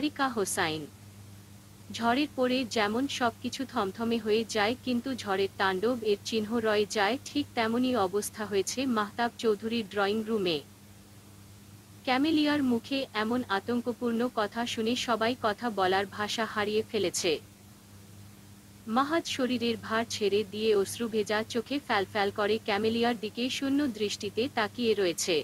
areca Hossain ঝড়ের পরে যেমন সবকিছু থমথমে হয়ে যায় কিন্তু ঝড়ের তাণ্ডব এর চিহ্ন রয়ে যায় ঠিক তেমনই অবস্থা হয়েছে মাহতাব চৌধুরীর ড্রয়িং রুমে ক্যামেলিয়ার মুখে এমন আতঙ্কপূর্ণ কথা শুনে সবাই কথা বলার ভাষা হারিয়ে ফেলেছে মাহাত শরীরের ভার ছেড়ে দিয়ে অশ্রু ভেজা চোখে ফ্যালফ্যাল করে ক্যামেলিয়ার দিকে শূন্য দৃষ্টিতে তাকিয়ে রয়েছে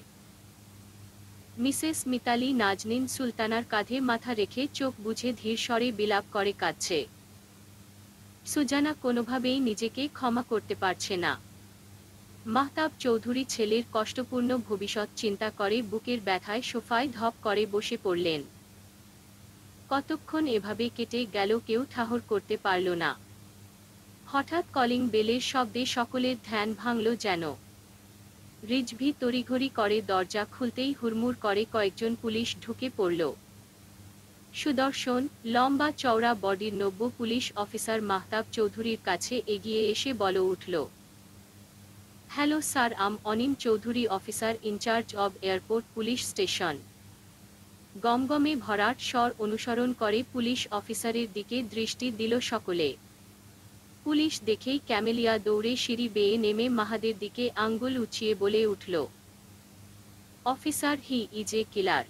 মিসেস মিতালি নাজনিন সুলতানার কাঁধে মাথা রেখে চোখ বুঝে ধীর স্বরে বিলাপ করে কাঁদছে সুজানা কোনোভাবেই নিজেকে ক্ষমা করতে পারছে না মাহতাব চৌধুরী ছেলের কষ্টপূর্ণ ভবিষ্যৎ চিন্তা করে বুকের ব্যথায় সোফায় ধপ করে বসে পড়লেন কতক্ষণ এভাবে কেটে গেল কেউ ঠাহর করতে পারল না হঠাৎ কলিং বেলের শব্দে সকলের ধ্যান ভাঙল যেন রিজভি তড়িঘড়ি করে দরজা খুলতেই হুড়মুড় করে কয়েকজন পুলিশ ঢুকে পড়ল সুদর্শন লম্বা চওড়া বডির নব্য পুলিশ অফিসার মাহতাব চৌধুরীর কাছে এগিয়ে এসে বল উঠল hello sir I'm Anim Chowdhury officer in charge of airport police station গমগমে ভরাট স্বর অনুসরণ করে পুলিশ অফিসারের দিকে দৃষ্টি দিল সকলে পুলিশ দেখেই ক্যামেলিয়া দৌড়ে সিঁড়ি বেয়ে নেমে মাহাদের দিকে আঙ্গুল উঁচিয়ে বলে উঠল officer he is a killer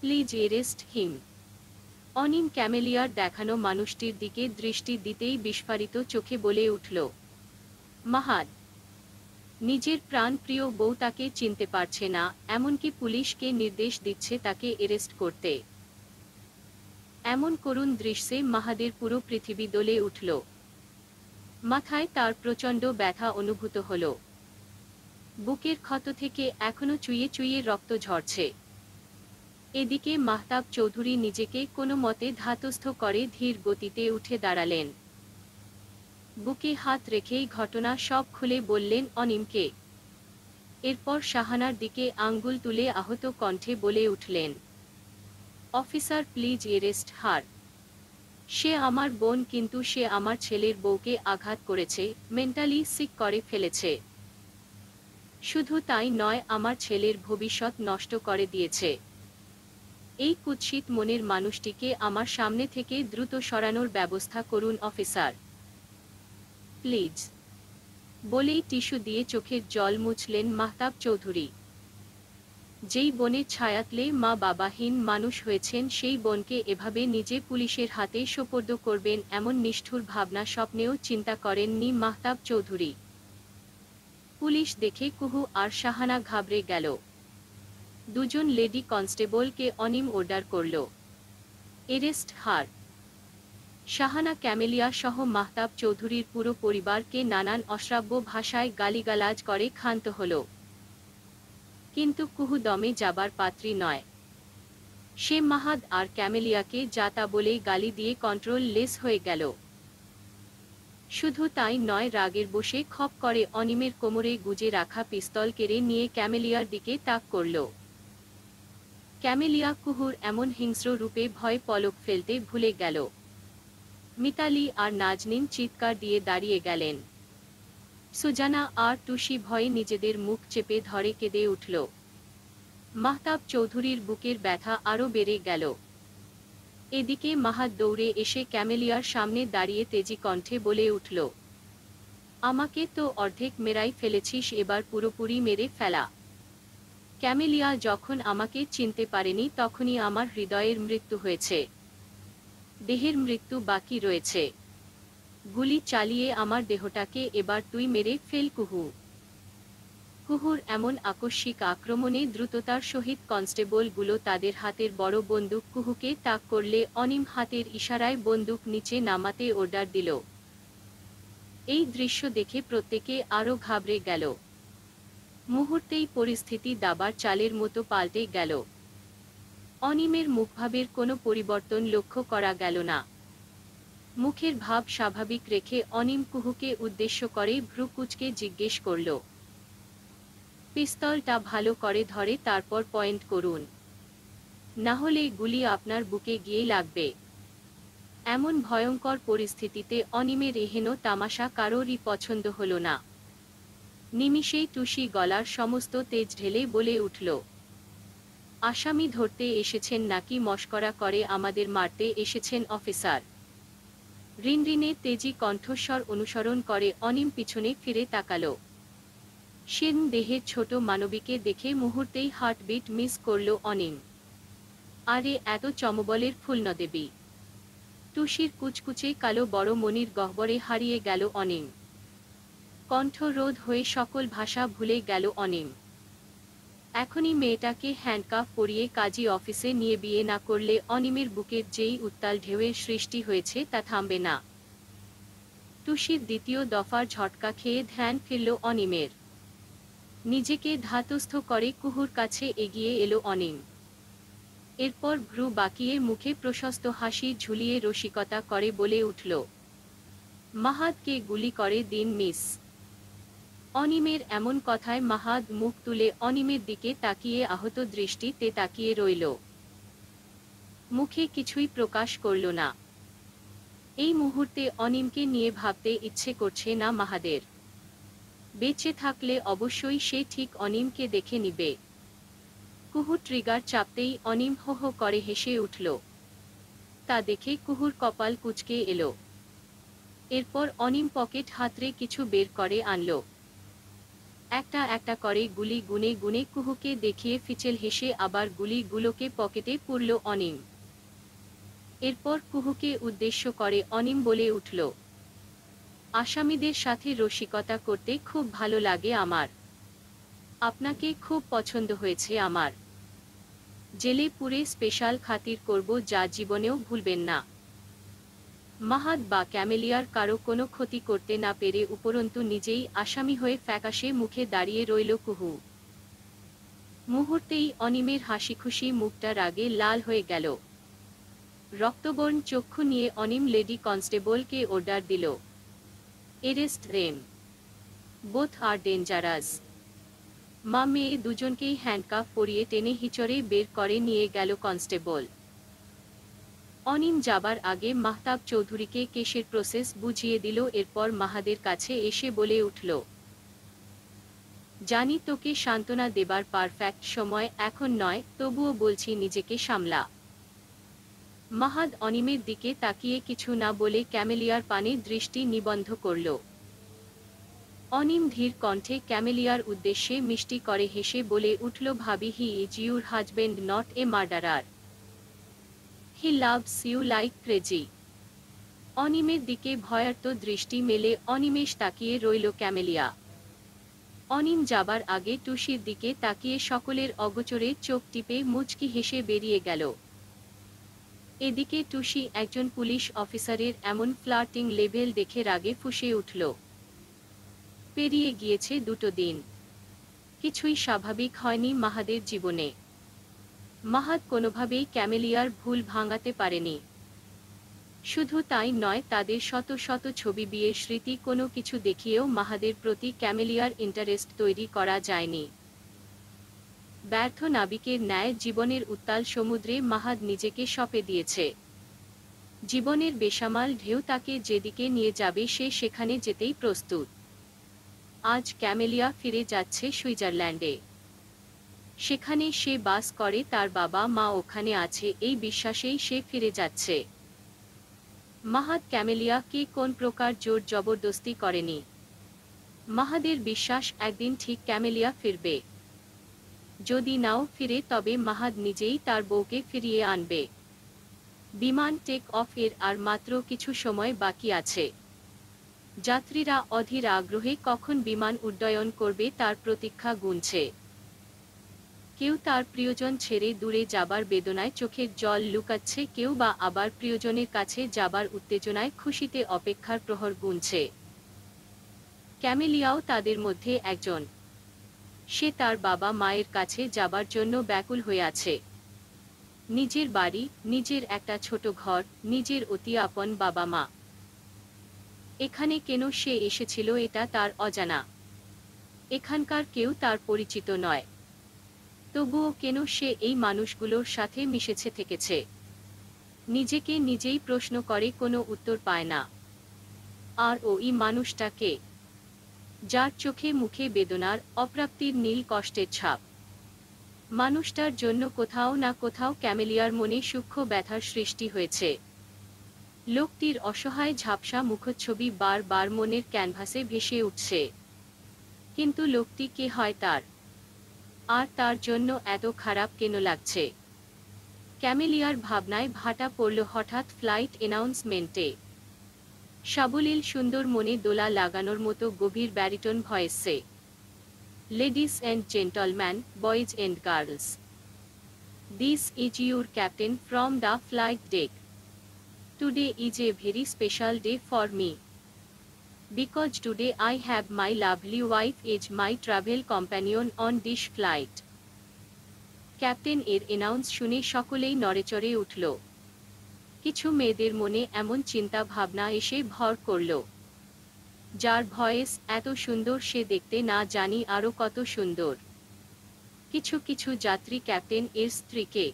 please arrest him Anim ক্যামেলিয়ার দেখানো মানুষটির দিকে দৃষ্টি দিতেই বিস্ফারিত চোখে বলে উঠল মাহাদ নিজের প্রাণপ্রিয় বউ তাকে চিনতে পারছে না এমনকি পুলিশকে নির্দেশ দিচ্ছে তাকে এরেস্ট করতে এমন করুণ দৃশ্যে মাহাদের পুরো পৃথিবী দলে উঠল মাথায় তার প্রচণ্ড ব্যথা অনুভূত হল বুকের ক্ষত থেকে এখনো চুইয়ে চুইয়ে রক্ত ঝরছে এদিকে মাহতাব চৌধুরী নিজেকে কোনো মতে ধাতস্থ করে ধীর গতিতে উঠে দাঁড়ালেন বুকে হাত রেখেই ঘটনা সব খুলে বললেন অনিমকে এরপর শাহানার দিকে আঙ্গুল তুলে আহত কণ্ঠে বলে উঠলেন অফিসার প্লিজ এরেস্ট হার সে আমার বোন কিন্তু সে আমার ছেলের বউকে আঘাত করেছে মেন্টালি সিক করে ফেলেছে শুধু তাই নয় আমার ছেলের ভবিষ্যৎ নষ্ট করে দিয়েছে এই কুৎসিত মনের মানুষটিকে আমার সামনে থেকে দ্রুত সরানোর ব্যবস্থা করুন অফিসার প্লিজ বলেই টিস্যু দিয়ে চোখের জল মুছলেন মাহতাব চৌধুরী যেই বনে ছায়াতলে মা বাবাহীন মানুষ হয়েছেন সেই বনকে এভাবে নিজে পুলিশের হাতে সোপর্দ করবেন এমন নিষ্ঠুর ভাবনা স্বপ্নেও চিন্তা করেননি মাহতাব চৌধুরী পুলিশ দেখে কুহু আর সাহানা ঘাবড়ে গেল দুজন লেডি কনস্টেবলকে অনিম অর্ডার করল এরেস্ট হার শাহানা ক্যামেলিয়া সহ মাহতাব চৌধুরীর পুরো পরিবারকে নানান অশ্রাব্য ভাষায় গালিগালাজ করে ক্ষান্ত হলো কিন্তু কুহু দমে যাবার পাত্রী নয় সে মাহাদ আর ক্যামেলিয়াকে যা তা বলেই গালি দিয়ে কন্ট্রোল লেস হয়ে গেল শুধু তাই নয় রাগের বসে খপ করে অনিমের কোমরে গুজে রাখা পিস্তল কেড়ে নিয়ে ক্যামেলিয়ার দিকে তাক করল ক্যামেলিয়া কুহুর এমন হিংস্র রূপে ভয় পলক ফেলতে ভুলে গেল মিতালি আর নাজনিন চিৎকার দিয়ে দাঁড়িয়ে গেলেন সুজানা আর তুষি ভয়ে নিজেদের মুখ চেপে ধরে কেঁদে উঠল মাহতাব চৌধুরীর বুকের ব্যথা আরও বেড়ে গেল এদিকে মাহাত দৌড়ে এসে ক্যামেলিয়ার সামনে দাঁড়িয়ে তেজি কণ্ঠে বলে উঠল আমাকে তো অর্ধেক মেরাই ফেলেছিস এবার পুরোপুরি মেরে ফেলা ক্যামেলিয়া যখন আমাকে চিনতে পারেনি তখনই আমার হৃদয়ের মৃত্যু হয়েছে দেহের মৃত্যু বাকি রয়েছে গুলি চালিয়ে আমার দেহটাকে এবার তুই মেরে ফেল কুহু কুহুর এমন আকস্মিক আক্রমণে দ্রুততার সহিত কনস্টেবলগুলো তাদের হাতের বড় বন্দুক কুহুকে তাক করলে অনিম হাতের ইশারায় বন্দুক নিচে নামাতে অর্ডার দিল এই দৃশ্য দেখে প্রত্যেকে আরও ঘাবড়ে গেল মুহূর্তেই পরিস্থিতি দাবার চালের মতো পাল্টে গেল অনিমের মুখভাবের কোনো পরিবর্তন লক্ষ্য করা গেল না মুখের ভাব স্বাভাবিক রেখে অনিম কুহুকে উদ্দেশ্য করে ভ্রুকুচকে জিজ্ঞেস করল পিস্তলটা ভালো করে ধরে তারপর পয়েন্ট করুন না হলে গুলি আপনার বুকে গিয়ে লাগবে এমন ভয়ঙ্কর পরিস্থিতিতে অনিমের এহেন তামাশা কারোরই পছন্দ হল না নিমিষেই টুসি গলার সমস্ত তেজ ঢেলে বলে উঠল আসামি ধরতে এসেছেন নাকি মস্করা করে আমাদের মারতে এসেছেন অফিসার রিনরিনের তেজি কণ্ঠস্বর অনুসরণ করে অনিম পিছনে ফিরে তাকাল সেন দেহের ছোট মানবীকে দেখে মুহূর্তেই হার্টবিট মিস করল অনিম আরে এত চমবলের দেবী তুষির কুচকুচে কালো বড় মনির গহ্বরে হারিয়ে গেল অনিম কণ্ঠরোধ হয়ে সকল ভাষা ভুলে গেল অনিম এখনই মেয়েটাকে হ্যান্ডকাফ পরিয়ে কাজী অফিসে নিয়ে বিয়ে না করলে অনিমের বুকের যেই উত্তাল ঢেউয়ের সৃষ্টি হয়েছে তা থামবে না তুষির দ্বিতীয় দফার ঝটকা খেয়ে ধ্যান ফিরল অনিমের নিজেকে ধাতস্থ করে কুহুর কাছে এগিয়ে এলো অনিম এরপর ভ্রু বাঁকিয়ে মুখে প্রশস্ত হাসি ঝুলিয়ে রসিকতা করে বলে উঠল মাহাতকে গুলি করে দিন মিস অনিমের এমন কথায় মাহাদ মুখ তুলে অনিমের দিকে তাকিয়ে আহত দৃষ্টিতে তাকিয়ে রইল মুখে কিছুই প্রকাশ করল না এই মুহূর্তে অনিমকে নিয়ে ভাবতে ইচ্ছে করছে না মাহাদের বেঁচে থাকলে অবশ্যই সে ঠিক অনিমকে দেখে নিবে কুহু ট্রিগার চাপতেই অনিম হো হো করে হেসে উঠল তা দেখে কুহুর কপাল কুচকে এলো এরপর অনিম পকেট হাতরে কিছু বের করে আনলো একটা একটা করে গুলি গুনে গুনে কুহুকে দেখিয়ে ফিচেল হেসে আবার গুলিগুলোকে পকেটে পুরল অনিম এরপর কুহুকে উদ্দেশ্য করে অনিম বলে উঠল আসামিদের সাথে রসিকতা করতে খুব ভালো লাগে আমার আপনাকে খুব পছন্দ হয়েছে আমার জেলে পুরে স্পেশাল খাতির করব যা জীবনেও ভুলবেন না মাহাত বা ক্যামেলিয়ার কারো কোনো ক্ষতি করতে না পেরে উপরন্তু নিজেই আসামি হয়ে ফ্যাকাশে মুখে দাঁড়িয়ে রইল কুহু মুহূর্তেই অনিমের হাসি খুশি মুখটা রাগে লাল হয়ে গেল রক্তবর্ণ চক্ষু নিয়ে অনিম লেডি কনস্টেবলকে অর্ডার দিল arrest them both are dangerous মা মেয়ে দুজনকেই হ্যান্ডকাফ পরিয়ে টেনে হিচড়ে বের করে নিয়ে গেল কনস্টেবল অনিম যাবার আগে মাহতাব চৌধুরীকে কেশের প্রসেস বুঝিয়ে দিল এরপর মাহাদের কাছে এসে বলে উঠল জানি তোকে সান্ত্বনা দেবার পারফেক্ট সময় এখন নয় তবুও বলছি নিজেকে সামলা মাহাদ অনিমের দিকে তাকিয়ে কিছু না বলে ক্যামেলিয়ার পানে দৃষ্টি নিবন্ধ করল অনিম ধীর কণ্ঠে ক্যামেলিয়ার উদ্দেশ্যে মিষ্টি করে হেসে বলে উঠল ভাবি he is your husband not a murderer he loves you like crazy অনিমের দিকে ভয়ার্ত দৃষ্টি মেলে অনিমেষ তাকিয়ে রইল ক্যামেলিয়া অনিম যাবার আগে টুসির দিকে তাকিয়ে সকলের অগোচরে চোখ টিপে মুচকি হেসে বেরিয়ে গেল এদিকে টুসি একজন পুলিশ অফিসারের এমন ফ্লার্টিং লেভেল দেখে রাগে ফুসে উঠল পেরিয়ে গিয়েছে দুটো দিন কিছুই স্বাভাবিক হয়নি মাহাদের জীবনে মাহাত কোনোভাবেই ক্যামেলিয়ার ভুল ভাঙাতে পারেনি শুধু তাই নয় তাদের শত শত ছবি বিয়ের স্মৃতি কোনো কিছু দেখিয়েও মাহাদের প্রতি ক্যামেলিয়ার ইন্টারেস্ট তৈরি করা যায়নি ব্যর্থ নাবিকের ন্যায় জীবনের উত্তাল সমুদ্রে মাহাদ নিজেকে সঁপে দিয়েছে জীবনের বেসামাল ঢেউ তাকে যেদিকে নিয়ে যাবে সে সেখানে যেতেই প্রস্তুত আজ ক্যামেলিয়া ফিরে যাচ্ছে সুইজারল্যান্ডে সেখানে সে বাস করে তার বাবা মা ওখানে আছে এই বিশ্বাসেই সে ফিরে যাচ্ছে মাহাত ক্যামেলিয়া কে কোন প্রকার জোর জবরদস্তি করেনি মাহাদের বিশ্বাস একদিন ঠিক ক্যামেলিয়া ফিরবে যদি নাও ফিরে তবে মাহাদ নিজেই তার বউকে ফিরিয়ে আনবে বিমান টেক অফ এর আর মাত্র কিছু সময় বাকি আছে যাত্রীরা অধীর আগ্রহে কখন বিমান উড্ডয়ন করবে তার প্রতীক্ষা গুনছে কেউ তার প্রিয়জন ছেড়ে দূরে যাবার বেদনায় চোখের জল লুকাচ্ছে কেউ বা আবার প্রিয়জনের কাছে যাবার উত্তেজনায় খুশিতে অপেক্ষার প্রহর গুনছে ক্যামেলিয়াও তাদের মধ্যে একজন সে তার বাবা মায়ের কাছে যাবার জন্য ব্যাকুল হয়ে আছে নিজের বাড়ি নিজের একটা ছোট ঘর নিজের অতি আপন বাবা মা এখানে কেন সে এসেছিল এটা তার অজানা এখানকার কেউ তার পরিচিত নয় তবুও কেন সে এই মানুষগুলোর সাথে মিশেছে থেকেছে নিজেকে নিজেই প্রশ্ন করে কোনো উত্তর পায় না আর ওই মানুষটাকে যার চোখে মুখে বেদনার অপ্রাপ্তির নীল কষ্টের ছাপ মানুষটার জন্য কোথাও না কোথাও ক্যামেলিয়ার মনে সূক্ষ্ম ব্যথার সৃষ্টি হয়েছে লোকটির অসহায় ঝাপসা মুখচ্ছবি বার মনের ক্যানভাসে ভেসে উঠছে কিন্তু লোকটি কে হয় তার আর তার জন্য এত খারাপ কেন লাগছে ক্যামেলিয়ার ভাবনায় ভাটা পড়ল হঠাৎ ফ্লাইট অ্যানাউন্সমেন্টে সাবলীল সুন্দর মনে দোলা লাগানোর মতো গভীর ব্যারিটন ভয়েসে ladies and gentleman boys and girls this is your captain from the flight deck today is a very special day for me because today I have my lovely wife is my travel companion on this flight captain এর announce শুনে সকলেই নড়েচড়ে উঠল কিছু মেয়েদের মনে এমন চিন্তা ভাবনা এসে ভর করল যার ভয়েস এত সুন্দর সে দেখতে না জানি আরও কত সুন্দর কিছু কিছু যাত্রী ক্যাপ্টেন এর স্ত্রীকে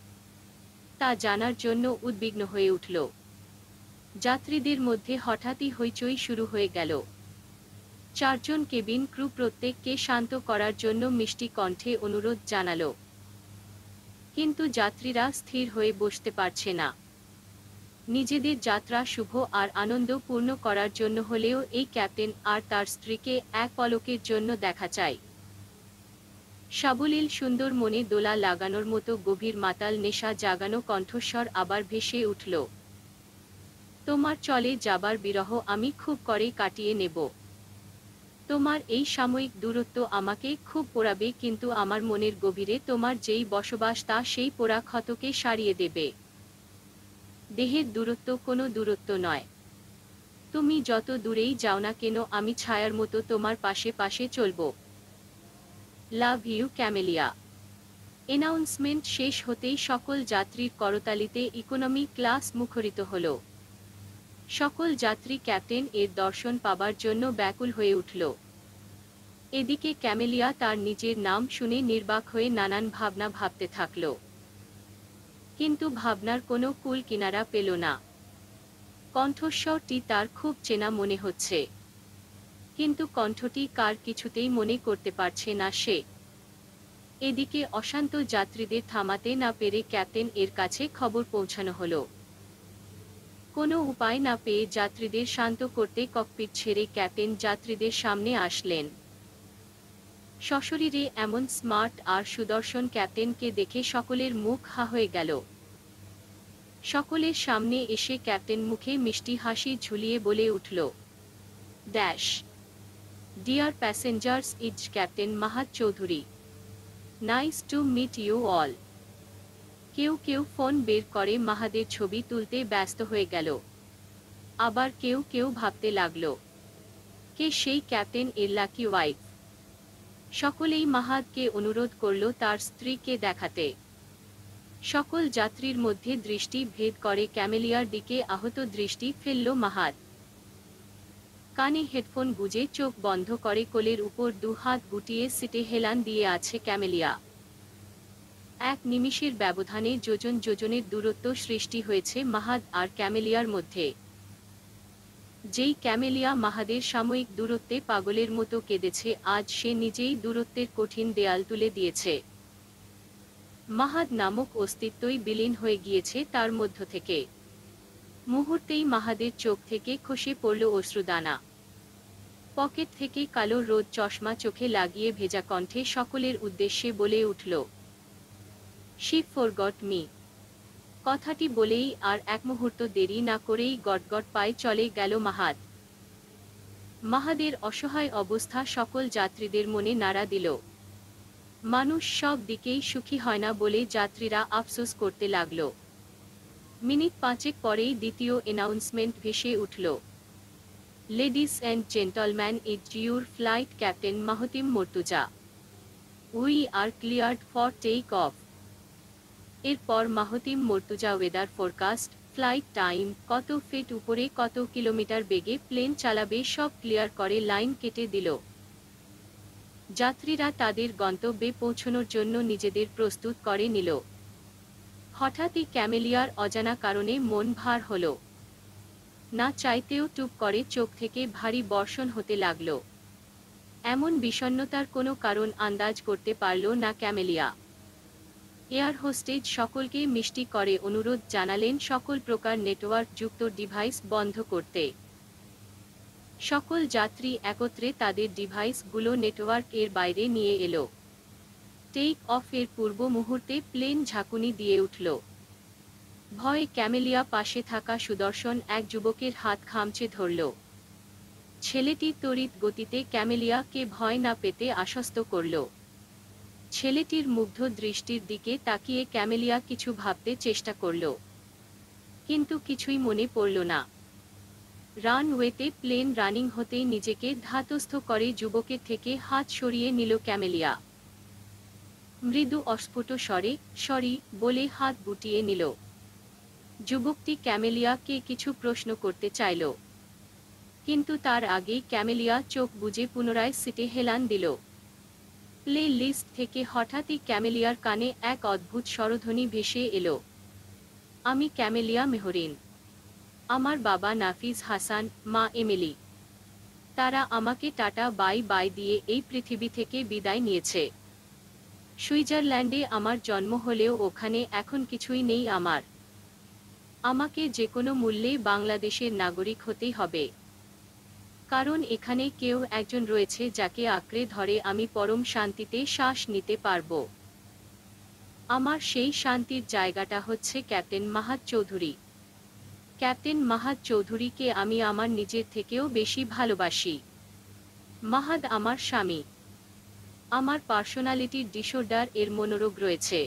তা জানার জন্য উদ্বিগ্ন হয়ে উঠল যাত্রীদের মধ্যে হঠাৎই হইচই শুরু হয়ে গেল চারজন কেবিন ক্রু প্রত্যেককে শান্ত করার জন্য মিষ্টি কণ্ঠে অনুরোধ জানাল কিন্তু যাত্রীরা স্থির হয়ে বসতে পারছে না নিজেদের যাত্রা শুভ আর আনন্দ পূর্ণ করার জন্য হলেও এই ক্যাপ্টেন আর তার স্ত্রীকে এক পলকের জন্য দেখা চায় সাবলীল সুন্দর মনে দোলা লাগানোর মতো গভীর মাতাল নেশা জাগানো কণ্ঠস্বর আবার ভেসে উঠল তোমার চলে যাবার বিরহ আমি খুব করেই কাটিয়ে নেব তোমার এই সাময়িক দূরত্ব আমাকে খুব পোড়াবে কিন্তু আমার মনের গভীরে তোমার যেই বসবাস তা সেই পোড়া ক্ষতকে সারিয়ে দেবে দেহের দূরত্ব কোনো দূরত্ব নয় তুমি যত দূরেই যাও না কেন আমি ছায়ার মতো তোমার পাশে পাশে চলব লাভ ইউ ক্যামেলিয়া এনাউন্সমেন্ট শেষ হতেই সকল যাত্রীর করতালিতে ইকোনমি ক্লাস মুখরিত হলো সকল যাত্রী ক্যাপ্টেন এর দর্শন পাবার জন্য ব্যাকুল হয়ে উঠল এদিকে ক্যামেলিয়া তার নিজের নাম শুনে নির্বাক হয়ে নানান ভাবনা ভাবতে থাকল কিন্তু ভাবনার কোনো কুল কিনারা পেল না কণ্ঠস্বরটি তার খুব চেনা মনে হচ্ছে কিন্তু কণ্ঠটি কার কিছুতেই মনে করতে পারছে না সে এদিকে অশান্ত যাত্রীদের থামাতে না পেরে ক্যাপ্টেন এর কাছে খবর পৌঁছানো হলো কোনো উপায় না পেয়ে যাত্রীদের শান্ত করতে ককপিট ছেড়ে ক্যাপ্টেন যাত্রীদের সামনে আসলেন সশরীরে এমন স্মার্ট আর সুদর্শন ক্যাপ্টেনকে দেখে সকলের মুখ হা হয়ে গেল সকলের সামনে এসে ক্যাপ্টেন মুখে মিষ্টি হাসি ঝুলিয়ে বলে উঠল dash dear passengers is captain Mahat Chowdhury nice to meet you all কেউ কেউ ফোন বের করে মাহাদের ছবি তুলতে ব্যস্ত হয়ে গেল আবার কেউ কেউ ভাবতে লাগল কে সেই ক্যাপ্টেন ইল্লাকি ওয়াইফ সকলেই মাহাদকে অনুরোধ করল তার স্ত্রীকে দেখাতে সকল যাত্রীর মধ্যে দৃষ্টি ভেদ করে ক্যামেলিয়ার দিকে আহত দৃষ্টি ফেলল মাহাদ কানে হেডফোন গুজে চোখ বন্ধ করে কোলের উপর দু হাত গুটিয়ে সিটে হেলান দিয়ে আছে ক্যামেলিয়া এক নিমিষের ব্যবধানে যোজন যোজনের দূরত্ব সৃষ্টি হয়েছে মাহাদ আর ক্যামেলিয়ার মধ্যে যেই ক্যামেলিয়া মাহাদের সাময়িক দূরত্বে পাগলের মতো কেঁদেছে আজ সে নিজেই দূরত্বের কঠিন দেয়াল তুলে দিয়েছে মাহাদ নামক অস্তিত্বই বিলীন হয়ে গিয়েছে তার মধ্য থেকে মুহূর্তেই মাহাদের চোখ থেকে খসে পড়ল অশ্রুদানা পকেট থেকে কালো রোদ চশমা চোখে লাগিয়ে ভেজা কণ্ঠে সকলের উদ্দেশ্যে বলে উঠল শি গট মি কথাটি বলেই আর এক মুহূর্ত দেরি না করেই গটগট পায়ে চলে গেল মাহাত মাহাদের অসহায় অবস্থা সকল যাত্রীদের মনে নাড়া দিল মানুষ সব দিকেই সুখী হয় না বলে যাত্রীরা আফসোস করতে লাগল মিনিট পাঁচেক পরেই দ্বিতীয় অ্যানাউন্সমেন্ট ভেসে উঠল ladies and gentleman it your flight captain Mahtim Murtaza we are cleared for take off এরপর Mahtim Murtaza weather forecast flight time কত ফিট উপরে কত কিলোমিটার বেগে প্লেন চালাবে সব ক্লিয়ার করে লাইন কেটে দিল যাত্রীরা তাদের গন্তব্যে পৌঁছনোর জন্য নিজেদের প্রস্তুত করে নিল হঠাৎই ক্যামেলিয়ার অজানা কারণে মন ভার হল না চাইতেও টুপ করে চোখ থেকে ভারী বর্ষণ হতে লাগল এমন বিষণ্নতার কোনো কারণ আন্দাজ করতে পারল না ক্যামেলিয়া এয়ার হোস্টেজ সকলকে মিষ্টি করে অনুরোধ জানালেন সকল প্রকার নেটওয়ার্ক যুক্ত ডিভাইস বন্ধ করতে সকল যাত্রী একত্রে তাদের ডিভাইসগুলো নেটওয়ার্ক এর বাইরে নিয়ে এলো টেক অফ এর পূর্ব মুহূর্তে প্লেন ঝাঁকুনি দিয়ে উঠল ভয়ে ক্যামেলিয়া পাশে থাকা সুদর্শন এক যুবকের হাত খামচে ধরল ছেলেটি তড়িৎ গতিতে ক্যামেলিয়াকে ভয় না পেতে আশ্বস্ত করল ছেলেটির মুগ্ধ দৃষ্টির দিকে তাকিয়ে ক্যামেলিয়া কিছু ভাবতে চেষ্টা করল কিন্তু কিছুই মনে পড়ল না রানওয়েতে প্লেন রানিং হতে নিজেকে ধাতস্থ করে যুবকের থেকে হাত সরিয়ে নিল ক্যামেলিয়া মৃদু অস্ফুট স্বরে সরি বলে হাত গুটিয়ে নিল যুবকটি ক্যামেলিয়াকে কিছু প্রশ্ন করতে চাইল কিন্তু তার আগে ক্যামেলিয়া চোখ বুঝে পুনরায় সিটে হেলান দিল প্লে লিস্ট থেকে হঠাৎই ক্যামেলিয়ার কানে এক অদ্ভুত স্বরধ্বনি ভেসে এলো আমি ক্যামেলিয়া মেহরিন আমার বাবা নাফিজ হাসান মা এমেলি তারা আমাকে টাটা বাই বাই দিয়ে এই পৃথিবী থেকে বিদায় নিয়েছে সুইজারল্যান্ডে আমার জন্ম হলেও ওখানে এখন কিছুই নেই আমার আমাকে যে কোনো মূল্যে বাংলাদেশের নাগরিক হতেই হবে কারণ এখানে কেউ একজন রয়েছে যাকে আঁকড়ে ধরে আমি পরম শান্তিতে শ্বাস নিতে পারব আমার সেই শান্তির জায়গাটা হচ্ছে ক্যাপ্টেন মাহাত চৌধুরী ক্যাপ্টেন মাহাত চৌধুরীকে আমি আমার নিজের থেকেও বেশি ভালোবাসি মাহাদ আমার স্বামী আমার পার্সোনালিটির ডিসঅর্ডার এর মনোরোগ রয়েছে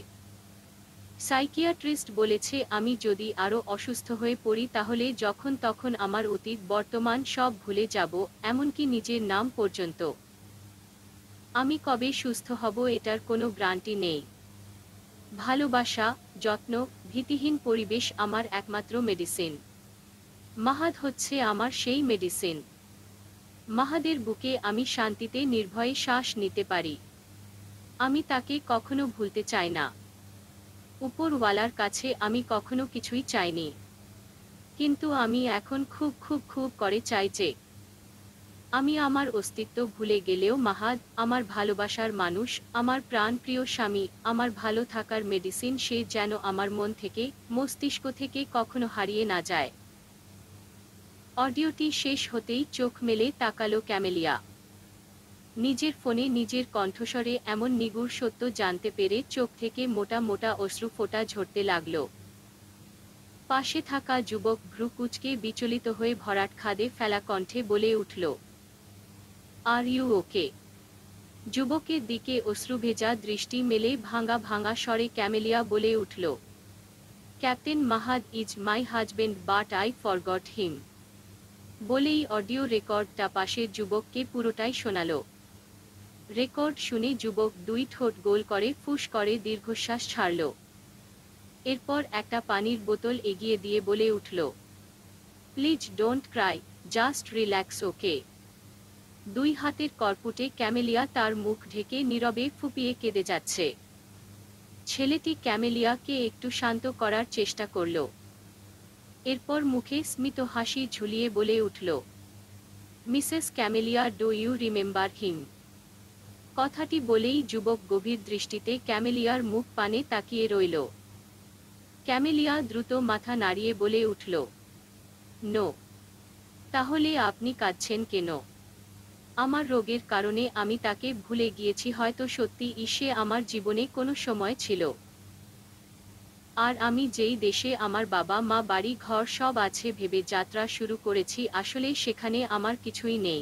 সাইকিয়াট্রিস্ট বলেছে আমি যদি আরও অসুস্থ হয়ে পড়ি তাহলে যখন তখন আমার অতীত বর্তমান সব ভুলে যাব এমনকি নিজের নাম পর্যন্ত আমি কবে সুস্থ হব এটার কোনো গ্রান্টি নেই ভালোবাসা যত্ন ভীতিহীন পরিবেশ আমার একমাত্র মেডিসিন মাহাদ হচ্ছে আমার সেই মেডিসিন মাহাদের বুকে আমি শান্তিতে নির্ভয়ে শ্বাস নিতে পারি আমি তাকে কখনো ভুলতে চাই না উপরওয়ালার কাছে আমি কখনো কিছুই চাইনি কিন্তু আমি এখন খুব খুব খুব করে চাই যে আমি আমার অস্তিত্ব ভুলে গেলেও মাহাদ আমার ভালোবাসার মানুষ আমার প্রাণপ্রিয় স্বামী আমার ভালো থাকার মেডিসিন সে যেন আমার মন থেকে মস্তিষ্ক থেকে কখনো হারিয়ে না যায় অডিওটি শেষ হতেই চোখ মেলে তাকালো ক্যামেলিয়া নিজের ফোনে নিজের কণ্ঠস্বরে এমন নিগুড় সত্য জানতে পেরে চোখ থেকে মোটা মোটা অশ্রু ফোটা ঝরতে লাগল পাশে থাকা যুবক ভ্রুকুচকে বিচলিত হয়ে ভরাট খাদে ফেলা কণ্ঠে বলে উঠল আর ইউ ওকে যুবকের দিকে অশ্রু ভেজা দৃষ্টি মেলে ভাঙা ভাঙা স্বরে ক্যামেলিয়া বলে উঠল captain Mahad is my husband but I forgot him বলেই অডিও রেকর্ডটা পাশের যুবককে পুরোটাই শোনালো রেকর্ড শুনে যুবক দুই ঠোঁট গোল করে ফুস করে দীর্ঘশ্বাস ছাড়ল এরপর একটা পানির বোতল এগিয়ে দিয়ে বলে উঠল please don't cry just relax okay দুই হাতের কর্পুটে ক্যামেলিয়া তার মুখ ঢেকে নীরবে ফুপিয়ে কেঁদে যাচ্ছে ছেলেটি ক্যামেলিয়াকে একটু শান্ত করার চেষ্টা করল এরপর মুখে স্মিত হাসি ঝুলিয়ে বলে উঠল Mrs Camellia do you remember him কথাটি বলেই যুবক গভীর দৃষ্টিতে ক্যামেলিয়ার মুখ পানে তাকিয়ে রইল ক্যামেলিয়া দ্রুত মাথা নাড়িয়ে বলে উঠল নো তাহলে আপনি কাঁদছেন কেন আমার রোগের কারণে আমি তাকে ভুলে গিয়েছি হয়তো সত্যি ইসে আমার জীবনে কোনো সময় ছিল আর আমি যেই দেশে আমার বাবা মা বাড়ি ঘর সব আছে ভেবে যাত্রা শুরু করেছি আসলে সেখানে আমার কিছুই নেই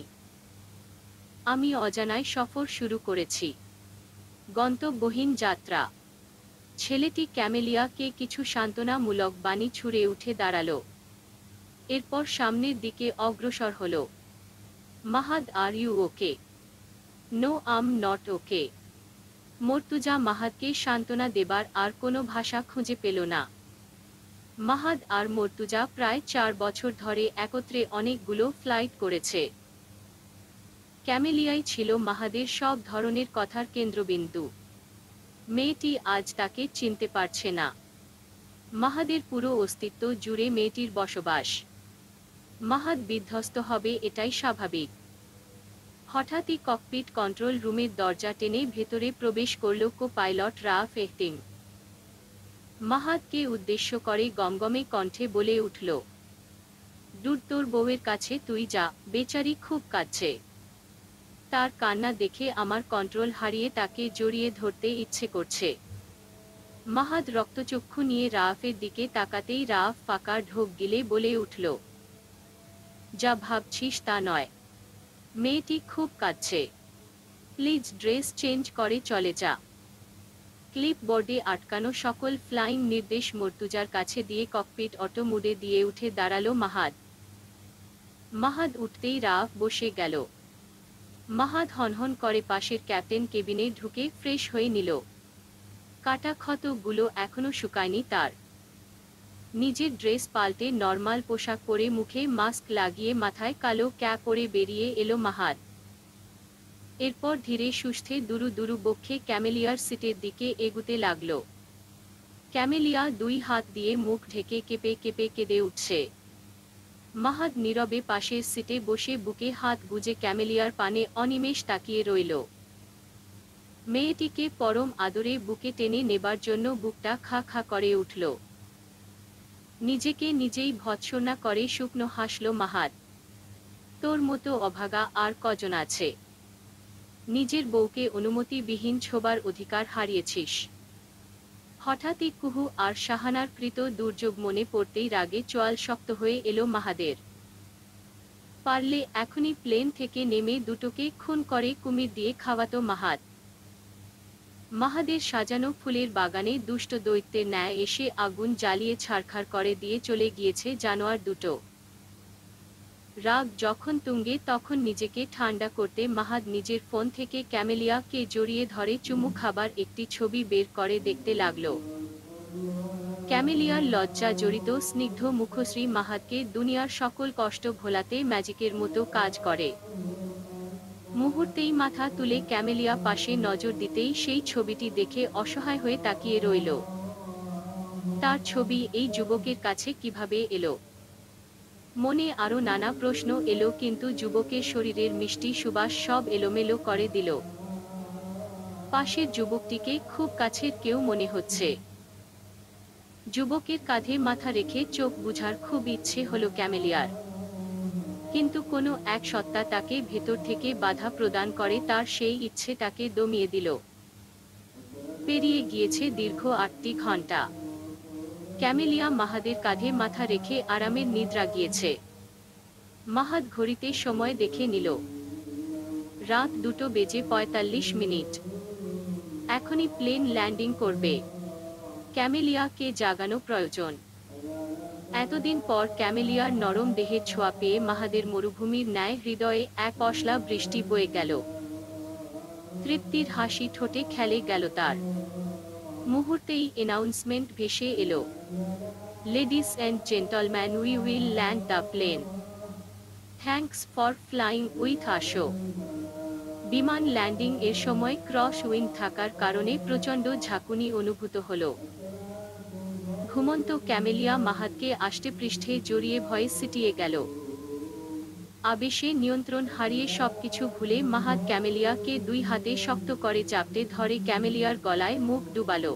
আমি অজানায় সফর শুরু করেছি গন্তব্যহীন যাত্রা ছেলেটি ক্যামেলিয়াকে কিছু সান্ত্বনামূলক বাণী ছুঁড়ে উঠে দাঁড়াল এরপর সামনের দিকে অগ্রসর হল Mahad are you okay no I'm not okay Mortuza মাহাদকে সান্ত্বনা দেবার আর কোনো ভাষা খুঁজে পেল না মাহাদ আর মর্তুজা প্রায় চার বছর ধরে একত্রে অনেকগুলো ফ্লাইট করেছে ক্যামেলিয়াই ছিল মাহাদের সব ধরনের কথার কেন্দ্রবিন্দু মেয়েটি আজ তাকে চিনতে পারছে না মাহাদের পুরো অস্তিত্ব জুড়ে মেয়েটির বসবাস মাহাদ বিধ্বস্ত হবে এটাই স্বাভাবিক হঠাৎই ককপিট কন্ট্রোল রুমের দরজা টেনে ভেতরে প্রবেশ করল কো পাইলট রা ফেহতিং মাহাদকে উদ্দেশ্য করে গমগমে কণ্ঠে বলে উঠল দূর তোর বউয়ের কাছে তুই যা বেচারি খুব কাঁদছে তার কান্না দেখে আমার কন্ট্রোল হারিয়ে তাকে জড়িয়ে ধরতে ইচ্ছে করছে মাহাদ রক্তচক্ষু নিয়ে রাফের দিকে তাকাতেই রাফ ফাঁকা ঢোক গিলে বলে উঠল যা ভাবছিস তা নয় মেয়েটি খুব কাঁদছে প্লিজ ড্রেস চেঞ্জ করে চলে যা ক্লিপ বোর্ডে আটকানো সকল ফ্লাইং নির্দেশ মর্তুজার কাছে দিয়ে ককপিট অটো মুডে দিয়ে উঠে দাঁড়ালো মাহাদ মাহাদ উঠতেই রাফ বসে গেল মাহাত হনহন করে পাশের ক্যাপ্টেন কেবিনে ঢুকে ফ্রেশ হয়ে নিল কাটা ক্ষতগুলো এখনও শুকায়নি তার নিজের ড্রেস পাল্টে নর্মাল পোশাক পরে মুখে মাস্ক লাগিয়ে মাথায় কালো ক্যা করে বেরিয়ে এলো মাহাত এরপর ধীরে সুস্থে দুরু দুরু বক্ষে ক্যামেলিয়ার সিটের দিকে এগুতে লাগল ক্যামেলিয়া দুই হাত দিয়ে মুখ ঢেকে কেঁপে কেঁপে কেঁদে উঠছে মাহাদ নীরবে পাশের সিটে বসে বুকে হাত গুজে ক্যামেলিয়ার পানে অনিমেষ তাকিয়ে রইল মেয়েটিকে পরম আদরে বুকে টেনে নেবার জন্য বুকটা খা খা করে উঠল নিজেকে নিজেই ভৎসনা করে শুকনো হাসল মাহাত তোর মতো অভাগা আর কজন আছে নিজের বউকে অনুমতিবিহীন ছোবার অধিকার হারিয়েছিস হঠাৎই কুহু আর শাহানার কৃত দুর্যোগ মনে পড়তেই রাগে চোয়াল শক্ত হয়ে এলো মাহাদের পারলে এখনই প্লেন থেকে নেমে দুটোকে খুন করে কুমির দিয়ে খাওয়াতো মাহাত মাহাদের সাজানো ফুলের বাগানে দুষ্ট দৈত্যের ন্যায় এসে আগুন জ্বালিয়ে ছাড়খাড় করে দিয়ে চলে গিয়েছে জানোয়ার দুটো রাগ যখন তুঙ্গে তখন নিজেকে ঠান্ডা করতে মাহাদ নিজের ফোন থেকে ক্যামেলিয়াকে জড়িয়ে ধরে চুমু খাবার একটি ছবি বের করে দেখতে লাগল ক্যামেলিয়ার লজ্জা জড়িত স্নিগ্ধ মুখশ্রী মাহাদকে দুনিয়ার সকল কষ্ট ভোলাতে ম্যাজিকের মতো কাজ করে মুহূর্তেই মাথা তুলে ক্যামেলিয়া পাশে নজর দিতেই সেই ছবিটি দেখে অসহায় হয়ে তাকিয়ে রইল তার ছবি এই যুবকের কাছে কিভাবে এলো মনে আরও নানা প্রশ্ন এলো কিন্তু যুবকের শরীরের মিষ্টি সুবাস সব এলোমেলো করে দিল পাশের যুবকটিকে খুব কাছের কেউ মনে হচ্ছে যুবকের কাঁধে মাথা রেখে চোখ বুঝার খুব ইচ্ছে হলো ক্যামেলিয়ার কিন্তু কোনো এক সত্তা তাকে ভেতর থেকে বাধা প্রদান করে তার সেই ইচ্ছে তাকে দমিয়ে দিল পেরিয়ে গিয়েছে দীর্ঘ আটটি ঘন্টা ক্যামেলিয়া মাহাদের কাঁধে মাথা রেখে আরামের নিদ্রা গিয়েছে মাহাদ ঘড়িতে সময় দেখে নিল রাত দুটো বেজে পঁয়তাল্লিশ মিনিট এখনই প্লেন ল্যান্ডিং করবে ক্যামেলিয়াকে জাগানো প্রয়োজন এতদিন পর ক্যামেলিয়ার নরম দেহের ছোঁয়া পেয়ে মাহাদের মরুভূমির ন্যায় হৃদয়ে এক অশলা বৃষ্টি বয়ে গেল তৃপ্তির হাসি ঠোঁটে খেলে গেল তার মুহূর্তেই অ্যানাউন্সমেন্ট ভেসে এলো ladies and gentleman we will land the plane thanks for flying with আসো বিমান ল্যান্ডিং এর সময় ক্রস উইন থাকার কারণে প্রচণ্ড ঝাঁকুনি অনুভূত হল ঘুমন্ত ক্যামেলিয়া মাহাতকে আষ্টে পৃষ্ঠে জড়িয়ে ভয়ে সিটিয়ে গেল আবেশে নিয়ন্ত্রণ হারিয়ে সবকিছু ভুলে মাহাত ক্যামেলিয়াকে দুই হাতে শক্ত করে চাপতে ধরে ক্যামেলিয়ার গলায় মুখ ডুবালো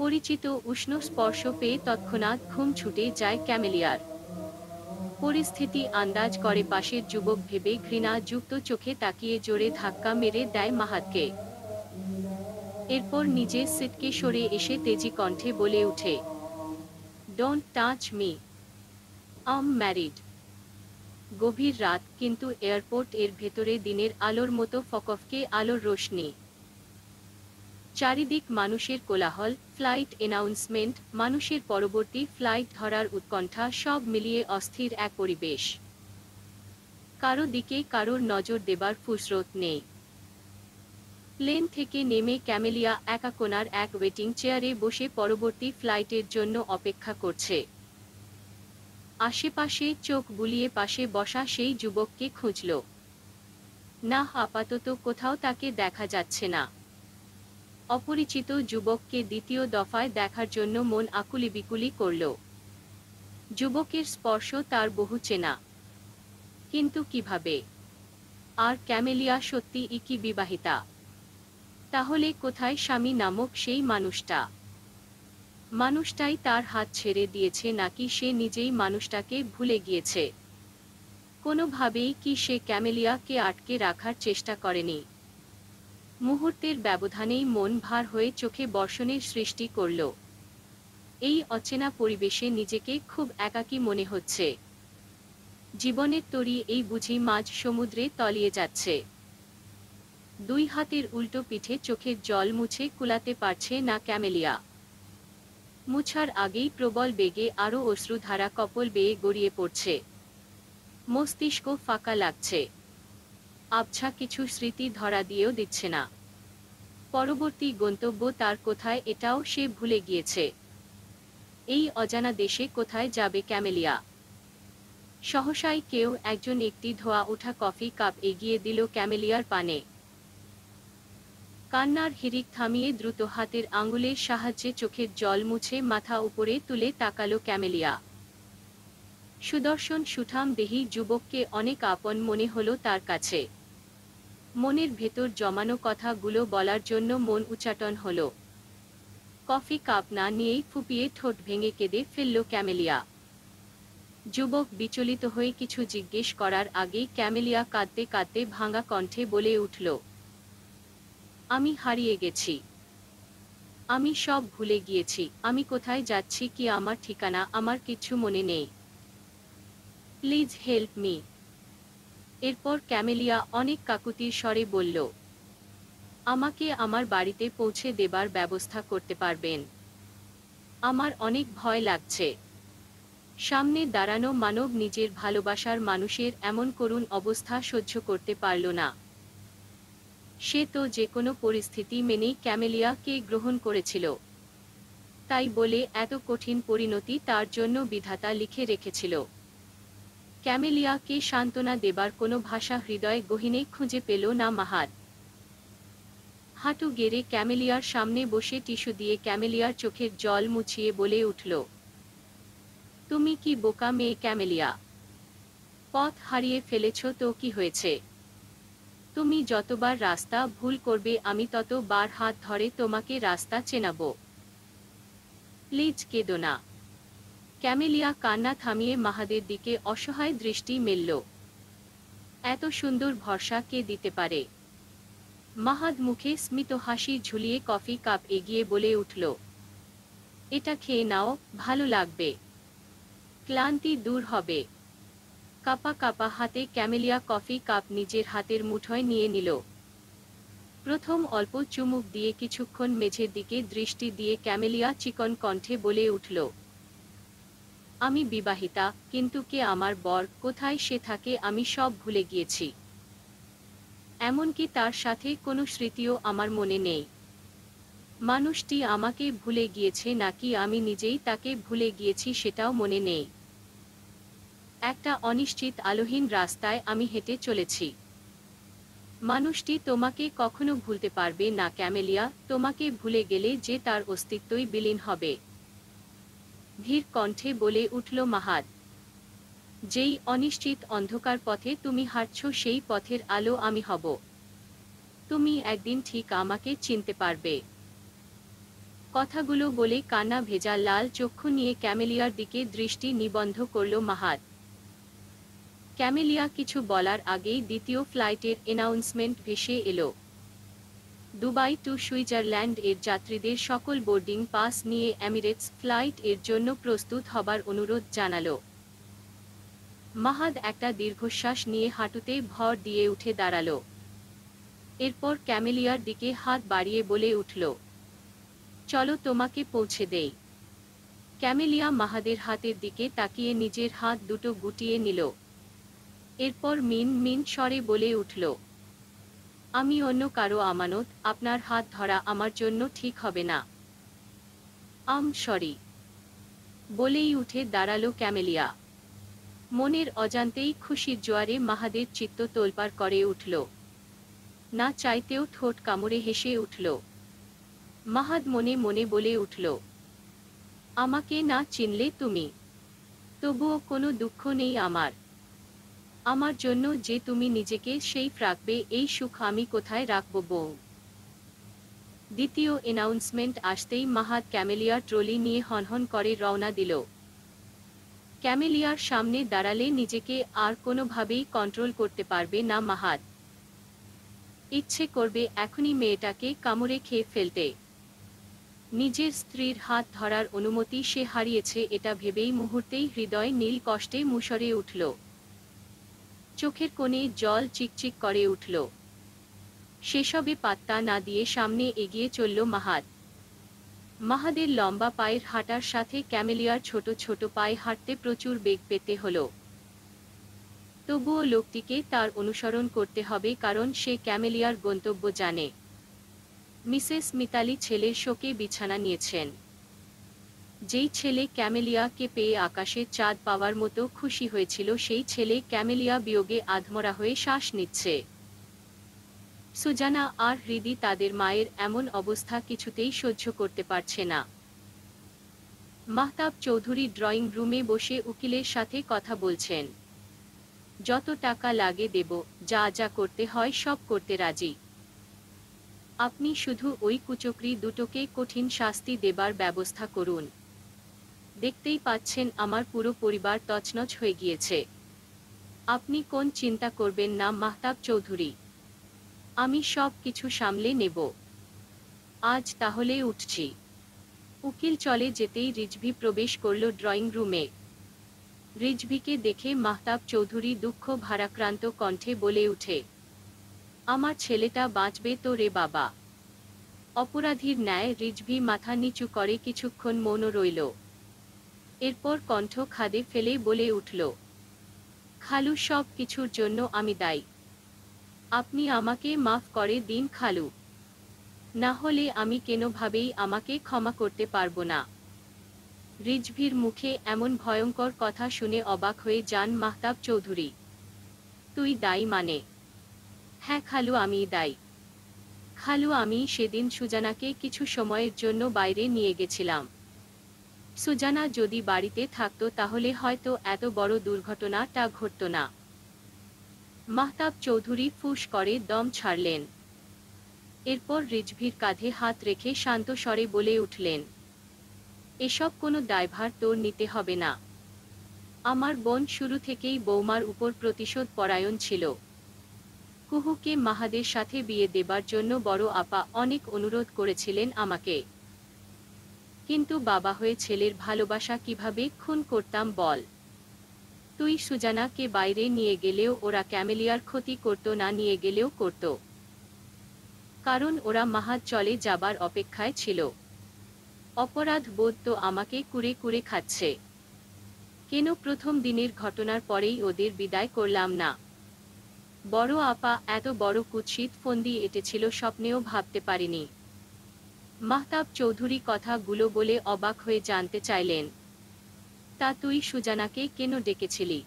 পরিচিত উষ্ণ স্পর্শ পেয়ে তৎক্ষণাৎ ঘুম ছুটে যায় ক্যামেলিয়ার পরিস্থিতি আন্দাজ করে পাশের যুবক ভেবে ঘৃণা যুক্ত চোখে তাকিয়ে জোরে ধাক্কা মেরে দেয় মাহাতকে এরপর নিজের সিটকে সরে এসে তেজি কণ্ঠে বলে উঠে don't touch me I'm married গভীর রাত কিন্তু এয়ারপোর্ট এর ভেতরে দিনের আলোর মতো ফকফকে আলোর রোশনি চারিদিক মানুষের কোলাহল ফ্লাইট অ্যানাউন্সমেন্ট মানুষের পরবর্তী ফ্লাইট ধরার উৎকণ্ঠা সব মিলিয়ে অস্থির এক পরিবেশ কারো দিকে কারোর নজর দেবার ফুসরত নেই প্লেন থেকে নেমে ক্যামেলিয়া একা এক ওয়েটিং চেয়ারে বসে পরবর্তী ফ্লাইটের জন্য অপেক্ষা করছে আশেপাশে চোখ বুলিয়ে পাশে বসা সেই যুবককে খুঁজল না আপাতত কোথাও তাকে দেখা যাচ্ছে না অপরিচিত যুবককে দ্বিতীয় দফায় দেখার জন্য মন আকুলি বিকুলি করল যুবকের স্পর্শ তার বহু চেনা কিন্তু কিভাবে আর ক্যামেলিয়া সত্যি ইকি বিবাহিতা তাহলে কোথায় স্বামী নামক সেই মানুষটা মানুষটাই তার হাত ছেড়ে দিয়েছে নাকি সে নিজেই মানুষটাকে ভুলে গিয়েছে কোনোভাবেই কি সে ক্যামেলিয়াকে আটকে রাখার চেষ্টা করেনি মুহূর্তের ব্যবধানেই মন ভার হয়ে চোখে বর্ষণের সৃষ্টি করল এই অচেনা পরিবেশে নিজেকে খুব একাকী মনে হচ্ছে জীবনের তরি এই বুঝি মাঝ সমুদ্রে তলিয়ে যাচ্ছে দুই হাতের উল্টো পিঠে চোখের জল মুছে কুলাতে পারছে না ক্যামেলিয়া মুছার আগেই প্রবল বেগে আরও অশ্রুধারা কপল বেয়ে গড়িয়ে পড়ছে মস্তিষ্ক ফাঁকা লাগছে আবছা কিছু স্মৃতি ধরা দিয়েও দিচ্ছে না পরবর্তী গন্তব্য তার কোথায় এটাও সে ভুলে গিয়েছে এই অজানা দেশে কোথায় যাবে ক্যামেলিয়া সহসায় কেউ একজন একটি ধোয়া ওঠা কফি কাপ এগিয়ে দিল ক্যামেলিয়ার পানে কান্নার হিরিক থামিয়ে দ্রুত হাতের আঙুলের সাহায্যে চোখের জল মুছে মাথা উপরে তুলে তাকালো ক্যামেলিয়া সুদর্শন সুঠাম দেহি যুবককে অনেক আপন মনে হলো তার কাছে মনের ভেতর জমানো কথাগুলো বলার জন্য মন উচাটন হল কফি কাপ না নিয়েই ফুপিয়ে ঠোঁট ভেঙে কেঁদে ফেলল ক্যামেলিয়া যুবক বিচলিত হয়ে কিছু জিজ্ঞেস করার আগেই ক্যামেলিয়া কাঁদতে কাঁদতে ভাঙা কণ্ঠে বলে উঠল আমি হারিয়ে গেছি আমি সব ভুলে গিয়েছি আমি কোথায় যাচ্ছি কি আমার ঠিকানা আমার কিছু মনে নেই প্লিজ হেল্প মি এরপর ক্যামেলিয়া অনেক কাকুতির স্বরে বলল আমাকে আমার বাড়িতে পৌঁছে দেবার ব্যবস্থা করতে পারবেন আমার অনেক ভয় লাগছে সামনে দাঁড়ানো মানব নিজের ভালোবাসার মানুষের এমন করুণ অবস্থা সহ্য করতে পারল না সে তো যে কোনো পরিস্থিতি মেনে ক্যামেলিয়াকে গ্রহণ করেছিল তাই বলে এত কঠিন পরিণতি তার জন্য বিধাতা লিখে রেখেছিল ক্যামেলিয়াকে সান্ত্বনা দেবার কোনো ভাষা হৃদয় গহিনে খুঁজে পেল না মাহাত হাঁটু গেড়ে ক্যামেলিয়ার সামনে বসে টিস্যু দিয়ে ক্যামেলিয়ার চোখের জল মুছিয়ে বলে উঠল তুমি কি বোকা মেয়ে ক্যামেলিয়া পথ হারিয়ে ফেলেছ তো কি হয়েছে তুমি যতবার রাস্তা ভুল করবে আমি তত বার হাত ধরে তোমাকে রাস্তা চেনাব প্লিজ কেদো না ক্যামেলিয়া কান্না থামিয়ে মাহাদের দিকে অসহায় দৃষ্টি মেলল এত সুন্দর ভরসা কে দিতে পারে মাহাদ মুখে স্মিত হাসি ঝুলিয়ে কফি কাপ এগিয়ে বলে উঠল এটা খেয়ে নাও ভালো লাগবে ক্লান্তি দূর হবে কাপা কাপা হাতে ক্যামেলিয়া কফি কাপ নিজের হাতের মুঠোয় নিয়ে নিল প্রথম অল্প চুমুক দিয়ে কিছুক্ষণ মেঝের দিকে দৃষ্টি দিয়ে ক্যামেলিয়া চিকন কণ্ঠে বলে উঠল আমি বিবাহিতা কিন্তু কে আমার বর কোথায় সে থাকে আমি সব ভুলে গিয়েছি এমনকি তার সাথে কোনো স্মৃতিও আমার মনে নেই মানুষটি আমাকে ভুলে গিয়েছে নাকি আমি নিজেই তাকে ভুলে গিয়েছি সেটাও মনে নেই একটা অনিশ্চিত আলোহীন রাস্তায় আমি হেঁটে চলেছি মানুষটি তোমাকে কখনো ভুলতে পারবে না ক্যামেলিয়া তোমাকে ভুলে গেলে যে তার অস্তিত্বই বিলীন হবে ধীর কণ্ঠে বলে উঠল মাহাত যেই অনিশ্চিত অন্ধকার পথে তুমি হাঁটছ সেই পথের আলো আমি হব তুমি একদিন ঠিক আমাকে চিনতে পারবে কথাগুলো বলে কান্না ভেজা লাল চক্ষু নিয়ে ক্যামেলিয়ার দিকে দৃষ্টি নিবন্ধ করল মাহাত ক্যামেলিয়া কিছু বলার আগেই দ্বিতীয় ফ্লাইটের অ্যানাউন্সমেন্ট ভেসে এলো দুবাই টু সুইজারল্যান্ড এর যাত্রীদের সকল বোর্ডিং পাস নিয়ে এমিরেটস ফ্লাইট এর জন্য প্রস্তুত হবার অনুরোধ জানাল মাহাদ একটা দীর্ঘশ্বাস নিয়ে হাঁটুতে ভর দিয়ে উঠে দাঁড়াল এরপর ক্যামেলিয়ার দিকে হাত বাড়িয়ে বলে উঠল চলো তোমাকে পৌঁছে দেই ক্যামেলিয়া মাহাদের হাতের দিকে তাকিয়ে নিজের হাত দুটো গুটিয়ে নিল এরপর মিন মিন স্বরে বলে উঠল আমি অন্য কারো আমানত আপনার হাত ধরা আমার জন্য ঠিক হবে না আম সরি বলেই উঠে দাঁড়ালো ক্যামেলিয়া মনের অজান্তেই খুশির জোয়ারে মাহাদের চিত্ত তোলপার করে উঠল না চাইতেও ঠোঁট কামড়ে হেসে উঠল মাহাদ মনে মনে বলে উঠল আমাকে না চিনলে তুমি তবুও কোনো দুঃখ নেই আমার আমার জন্য যে তুমি নিজেকে সেই রাখবে এই সুখ আমি কোথায় রাখব বউ দ্বিতীয় অ্যানাউন্সমেন্ট আসতেই মাহাত ক্যামেলিয়ার ট্রলি নিয়ে হনহন করে রওনা দিল ক্যামেলিয়ার সামনে দাঁড়ালে নিজেকে আর কোনোভাবেই কন্ট্রোল করতে পারবে না মাহাত ইচ্ছে করবে এখনই মেয়েটাকে কামড়ে খেয়ে ফেলতে নিজের স্ত্রীর হাত ধরার অনুমতি সে হারিয়েছে এটা ভেবেই মুহূর্তেই হৃদয় নীল কষ্টে মুসরে উঠল চোখের কোণে জল চিকচিক করে উঠল সেসবে পাত্তা না দিয়ে সামনে এগিয়ে চলল মাহাত মাহাদের লম্বা পায়ের হাঁটার সাথে ক্যামেলিয়ার ছোট ছোট পায়ে হাঁটতে প্রচুর বেগ পেতে হল তবুও লোকটিকে তার অনুসরণ করতে হবে কারণ সে ক্যামেলিয়ার গন্তব্য জানে মিসেস মিতালি ছেলের শোকে বিছানা নিয়েছেন যেই ছেলে ক্যামেলিয়াকে পেয়ে আকাশে চাঁদ পাওয়ার মতো খুশি হয়েছিল সেই ছেলে ক্যামেলিয়া বিয়োগে আধমরা হয়ে শ্বাস নিচ্ছে সুজানা আর হৃদি তাদের মায়ের এমন অবস্থা কিছুতেই সহ্য করতে পারছে না মাহতাব চৌধুরী ড্রয়িং রুমে বসে উকিলের সাথে কথা বলছেন যত টাকা লাগে দেব যা যা করতে হয় সব করতে রাজি আপনি শুধু ওই কুচকরি দুটোকে কঠিন শাস্তি দেবার ব্যবস্থা করুন দেখতেই পাচ্ছেন আমার পুরো পরিবার তছনছ হয়ে গিয়েছে আপনি কোন চিন্তা করবেন না মাহতাব চৌধুরী আমি সব কিছু সামলে নেব আজ তাহলে উঠছি উকিল চলে যেতেই রিজভি প্রবেশ করল ড্রয়িং রুমে রিজভিকে দেখে মাহতাব চৌধুরী দুঃখ ভারাক্রান্ত কণ্ঠে বলে উঠে আমার ছেলেটা বাঁচবে তো রে বাবা অপরাধীর ন্যায় রিজভি মাথা নিচু করে কিছুক্ষণ মৌন রইল এরপর কণ্ঠ খাদে ফেলেই বলে উঠল খালু সব কিছুর জন্য আমি দায়ী আপনি আমাকে মাফ করে দিন খালু না হলে আমি কেনভাবেই আমাকে ক্ষমা করতে পারবো না রিজভির মুখে এমন ভয়ঙ্কর কথা শুনে অবাক হয়ে যান মাহতাব চৌধুরী তুই দায়ী মানে হ্যাঁ খালু আমি দায়ী খালু আমি সেদিন সুজানাকে কিছু সময়ের জন্য বাইরে নিয়ে গেছিলাম সুজানা যদি বাড়িতে থাকত তাহলে হয়তো এত বড় দুর্ঘটনাটা ঘটত না মাহতাব চৌধুরী ফুস করে দম ছাড়লেন এরপর রিজভির কাঁধে হাত রেখে শান্ত স্বরে বলে উঠলেন এসব কোনো ড্রাইভার তোর নিতে হবে না আমার বোন শুরু থেকেই বৌমার উপর প্রতিশোধ পরায়ণ ছিল কুহুকে মাহাদের সাথে বিয়ে দেবার জন্য বড় আপা অনেক অনুরোধ করেছিলেন আমাকে কিন্তু বাবা হয়ে ছেলের ভালোবাসা কিভাবে খুন করতাম বল তুই সুজানাকে বাইরে নিয়ে গেলেও ওরা ক্যামেলিয়ার ক্ষতি করত না নিয়ে গেলেও করত কারণ ওরা মাহাত চলে যাবার অপেক্ষায় ছিল অপরাধ বোধ তো আমাকে কুড়ে কুড়ে খাচ্ছে কেন প্রথম দিনের ঘটনার পরেই ওদের বিদায় করলাম না বড় আপা এত বড় কুৎসিত ফন্দি এটেছিল স্বপ্নেও ভাবতে পারিনি মাহতাব চৌধুরী কথাগুলো বলে অবাক হয়ে জানতে চাইলেন তা তুই সুজানাকে কেন ডেকেছিলি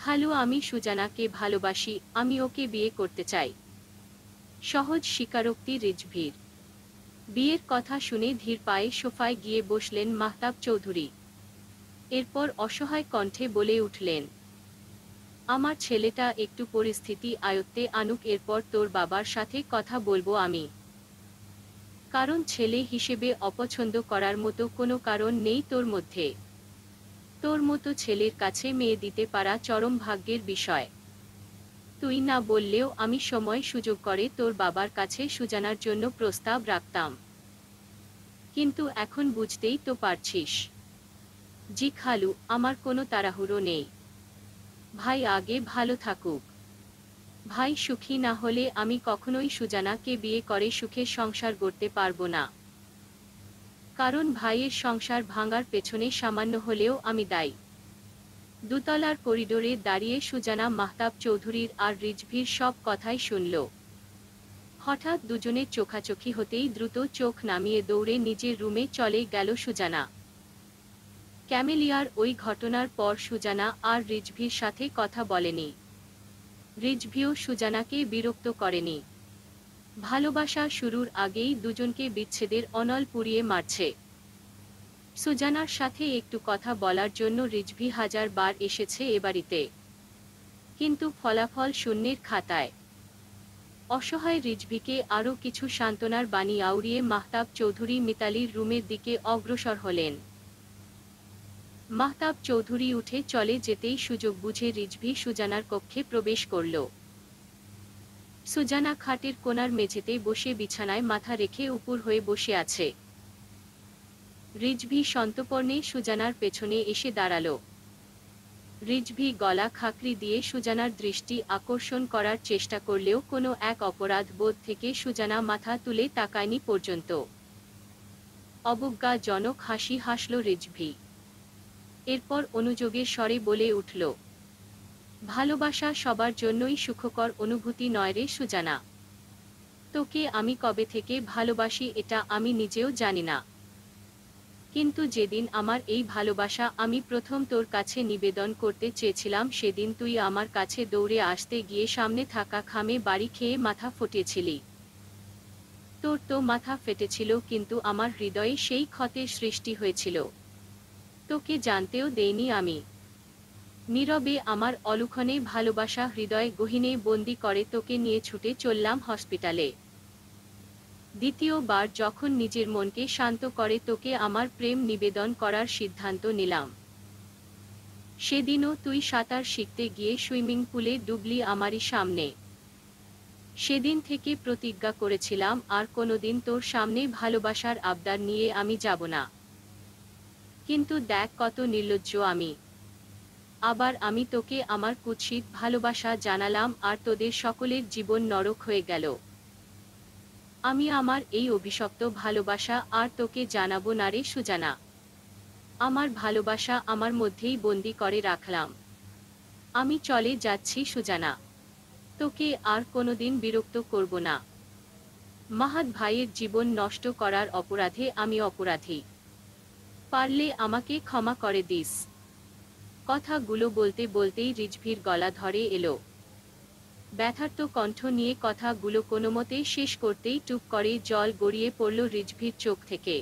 খালু আমি সুজানাকে ভালোবাসি আমি ওকে বিয়ে করতে চাই সহজ স্বীকারোক্তি রিজভীর বিয়ের কথা শুনে ধীর পায়ে সোফায় গিয়ে বসলেন মাহতাব চৌধুরী এরপর অসহায় কণ্ঠে বলে উঠলেন আমার ছেলেটা একটু পরিস্থিতি আয়ত্তে আনুক এরপর তোর বাবার সাথে কথা বলবো আমি কারণ ছেলে হিসেবে অপছন্দ করার মতো কোনো কারণ নেই তোর মধ্যে তোর মতো ছেলের কাছে মেয়ে দিতে পারা চরম ভাগ্যের বিষয় তুই না বললেও আমি সময় সুযোগ করে তোর বাবার কাছে সুজানার জন্য প্রস্তাব রাখতাম কিন্তু এখন বুঝতেই তো পারছিস জি খালু আমার কোনো তাড়াহুড়ো নেই ভাই আগে ভালো থাকুক ভাই সুখী না হলে আমি কখনোই সুজানাকে বিয়ে করে সুখের সংসার গড়তে পারবো না কারণ ভাইয়ের সংসার ভাঙার পেছনে সামান্য হলেও আমি দায়ী দুতলার করিডোরে দাঁড়িয়ে সুজানা মাহতাব চৌধুরীর আর রিজভির সব কথাই শুনল হঠাৎ দুজনে চোখাচোখি হতেই দ্রুত চোখ নামিয়ে দৌড়ে নিজের রুমে চলে গেল সুজানা ক্যামেলিয়ার ওই ঘটনার পর সুজানা আর রিজভির সাথে কথা বলেনি রিজভিও সুজানাকে বিরক্ত করেনি ভালোবাসা শুরুর আগেই দুজনকে বিচ্ছেদের অনল পুড়িয়ে মারছে সুজানার সাথে একটু কথা বলার জন্য রিজভি হাজার বার এসেছে এবাড়িতে কিন্তু ফলাফল শূন্যের খাতায় অসহায় রিজভিকে আরও কিছু সান্ত্বনার বাণী আউড়িয়ে মাহতাব চৌধুরী মিতালির রুমের দিকে অগ্রসর হলেন মাহতাব চৌধুরী উঠে চলে যেতেই সুযোগ বুঝে রিজভি সুজানার কক্ষে প্রবেশ করল সুজানা খাটের কোনার মেঝেতে বসে বিছানায় মাথা রেখে উপর হয়ে বসে আছে রিজভি সন্তপর্ণে সুজানার পেছনে এসে দাঁড়াল রিজভি গলা খাকরি দিয়ে সুজানার দৃষ্টি আকর্ষণ করার চেষ্টা করলেও কোনো এক অপরাধ বোধ থেকে সুজানা মাথা তুলে তাকায়নি পর্যন্ত অবজ্ঞাজনক হাসি হাসল রিজভি এরপর অনুযোগের স্বরে বলে উঠল ভালোবাসা সবার জন্যই সুখকর অনুভূতি নয় রে সুজানা তোকে আমি কবে থেকে ভালোবাসি এটা আমি নিজেও জানি না কিন্তু যেদিন আমার এই ভালোবাসা আমি প্রথম তোর কাছে নিবেদন করতে চেয়েছিলাম সেদিন তুই আমার কাছে দৌড়ে আসতে গিয়ে সামনে থাকা খামে বাড়ি খেয়ে মাথা ফুটেছিলি তোর তো মাথা ফেটেছিল কিন্তু আমার হৃদয়ে সেই ক্ষতের সৃষ্টি হয়েছিল তোকে জানতেও দেইনি আমি নীরবে আমার অলুখনে ভালোবাসা হৃদয় গহিনে বন্দি করে তোকে নিয়ে ছুটে চললাম হসপিটালে দ্বিতীয়বার যখন নিজের মনকে শান্ত করে তোকে আমার প্রেম নিবেদন করার সিদ্ধান্ত নিলাম সেদিনও তুই সাঁতার শিখতে গিয়ে সুইমিং পুলে ডুবলি আমারই সামনে সেদিন থেকে প্রতিজ্ঞা করেছিলাম আর কোনোদিন তোর সামনে ভালোবাসার আবদার নিয়ে আমি যাব না কিন্তু দেখ কত নির্লজ্জ আমি আবার আমি তোকে আমার কুৎসিত ভালোবাসা জানালাম আর তোদের সকলের জীবন নরক হয়ে গেল আমি আমার এই অভিশপ্ত ভালোবাসা আর তোকে জানাবো না রে সুজানা আমার ভালোবাসা আমার মধ্যেই বন্দি করে রাখলাম আমি চলে যাচ্ছি সুজানা তোকে আর কোনোদিন বিরক্ত করব না মাহাত ভাইয়ের জীবন নষ্ট করার অপরাধে আমি অপরাধী পারলে আমাকে ক্ষমা করে দিস কথাগুলো বলতে বলতেই রিজভির গলা ধরে এলো ব্যথার্থ কণ্ঠ নিয়ে কথাগুলো কোনো মতে শেষ করতেই টুপ করে জল গড়িয়ে পড়ল রিজভির চোখ থেকে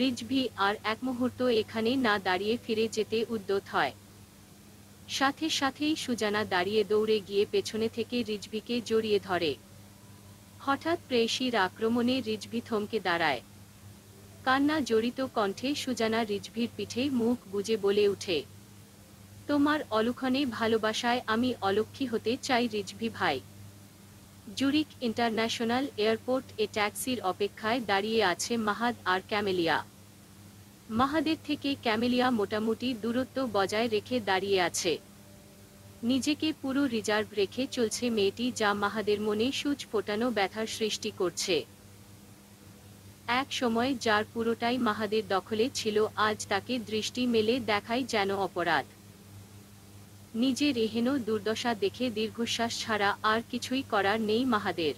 রিজভি আর এক মুহূর্ত এখানে না দাঁড়িয়ে ফিরে যেতে উদ্যত হয় সাথে সাথেই সুজানা দাঁড়িয়ে দৌড়ে গিয়ে পেছনে থেকে রিজভিকে জড়িয়ে ধরে হঠাৎ প্রেসির আক্রমণে রিজভি থমকে দাঁড়ায় কান্না জড়িত কণ্ঠে সুজানা রিজভির পিঠে মুখ গুজে বলে উঠে তোমার অলক্ষণে ভালোবাসায় আমি অলক্ষী হতে চাই রিজভি ভাই জুরিক ইন্টারন্যাশনাল এয়ারপোর্ট এ ট্যাক্সির অপেক্ষায় দাঁড়িয়ে আছে মাহাদ আর ক্যামেলিয়া মাহাদের থেকে ক্যামেলিয়া মোটামুটি দূরত্ব বজায় রেখে দাঁড়িয়ে আছে নিজেকে পুরো রিজার্ভ রেখে চলছে মেয়েটি যা মাহাদের মনে সুচ ফোটানো ব্যথার সৃষ্টি করছে এক সময় যার পুরোটাই মাহাদের দখলে ছিল আজ তাকে দৃষ্টি মেলে দেখাই যেন অপরাধ নিজের এহেন দুর্দশা দেখে দীর্ঘশ্বাস ছাড়া আর কিছুই করার নেই মাহাদের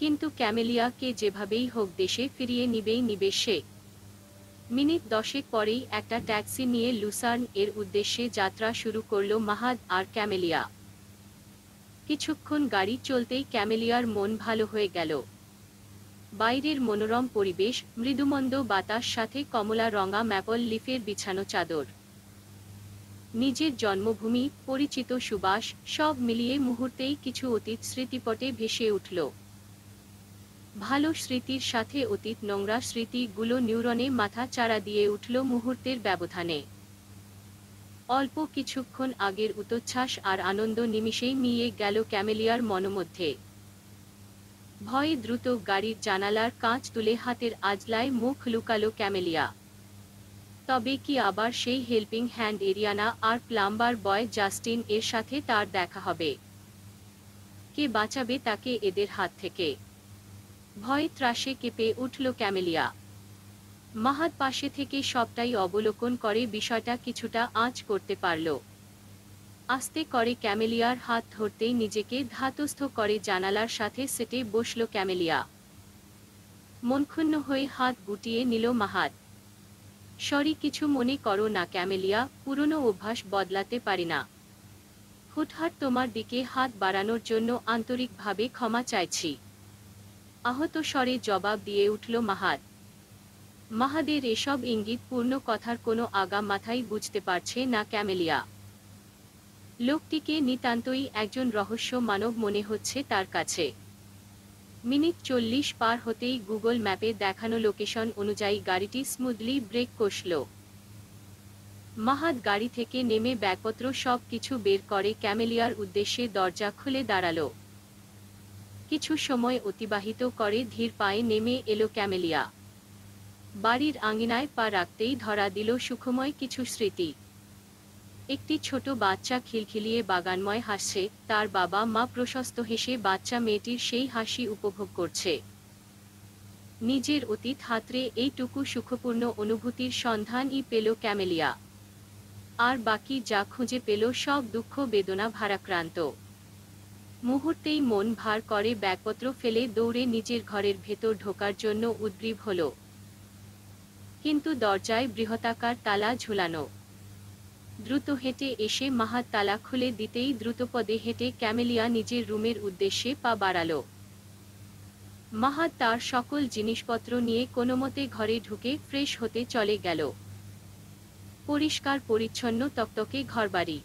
কিন্তু ক্যামেলিয়াকে যেভাবেই হোক দেশে ফিরিয়ে নিবেই নিবে সে মিনিট দশেক পরেই একটা ট্যাক্সি নিয়ে লুসার্ন এর উদ্দেশ্যে যাত্রা শুরু করল মাহাদ আর ক্যামেলিয়া কিছুক্ষণ গাড়ি চলতেই ক্যামেলিয়ার মন ভালো হয়ে গেল বাইরের মনোরম পরিবেশ মৃদুমন্দ বাতাস সাথে কমলা রঙা ম্যাপল লিফের বিছানো চাদর নিজের জন্মভূমি পরিচিত সুবাস সব মিলিয়ে মুহূর্তেই কিছু অতীত স্মৃতিপটে ভেসে উঠল ভালো স্মৃতির সাথে অতীত নোংরা স্মৃতিগুলো নিউরনে মাথা চাড়া দিয়ে উঠল মুহূর্তের ব্যবধানে অল্প কিছুক্ষণ আগের উতচ্ছ্বাস আর আনন্দ নিমিষেই মিয়ে গেল ক্যামেলিয়ার মনমধ্যে ভয়ে দ্রুত গাড়ির জানালার কাঁচ তুলে হাতের আজলায় মুখ লুকালো ক্যামেলিয়া তবে কি আবার সেই হেল্পিং হ্যান্ড এরিয়ানা আর প্লাম্বার বয় জাস্টিন এর সাথে তার দেখা হবে কে বাঁচাবে তাকে এদের হাত থেকে ভয় ত্রাসে কেঁপে উঠল ক্যামেলিয়া মাহাত পাশে থেকে সবটাই অবলোকন করে বিষয়টা কিছুটা আঁচ করতে পারল আস্তে করে ক্যামেলিয়ার হাত ধরতেই নিজেকে ধাতস্থ করে জানালার সাথে সেটে বসল ক্যামেলিয়া মনক্ষুণ্ণ হয়ে হাত গুটিয়ে নিল মাহাত সরি কিছু মনে করো না ক্যামেলিয়া পুরনো অভ্যাস বদলাতে পারি না হুটহাট তোমার দিকে হাত বাড়ানোর জন্য আন্তরিকভাবে ক্ষমা চাইছি আহত স্বরে জবাব দিয়ে উঠল মাহাত মাহাদের এসব পূর্ণ কথার কোনো আগা মাথায় বুঝতে পারছে না ক্যামেলিয়া লোকটিকে নিতান্তই একজন রহস্য মানব মনে হচ্ছে তার কাছে মিনিট চল্লিশ পার হতেই গুগল ম্যাপে দেখানো লোকেশন অনুযায়ী গাড়িটি স্মুথলি ব্রেক কষল মাহাত গাড়ি থেকে নেমে ব্যাগপত্র সব কিছু বের করে ক্যামেলিয়ার উদ্দেশ্যে দরজা খুলে দাঁড়াল কিছু সময় অতিবাহিত করে ধীর পায়ে নেমে এলো ক্যামেলিয়া বাড়ির আঙিনায় পা রাখতেই ধরা দিল সুখময় কিছু স্মৃতি একটি ছোট বাচ্চা খিলখিলিয়ে বাগানময় হাসছে তার বাবা মা প্রশস্ত হেসে বাচ্চা মেয়েটির সেই হাসি উপভোগ করছে নিজের অতীত হাতরে এইটুকু সুখপূর্ণ অনুভূতির সন্ধানই পেল ক্যামেলিয়া আর বাকি যা খুঁজে পেল সব দুঃখ বেদনা ভারাক্রান্ত মুহূর্তেই মন ভার করে ব্যাগপত্র ফেলে দৌড়ে নিজের ঘরের ভেতর ঢোকার জন্য উদ্গ্রীব হল কিন্তু দরজায় বৃহতাকার তালা ঝুলানো দ্রুত হেঁটে এসে মাহাত তালা খুলে দিতেই দ্রুতপদে হেঁটে ক্যামেলিয়া নিজের রুমের উদ্দেশ্যে পা বাড়াল মাহাত তার সকল জিনিসপত্র নিয়ে কোনোমতে ঘরে ঢুকে ফ্রেশ হতে চলে গেল পরিষ্কার পরিচ্ছন্ন তকতকে ঘরবাড়ি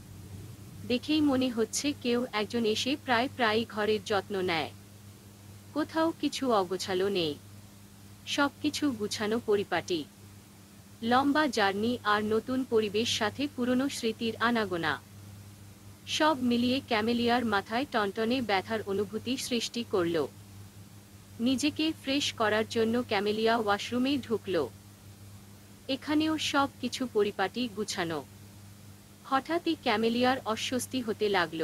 দেখেই মনে হচ্ছে কেউ একজন এসে প্রায় প্রায় ঘরের যত্ন নেয় কোথাও কিছু অগোছালো নেই সবকিছু গুছানো পরিপাটি লম্বা জার্নি আর নতুন পরিবেশ সাথে পুরনো স্মৃতির আনাগোনা সব মিলিয়ে ক্যামেলিয়ার মাথায় টনটনে ব্যথার অনুভূতি সৃষ্টি করল নিজেকে ফ্রেশ করার জন্য ক্যামেলিয়া ওয়াশরুমে ঢুকল এখানেও সব কিছু পরিপাটি গুছানো হঠাৎই ক্যামেলিয়ার অস্বস্তি হতে লাগল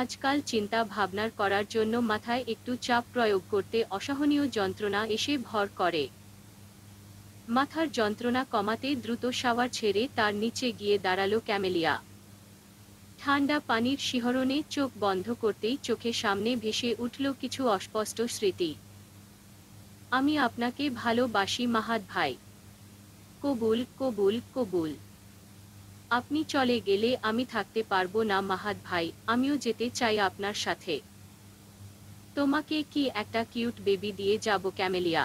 আজকাল চিন্তা ভাবনার করার জন্য মাথায় একটু চাপ প্রয়োগ করতে অসহনীয় যন্ত্রণা এসে ভর করে মাথার যন্ত্রণা কমাতে দ্রুত শাওয়ার ছেড়ে তার নিচে গিয়ে দাঁড়ালো ক্যামেলিয়া ঠান্ডা পানির শিহরণে চোখ বন্ধ করতেই চোখে সামনে ভেসে উঠল কিছু অস্পষ্ট স্মৃতি আমি আপনাকে ভালোবাসি মাহাত ভাই কবুল কবুল কবুল আপনি চলে গেলে আমি থাকতে পারবো না মাহাত ভাই আমিও যেতে চাই আপনার সাথে তোমাকে কি একটা কিউট বেবি দিয়ে যাব ক্যামেলিয়া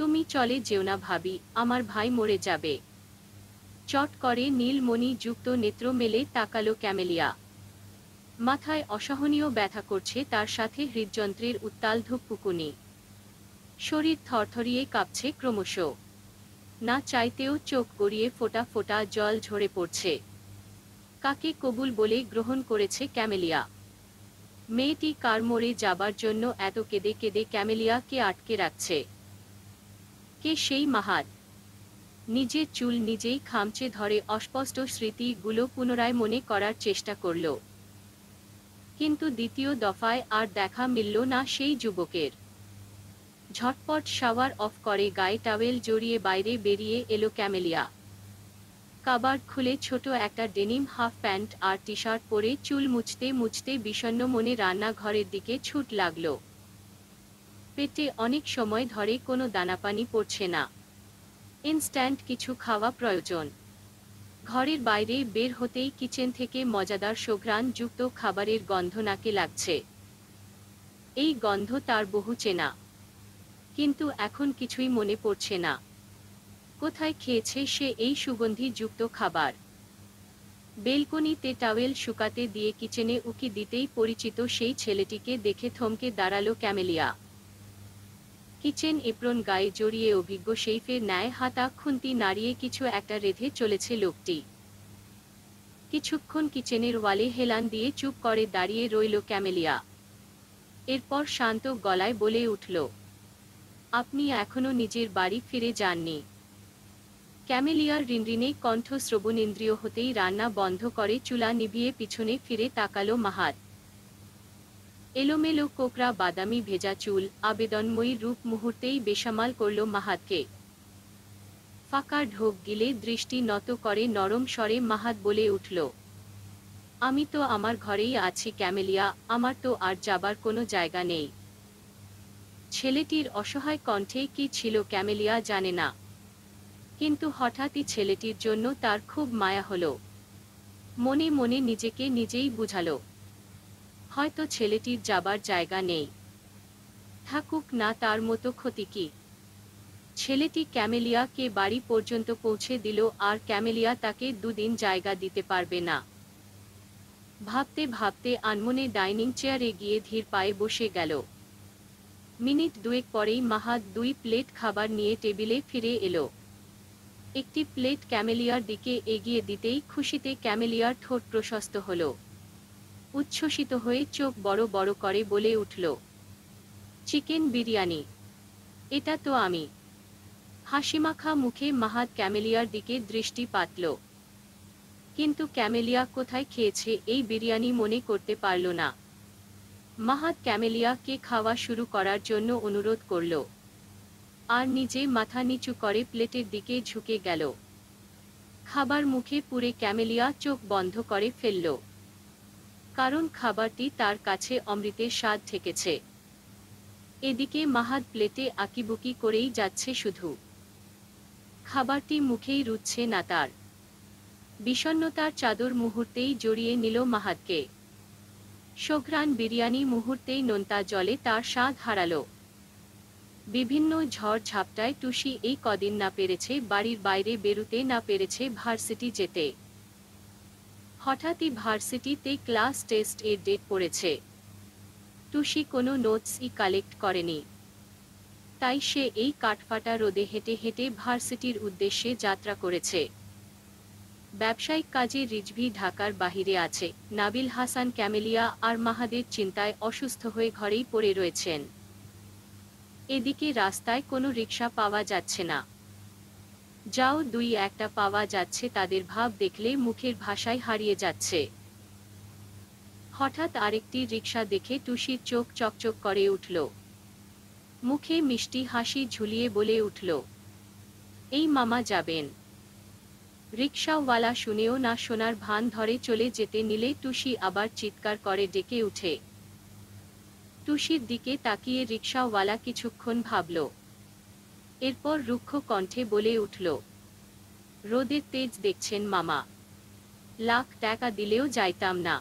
তুমি চলে যেও না ভাবি আমার ভাই মরে যাবে চট করে নীলমণি যুক্ত নেত্র মেলে তাকালো ক্যামেলিয়া মাথায় অসহনীয় ব্যথা করছে তার সাথে হৃদযন্ত্রের উত্তাল ধুকপুকুনি শরীর থরথরিয়ে কাঁপছে ক্রমশ না চাইতেও চোখ গড়িয়ে ফোটা ফোটা জল ঝরে পড়ছে কাকে কবুল বলে গ্রহণ করেছে ক্যামেলিয়া মেয়েটি কার মরে যাবার জন্য এত কেঁদে কেঁদে ক্যামেলিয়াকে আটকে রাখছে কে সেই মাহাত নিজের চুল নিজেই খামচে ধরে অস্পষ্ট স্মৃতিগুলো পুনরায় মনে করার চেষ্টা করল কিন্তু দ্বিতীয় দফায় আর দেখা মিলল না সেই যুবকের ঝটপট শাওয়ার অফ করে গায়ে টাওয়েল জড়িয়ে বাইরে বেরিয়ে এলো ক্যামেলিয়া কাবার খুলে ছোট একটা ডেনিম হাফ প্যান্ট আর টি শার্ট পরে চুল মুছতে মুছতে বিষণ্ন মনে রান্নাঘরের দিকে ছুট লাগলো পেটে অনেক সময় ধরে কোনো পানি পড়ছে না ইনস্ট্যান্ট কিছু খাওয়া প্রয়োজন ঘরের বাইরে বের হতেই কিচেন থেকে মজাদার যুক্ত খাবারের গন্ধ নাকে লাগছে এই গন্ধ তার বহু চেনা কিন্তু এখন কিছুই মনে পড়ছে না কোথায় খেয়েছে সে এই সুগন্ধি যুক্ত খাবার বেলকনিতে টাওয়েল শুকাতে দিয়ে কিচেনে উকি দিতেই পরিচিত সেই ছেলেটিকে দেখে থমকে দাঁড়ালো ক্যামেলিয়া কিচেন এপ্রন গায়ে জড়িয়ে অভিজ্ঞ শেফের ন্যায় হাতা খুন্তি নাড়িয়ে কিছু একটা রেধে চলেছে লোকটি কিছুক্ষণ কিচেনের ওয়ালে হেলান দিয়ে চুপ করে দাঁড়িয়ে রইল ক্যামেলিয়া এরপর শান্ত গলায় বলে উঠল আপনি এখনো নিজের বাড়ি ফিরে যাননি ক্যামেলিয়ার রিনরিনে কণ্ঠ শ্রবণেন্দ্রিয় হতেই রান্না বন্ধ করে চুলা নিভিয়ে পিছনে ফিরে তাকালো মাহাত এলোমেলো কোকরা বাদামি ভেজা চুল আবেদনময়ী রূপ মুহূর্তেই বেসামাল করল মাহাতকে ফাঁকা ঢোক গিলে দৃষ্টি নত করে নরম স্বরে মাহাত বলে উঠল আমি তো আমার ঘরেই আছি ক্যামেলিয়া আমার তো আর যাবার কোনো জায়গা নেই ছেলেটির অসহায় কণ্ঠে কি ছিল ক্যামেলিয়া জানে না কিন্তু হঠাৎই ছেলেটির জন্য তার খুব মায়া হল মনে মনে নিজেকে নিজেই বুঝালো হয়তো ছেলেটির যাবার জায়গা নেই থাকুক না তার মতো ক্ষতি কি ছেলেটি ক্যামেলিয়াকে বাড়ি পর্যন্ত পৌঁছে দিল আর ক্যামেলিয়া তাকে দুদিন জায়গা দিতে পারবে না ভাবতে ভাবতে আনমনে ডাইনিং চেয়ারে গিয়ে ধীর পায়ে বসে গেল মিনিট দুয়েক পরেই মাহাত দুই প্লেট খাবার নিয়ে টেবিলে ফিরে এলো একটি প্লেট ক্যামেলিয়ার দিকে এগিয়ে দিতেই খুশিতে ক্যামেলিয়ার ঠোঁট প্রশস্ত হলো উচ্ছ্বসিত হয়ে চোখ বড় বড় করে বলে উঠল চিকেন বিরিয়ানি এটা তো আমি হাসিমাখা মুখে মাহাত ক্যামেলিয়ার দিকে দৃষ্টি পাতল কিন্তু ক্যামেলিয়া কোথায় খেয়েছে এই বিরিয়ানি মনে করতে পারল না মাহাত ক্যামেলিয়াকে খাওয়া শুরু করার জন্য অনুরোধ করল আর নিজে মাথা নিচু করে প্লেটের দিকে ঝুঁকে গেল খাবার মুখে পুরে ক্যামেলিয়া চোখ বন্ধ করে ফেলল কারণ খাবারটি তার কাছে অমৃতের স্বাদ ঠেকেছে এদিকে মাহাদ প্লেটে আঁকিবুকি করেই যাচ্ছে শুধু খাবারটি মুখেই রুচ্ছে না তার বিষণ্নতার চাদর মুহূর্তেই জড়িয়ে নিল মাহাদকে সোগ্রান বিরিয়ানি মুহূর্তেই নোনতা জলে তার স্বাদ হারালো বিভিন্ন ঝড় ঝাপটায় টুসি এই কদিন না পেরেছে বাড়ির বাইরে বেরুতে না পেরেছে ভার্সিটি যেতে হঠাৎই ভার্সিটিতে ক্লাস টেস্ট এর ডেট পড়েছে টুসি কোনো নোটসই কালেক্ট করেনি তাই সে এই কাঠফাটা রোদে হেঁটে হেঁটে ভার্সিটির উদ্দেশ্যে যাত্রা করেছে ব্যবসায়িক কাজে রিজভি ঢাকার বাহিরে আছে নাবিল হাসান ক্যামেলিয়া আর মাহাদের চিন্তায় অসুস্থ হয়ে ঘরেই পড়ে রয়েছেন এদিকে রাস্তায় কোনো রিক্সা পাওয়া যাচ্ছে না যাও দুই একটা পাওয়া যাচ্ছে তাদের ভাব দেখলে মুখের ভাষায় হারিয়ে যাচ্ছে হঠাৎ আরেকটি রিক্সা দেখে টুসির চোখ চকচক করে উঠল মুখে মিষ্টি হাসি ঝুলিয়ে বলে উঠল এই মামা যাবেন রিক্সাওয়ালা শুনেও না সোনার ভান ধরে চলে যেতে নিলে টুসি আবার চিৎকার করে ডেকে উঠে টুসির দিকে তাকিয়ে রিক্সাওয়ালা কিছুক্ষণ ভাবল এরপর রুক্ষ কণ্ঠে বলে উঠল রোদের তেজ দেখছেন মামা লাখ টাকা দিলেও যাইতাম না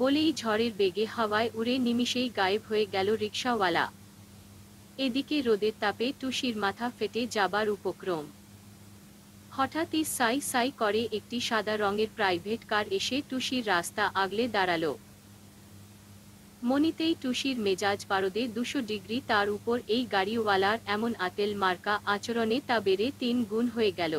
বলেই ঝড়ের বেগে হাওয়ায় উড়ে নিমিষেই গায়েব হয়ে গেল রিক্সাওয়ালা এদিকে রোদের তাপে টুসির মাথা ফেটে যাবার উপক্রম হঠাৎই সাই সাই করে একটি সাদা রঙের প্রাইভেট কার এসে টুসির রাস্তা আগলে দাঁড়ালো মনিতেই টুসির মেজাজ পারদে দুশো ডিগ্রি তার উপর এই গাড়িওয়ালার এমন আতেল মার্কা আচরণে তা বেড়ে তিন গুণ হয়ে গেল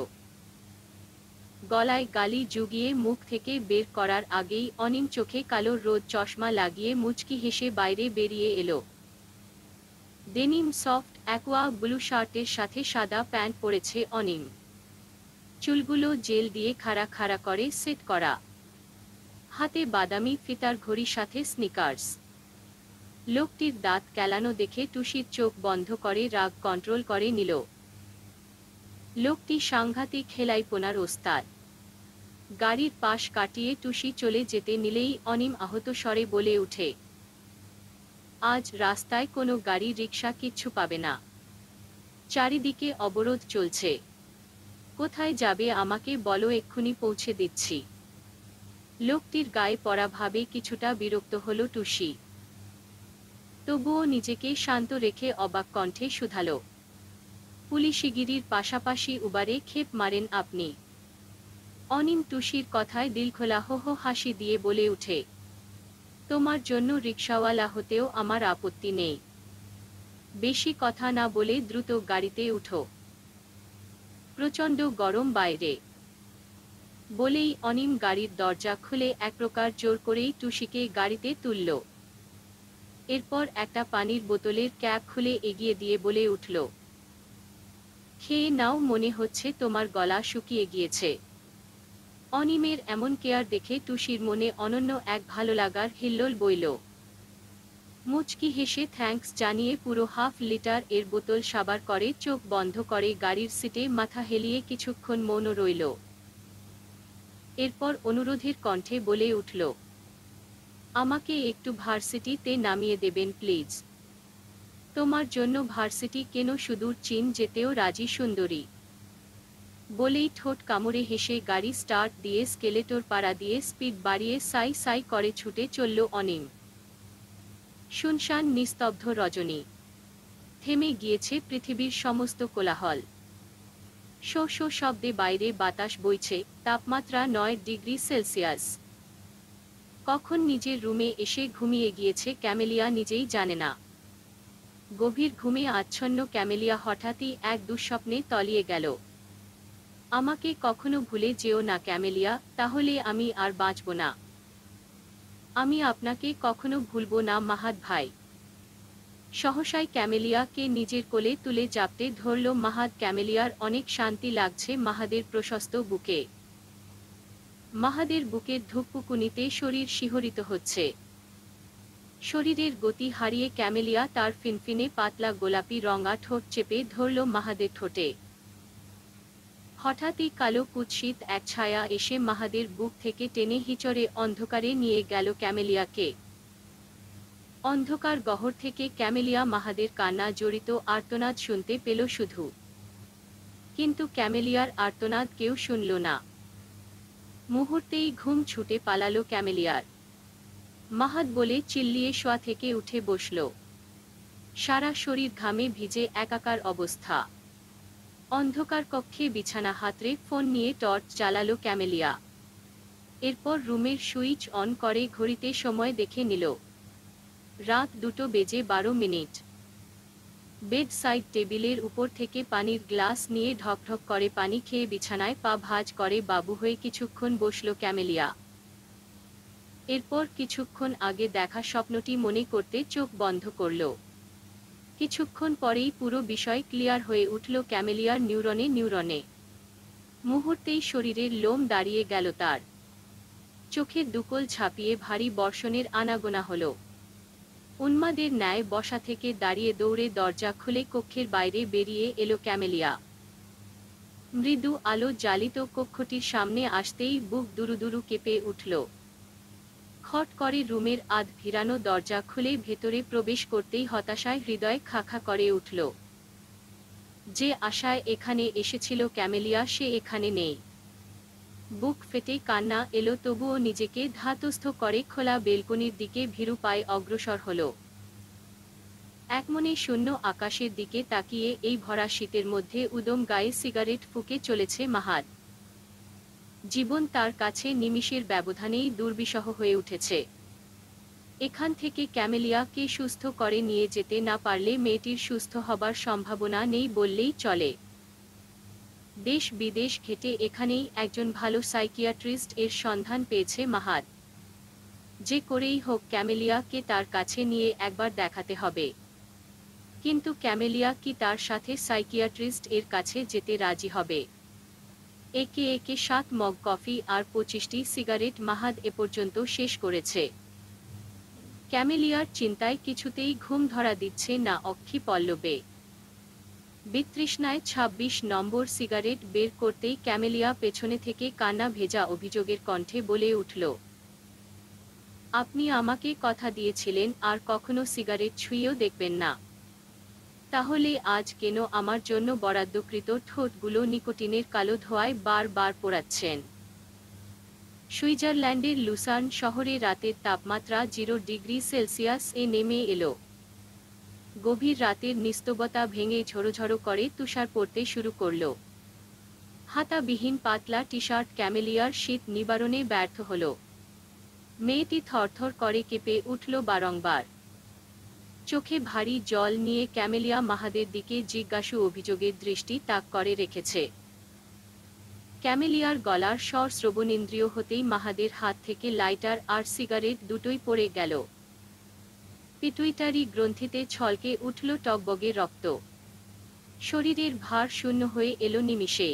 গলায় গালি জুগিয়ে মুখ থেকে বের করার আগেই অনিম চোখে কালো রোদ চশমা লাগিয়ে মুচকি হেসে বাইরে বেরিয়ে এলো ডেনিম সফট অ্যাকোয়া ব্লু শার্টের সাথে সাদা প্যান্ট পরেছে অনিম চুলগুলো জেল দিয়ে খাড়া খাড়া করে সেট করা হাতে বাদামি ফিতার ঘড়ি সাথে স্নিকার্স লোকটির দাঁত কেলানো দেখে টুসির চোখ বন্ধ করে রাগ কন্ট্রোল করে নিল লোকটি সাংঘাতিক পোনার ওস্তাদ গাড়ির পাশ কাটিয়ে টুসি চলে যেতে নিলেই অনিম আহত স্বরে বলে উঠে আজ রাস্তায় কোনো গাড়ি রিক্সা কিচ্ছু পাবে না চারিদিকে অবরোধ চলছে কোথায় যাবে আমাকে বলো এক্ষুনি পৌঁছে দিচ্ছি লোকটির গায়ে পড়া ভাবে কিছুটা বিরক্ত হলো টুসি তবুও নিজেকে শান্ত রেখে অবাক কণ্ঠে শুধাল পুলিশিগিরির পাশাপাশি উবারে খেপ মারেন আপনি অনিম তুষির কথায় দিলখোলা হো হাসি দিয়ে বলে উঠে তোমার জন্য রিক্সাওয়ালা হতেও আমার আপত্তি নেই বেশি কথা না বলে দ্রুত গাড়িতে উঠো প্রচণ্ড গরম বাইরে বলেই অনিম গাড়ির দরজা খুলে এক প্রকার জোর করেই টুসিকে গাড়িতে তুলল এরপর একটা পানির বোতলের ক্যাপ খুলে এগিয়ে দিয়ে বলে উঠল খেয়ে নাও মনে হচ্ছে তোমার গলা শুকিয়ে গিয়েছে অনিমের এমন কেয়ার দেখে তুষির মনে অনন্য এক ভালো লাগার হিল্লোল বইল মুচকি হেসে থ্যাঙ্কস জানিয়ে পুরো হাফ লিটার এর বোতল সাবার করে চোখ বন্ধ করে গাড়ির সিটে মাথা হেলিয়ে কিছুক্ষণ মৌন রইল এরপর অনুরোধের কণ্ঠে বলে উঠল আমাকে একটু ভার্সিটিতে নামিয়ে দেবেন প্লিজ তোমার জন্য ভার্সিটি কেন সুদূর চীন যেতেও রাজি সুন্দরী বলেই ঠোঁট কামড়ে হেসে গাড়ি স্টার্ট দিয়ে স্কেলেটোর পাড়া দিয়ে স্পিড বাড়িয়ে সাই সাই করে ছুটে চলল অনিম শুনশান নিস্তব্ধ রজনী থেমে গিয়েছে পৃথিবীর সমস্ত কোলাহল শো শো শব্দে বাইরে বাতাস বইছে তাপমাত্রা নয় ডিগ্রি সেলসিয়াস কখন নিজের রুমে এসে ঘুমিয়ে গিয়েছে ক্যামেলিয়া নিজেই জানে না গভীর ঘুমে আচ্ছন্ন ক্যামেলিয়া হঠাৎই এক দুঃস্বপ্নে তলিয়ে গেল আমাকে কখনো ভুলে যেও না ক্যামেলিয়া তাহলে আমি আর বাঁচব না আমি আপনাকে কখনো ভুলব না মাহাত ভাই সহসায় ক্যামেলিয়াকে নিজের কোলে তুলে জাপতে ধরল মাহাদ ক্যামেলিয়ার অনেক শান্তি লাগছে মাহাদের প্রশস্ত বুকে মাহাদের বুকের ধুকপুকুনিতে শরীর শিহরিত হচ্ছে শরীরের গতি হারিয়ে ক্যামেলিয়া তার ফিনফিনে পাতলা গোলাপি রঙা ঠোঁট চেপে ধরল মাহাদের ঠোঁটে হঠাৎই কালো কুৎসিত এক ছায়া এসে মাহাদের বুক থেকে টেনে হিচড়ে অন্ধকারে নিয়ে গেল ক্যামেলিয়াকে অন্ধকার গহর থেকে ক্যামেলিয়া মাহাদের কান্না জড়িত আর্তনাদ শুনতে পেল শুধু কিন্তু ক্যামেলিয়ার আর্তনাদ কেউ শুনল না মুহূর্তেই ঘুম ছুটে পালালো ক্যামেলিয়ার মাহাত বলে চিল্লিয়ে শোয়া থেকে উঠে বসল সারা শরীর ঘামে ভিজে একাকার অবস্থা অন্ধকার কক্ষে বিছানা হাতরে ফোন নিয়ে টর্চ চালালো ক্যামেলিয়া এরপর রুমের সুইচ অন করে ঘড়িতে সময় দেখে নিল রাত দুটো বেজে বারো মিনিট বেড সাইড টেবিলের উপর থেকে পানির গ্লাস নিয়ে ঢকঢক করে পানি খেয়ে বিছানায় পা ভাজ করে বাবু হয়ে কিছুক্ষণ বসল ক্যামেলিয়া এরপর কিছুক্ষণ আগে দেখা স্বপ্নটি মনে করতে চোখ বন্ধ করল কিছুক্ষণ পরেই পুরো বিষয় ক্লিয়ার হয়ে উঠল ক্যামেলিয়ার নিউরনে নিউরনে মুহূর্তেই শরীরের লোম দাঁড়িয়ে গেল তার চোখের দুকল ছাপিয়ে ভারী বর্ষণের আনাগোনা হলো উন্মাদের ন্যায় বসা থেকে দাঁড়িয়ে দৌড়ে দরজা খুলে কক্ষের বাইরে বেরিয়ে এলো ক্যামেলিয়া মৃদু আলো জালিত কক্ষটির সামনে আসতেই বুক দুরুদুরু কেঁপে উঠল খট করে রুমের আধ ভিড়ানো দরজা খুলে ভেতরে প্রবেশ করতেই হতাশায় হৃদয় খাখা করে উঠল যে আশায় এখানে এসেছিল ক্যামেলিয়া সে এখানে নেই বুক ফেটে কান্না এলো তবুও নিজেকে ধাতস্থ করে খোলা বেলকনির দিকে ভীরু পায়ে অগ্রসর হল একমনে শূন্য আকাশের দিকে তাকিয়ে এই ভরা শীতের মধ্যে উদম গায়ে সিগারেট ফুকে চলেছে মাহাদ জীবন তার কাছে নিমিষের ব্যবধানেই দুর্বিষহ হয়ে উঠেছে এখান থেকে ক্যামেলিয়াকে সুস্থ করে নিয়ে যেতে না পারলে মেয়েটির সুস্থ হবার সম্ভাবনা নেই বললেই চলে দেশ বিদেশ ঘেটে এখানেই একজন ভালো সাইকিয়াট্রিস্ট এর সন্ধান পেয়েছে মাহাত যে করেই হোক ক্যামেলিয়াকে তার কাছে নিয়ে একবার দেখাতে হবে কিন্তু ক্যামেলিয়া কি তার সাথে সাইকিয়াট্রিস্ট এর কাছে যেতে রাজি হবে একে একে সাত মগ কফি আর পঁচিশটি সিগারেট মাহাদ এ পর্যন্ত শেষ করেছে ক্যামেলিয়ার চিন্তায় কিছুতেই ঘুম ধরা দিচ্ছে না অক্ষি পল্লবে বিতৃষ্ণায় ২৬ নম্বর সিগারেট বের করতেই ক্যামেলিয়া পেছনে থেকে কান্না ভেজা অভিযোগের কণ্ঠে বলে উঠল আপনি আমাকে কথা দিয়েছিলেন আর কখনো সিগারেট ছুঁয়েও দেখবেন না তাহলে আজ কেন আমার জন্য বরাদ্দকৃত ঠোঁটগুলো নিকোটিনের কালো ধোয়ায় বারবার পোড়াচ্ছেন সুইজারল্যান্ডের লুসার্ন শহরে রাতের তাপমাত্রা জিরো ডিগ্রি সেলসিয়াস এ নেমে এলো গভীর রাতের নিস্তবতা ভেঙে ঝরো করে তুষার পড়তে শুরু করল হাতাবিহীন পাতলা টি শার্ট ক্যামেলিয়ার শীত নিবারণে ব্যর্থ হল মেয়েটি থরথর করে কেঁপে উঠল বারংবার চোখে ভারী জল নিয়ে ক্যামেলিয়া মাহাদের দিকে জিজ্ঞাসু অভিযোগের দৃষ্টি তাক করে রেখেছে ক্যামেলিয়ার গলার স্বর শ্রবণেন্দ্রীয় হতেই মাহাদের হাত থেকে লাইটার আর সিগারেট দুটোই পড়ে গেল পিটুইটারি গ্রন্থিতে ছলকে উঠল টকবগে রক্ত শরীরের ভার শূন্য হয়ে এলো নিমিষে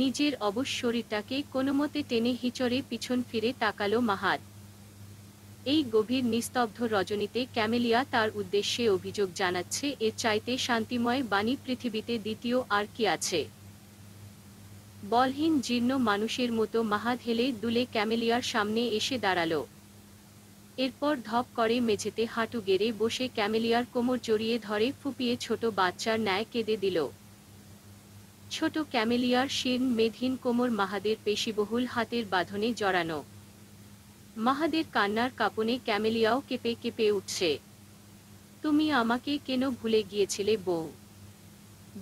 নিজের অবশ শরীরটাকে মতে টেনে হিচড়ে পিছন ফিরে তাকালো মাহাত এই গভীর নিস্তব্ধ রজনীতে ক্যামেলিয়া তার উদ্দেশ্যে অভিযোগ জানাচ্ছে এর চাইতে শান্তিময় বাণী পৃথিবীতে দ্বিতীয় আর কি আছে বলহীন জীর্ণ মানুষের মতো মাহাত হেলে দুলে ক্যামেলিয়ার সামনে এসে দাঁড়ালো এরপর ধপ করে মেঝেতে হাঁটু গেড়ে বসে ক্যামেলিয়ার কোমর জড়িয়ে ধরে ফুপিয়ে ছোট বাচ্চার ন্যায় কেঁদে দিল ছোট ক্যামেলিয়ার শীর্ণ মেধিন কোমর মাহাদের পেশিবহুল হাতের বাঁধনে জড়ানো মাহাদের কান্নার কাঁপনে ক্যামেলিয়াও কেঁপে কেঁপে উঠছে তুমি আমাকে কেন ভুলে গিয়েছিলে বউ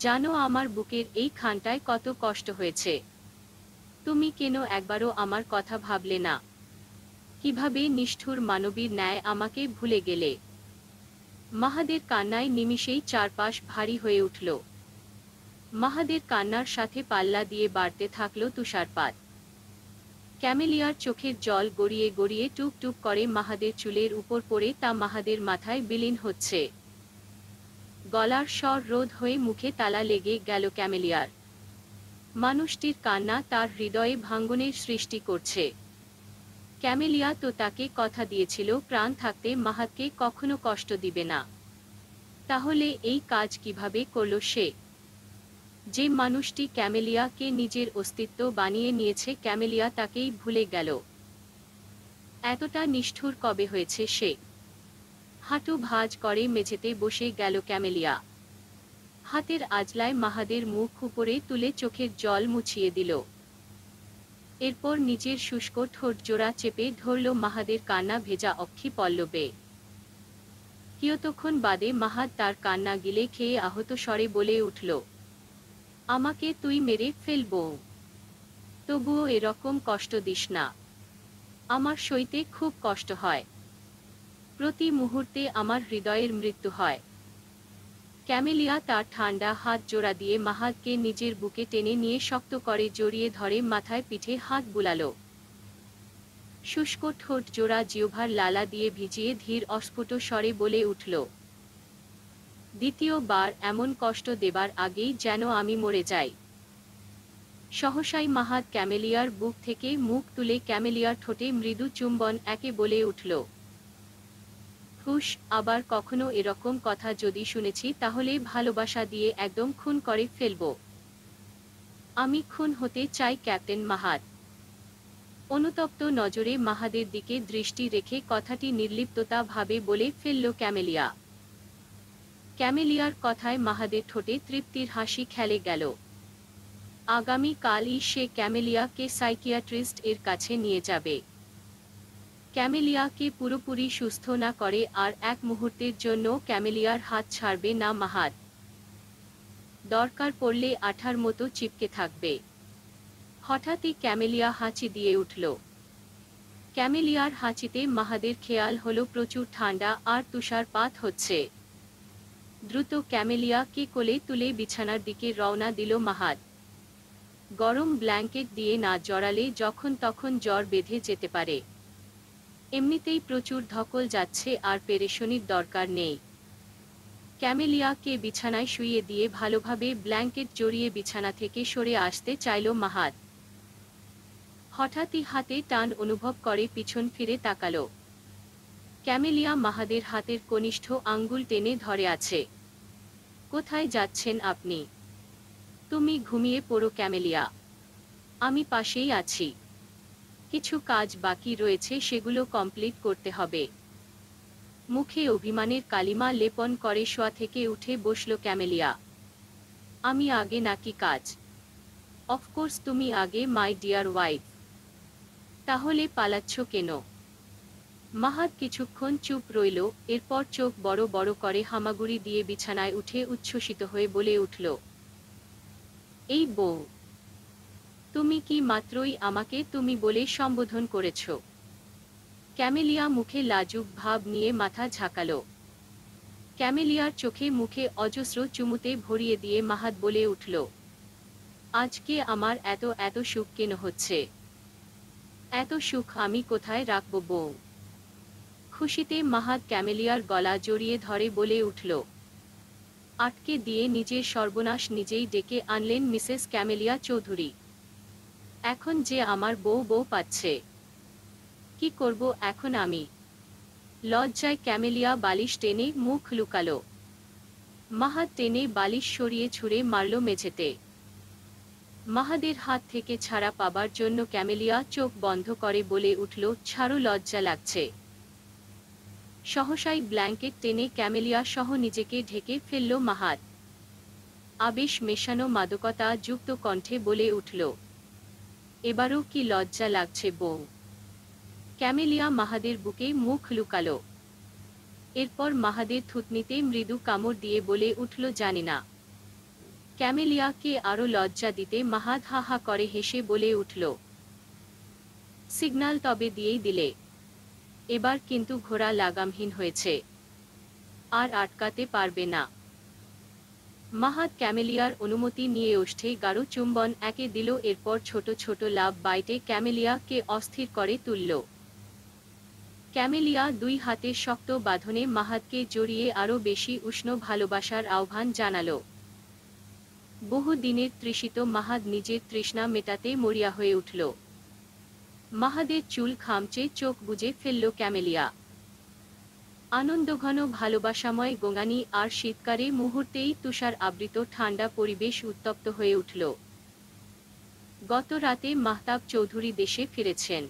জানো আমার বুকের এই খানটায় কত কষ্ট হয়েছে তুমি কেন একবারও আমার কথা ভাবলে না কিভাবে নিষ্ঠুর মানবীর ন্যায় আমাকে ভুলে গেলে মাহাদের কান্নায় নিমিষেই চারপাশ ভারী হয়ে উঠল মাহাদের কান্নার সাথে পাল্লা দিয়ে বাড়তে থাকল তুষারপাত ক্যামেলিয়ার চোখের জল গড়িয়ে গড়িয়ে টুক টুক করে মাহাদের চুলের উপর পড়ে তা মাহাদের মাথায় বিলীন হচ্ছে গলার স্বর রোধ হয়ে মুখে তালা লেগে গেল ক্যামেলিয়ার মানুষটির কান্না তার হৃদয়ে ভাঙ্গনের সৃষ্টি করছে ক্যামেলিয়া তো তাকে কথা দিয়েছিল প্রাণ থাকতে মাহাতকে কখনো কষ্ট দিবে না তাহলে এই কাজ কিভাবে করল সে যে মানুষটি ক্যামেলিয়াকে নিজের অস্তিত্ব বানিয়ে নিয়েছে ক্যামেলিয়া তাকেই ভুলে গেল এতটা নিষ্ঠুর কবে হয়েছে সে হাঁটু ভাজ করে মেঝেতে বসে গেল ক্যামেলিয়া হাতের আজলায় মাহাদের মুখ উপরে তুলে চোখের জল মুছিয়ে দিল এরপর নিজের শুষ্ক ঠোঁট জোড়া চেপে ধরল মাহাদের কান্না ভেজা অক্ষি পল্লবে কিয়তক্ষণ বাদে মাহাদ তার কান্না গিলে খেয়ে আহত স্বরে বলে উঠল আমাকে তুই মেরে ফেলব তবুও এরকম কষ্ট দিস না আমার সইতে খুব কষ্ট হয় প্রতি মুহূর্তে আমার হৃদয়ের মৃত্যু হয় ক্যামেলিয়া তার ঠান্ডা হাত জোড়া দিয়ে মাহাদকে নিজের বুকে টেনে নিয়ে শক্ত করে জড়িয়ে ধরে মাথায় পিঠে হাত বুলাল শুষ্ক ঠোঁট জোড়া জিওভার লালা দিয়ে ভিজিয়ে ধীর অস্ফুট স্বরে বলে উঠল দ্বিতীয়বার এমন কষ্ট দেবার আগেই যেন আমি মরে যাই সহসাই মাহাত ক্যামেলিয়ার বুক থেকে মুখ তুলে ক্যামেলিয়ার ঠোঁটে মৃদু চুম্বন একে বলে উঠল একুশ আবার কখনো এরকম কথা যদি শুনেছি তাহলে ভালোবাসা দিয়ে একদম খুন করে ফেলব আমি খুন হতে চাই ক্যাপ্টেন মাহাত অনুতপ্ত নজরে মাহাদের দিকে দৃষ্টি রেখে কথাটি নির্লিপ্ততা ভাবে বলে ফেলল ক্যামেলিয়া ক্যামেলিয়ার কথায় মাহাদের ঠোঁটে তৃপ্তির হাসি খেলে গেল আগামীকালই সে ক্যামেলিয়াকে সাইকিয়াট্রিস্ট এর কাছে নিয়ে যাবে ক্যামেলিয়াকে পুরোপুরি সুস্থ না করে আর এক মুহূর্তের জন্য ক্যামেলিয়ার হাত ছাড়বে না মাহাত দরকার পড়লে আঠার মতো চিপকে থাকবে হঠাৎই ক্যামেলিয়া হাঁচি দিয়ে উঠল ক্যামেলিয়ার হাঁচিতে মাহাদের খেয়াল হলো প্রচুর ঠান্ডা আর তুষারপাত হচ্ছে দ্রুত ক্যামেলিয়া কে কোলে তুলে বিছানার দিকে রওনা দিল মাহাদ গরম ব্ল্যাঙ্কেট দিয়ে না জড়ালে যখন তখন জ্বর বেঁধে যেতে পারে এমনিতেই প্রচুর ধকল যাচ্ছে আর পেরেশনির দরকার নেই ক্যামেলিয়াকে বিছানায় শুইয়ে দিয়ে ভালোভাবে ব্ল্যাঙ্কেট জড়িয়ে বিছানা থেকে সরে আসতে চাইল মাহাত হঠাৎই হাতে টান অনুভব করে পিছন ফিরে তাকালো ক্যামেলিয়া মাহাদের হাতের কনিষ্ঠ আঙ্গুল টেনে ধরে আছে কোথায় যাচ্ছেন আপনি তুমি ঘুমিয়ে পড়ো ক্যামেলিয়া আমি পাশেই আছি কিছু কাজ বাকি রয়েছে সেগুলো কমপ্লিট করতে হবে মুখে অভিমানের কালিমা লেপন করে শোয়া থেকে উঠে বসল ক্যামেলিয়া আমি আগে নাকি কাজ অফকোর্স তুমি আগে মাই ডিয়ার ওয়াইফ তাহলে পালাচ্ছ কেন মাহাত কিছুক্ষণ চুপ রইল এরপর চোখ বড় বড় করে হামাগুড়ি দিয়ে বিছানায় উঠে উচ্ছ্বসিত হয়ে বলে উঠল এই বউ তুমি কি মাত্রই আমাকে তুমি বলে সম্বোধন করেছ ক্যামেলিয়া মুখে লাজুক ভাব নিয়ে মাথা ঝাঁকাল ক্যামেলিয়ার চোখে মুখে অজস্র চুমুতে ভরিয়ে দিয়ে মাহাত বলে উঠল আজকে আমার এত এত সুখ কেন হচ্ছে এত সুখ আমি কোথায় রাখব বউ খুশিতে মাহাত ক্যামেলিয়ার গলা জড়িয়ে ধরে বলে উঠল আটকে দিয়ে নিজের সর্বনাশ নিজেই ডেকে আনলেন মিসেস ক্যামেলিয়া চৌধুরী এখন যে আমার বউ বউ পাচ্ছে কি করব এখন আমি লজ্জায় ক্যামেলিয়া বালিশ টেনে মুখ লুকালো মাহা টেনে বালিশ সরিয়ে ছুঁড়ে মারল মেঝেতে মাহাদের হাত থেকে ছাড়া পাবার জন্য ক্যামেলিয়া চোখ বন্ধ করে বলে উঠল ছাড়ো লজ্জা লাগছে সহসাই ব্ল্যাঙ্কেট টেনে ক্যামেলিয়া সহ নিজেকে ঢেকে ফেলল মাহাত আবেশ মেশানো মাদকতা যুক্ত কণ্ঠে বলে উঠল এবারও কি লজ্জা লাগছে বউ ক্যামেলিয়া মাহাদের বুকে মুখ লুকালো এরপর মাহাদের থুতনিতে মৃদু কামড় দিয়ে বলে উঠল জানি না ক্যামেলিয়াকে আরও লজ্জা দিতে মাহাদ হা হা করে হেসে বলে উঠল সিগনাল তবে দিয়েই দিলে এবার কিন্তু ঘোড়া লাগামহীন হয়েছে আর আটকাতে পারবে না মাহাত ক্যামেলিয়ার অনুমতি নিয়ে ওষ্ঠে গাঢ় চুম্বন একে দিল এরপর ছোট ছোট লাভ বাইটে ক্যামেলিয়াকে অস্থির করে তুলল ক্যামেলিয়া দুই হাতে শক্ত বাঁধনে মাহাতকে জড়িয়ে আরও বেশি উষ্ণ ভালোবাসার আহ্বান জানাল বহুদিনের তৃষিত মাহাদ নিজের তৃষ্ণা মেটাতে মরিয়া হয়ে উঠল মাহাদের চুল খামচে চোখ বুজে ফেলল ক্যামেলিয়া আনন্দঘন ভালোবাসাময় গোঙানি আর শীতকারে মুহূর্তেই তুষার আবৃত ঠান্ডা পরিবেশ উত্তপ্ত হয়ে উঠল গত রাতে মাহতাব চৌধুরী দেশে ফিরেছেন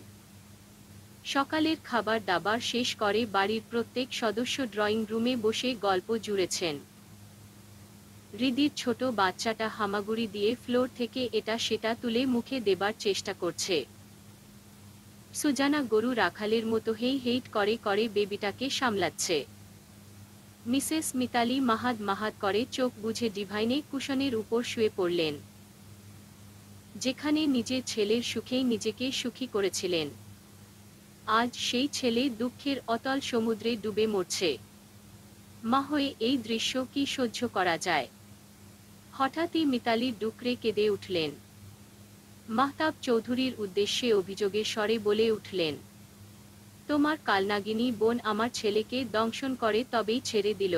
সকালের খাবার দাবার শেষ করে বাড়ির প্রত্যেক সদস্য ড্রয়িং রুমে বসে গল্প জুড়েছেন হৃদির ছোট বাচ্চাটা হামাগুড়ি দিয়ে ফ্লোর থেকে এটা সেটা তুলে মুখে দেবার চেষ্টা করছে সুজানা গরু রাখালের মতো হেই হেইট করে করে বেবিটাকে সামলাচ্ছে মিসেস মিতালি মাহাদ মাহাদ করে চোখ বুঝে ডিভাইনে কুশনের উপর শুয়ে পড়লেন যেখানে নিজের ছেলের সুখেই নিজেকে সুখী করেছিলেন আজ সেই ছেলে দুঃখের অতল সমুদ্রে ডুবে মরছে মা হয়ে এই দৃশ্য কি সহ্য করা যায় হঠাৎই মিতালি ডুকরে কেঁদে উঠলেন মাহতাব চৌধুরীর উদ্দেশ্যে অভিযোগে স্বরে বলে উঠলেন তোমার কালনাগিনী বোন আমার ছেলেকে দংশন করে তবেই ছেড়ে দিল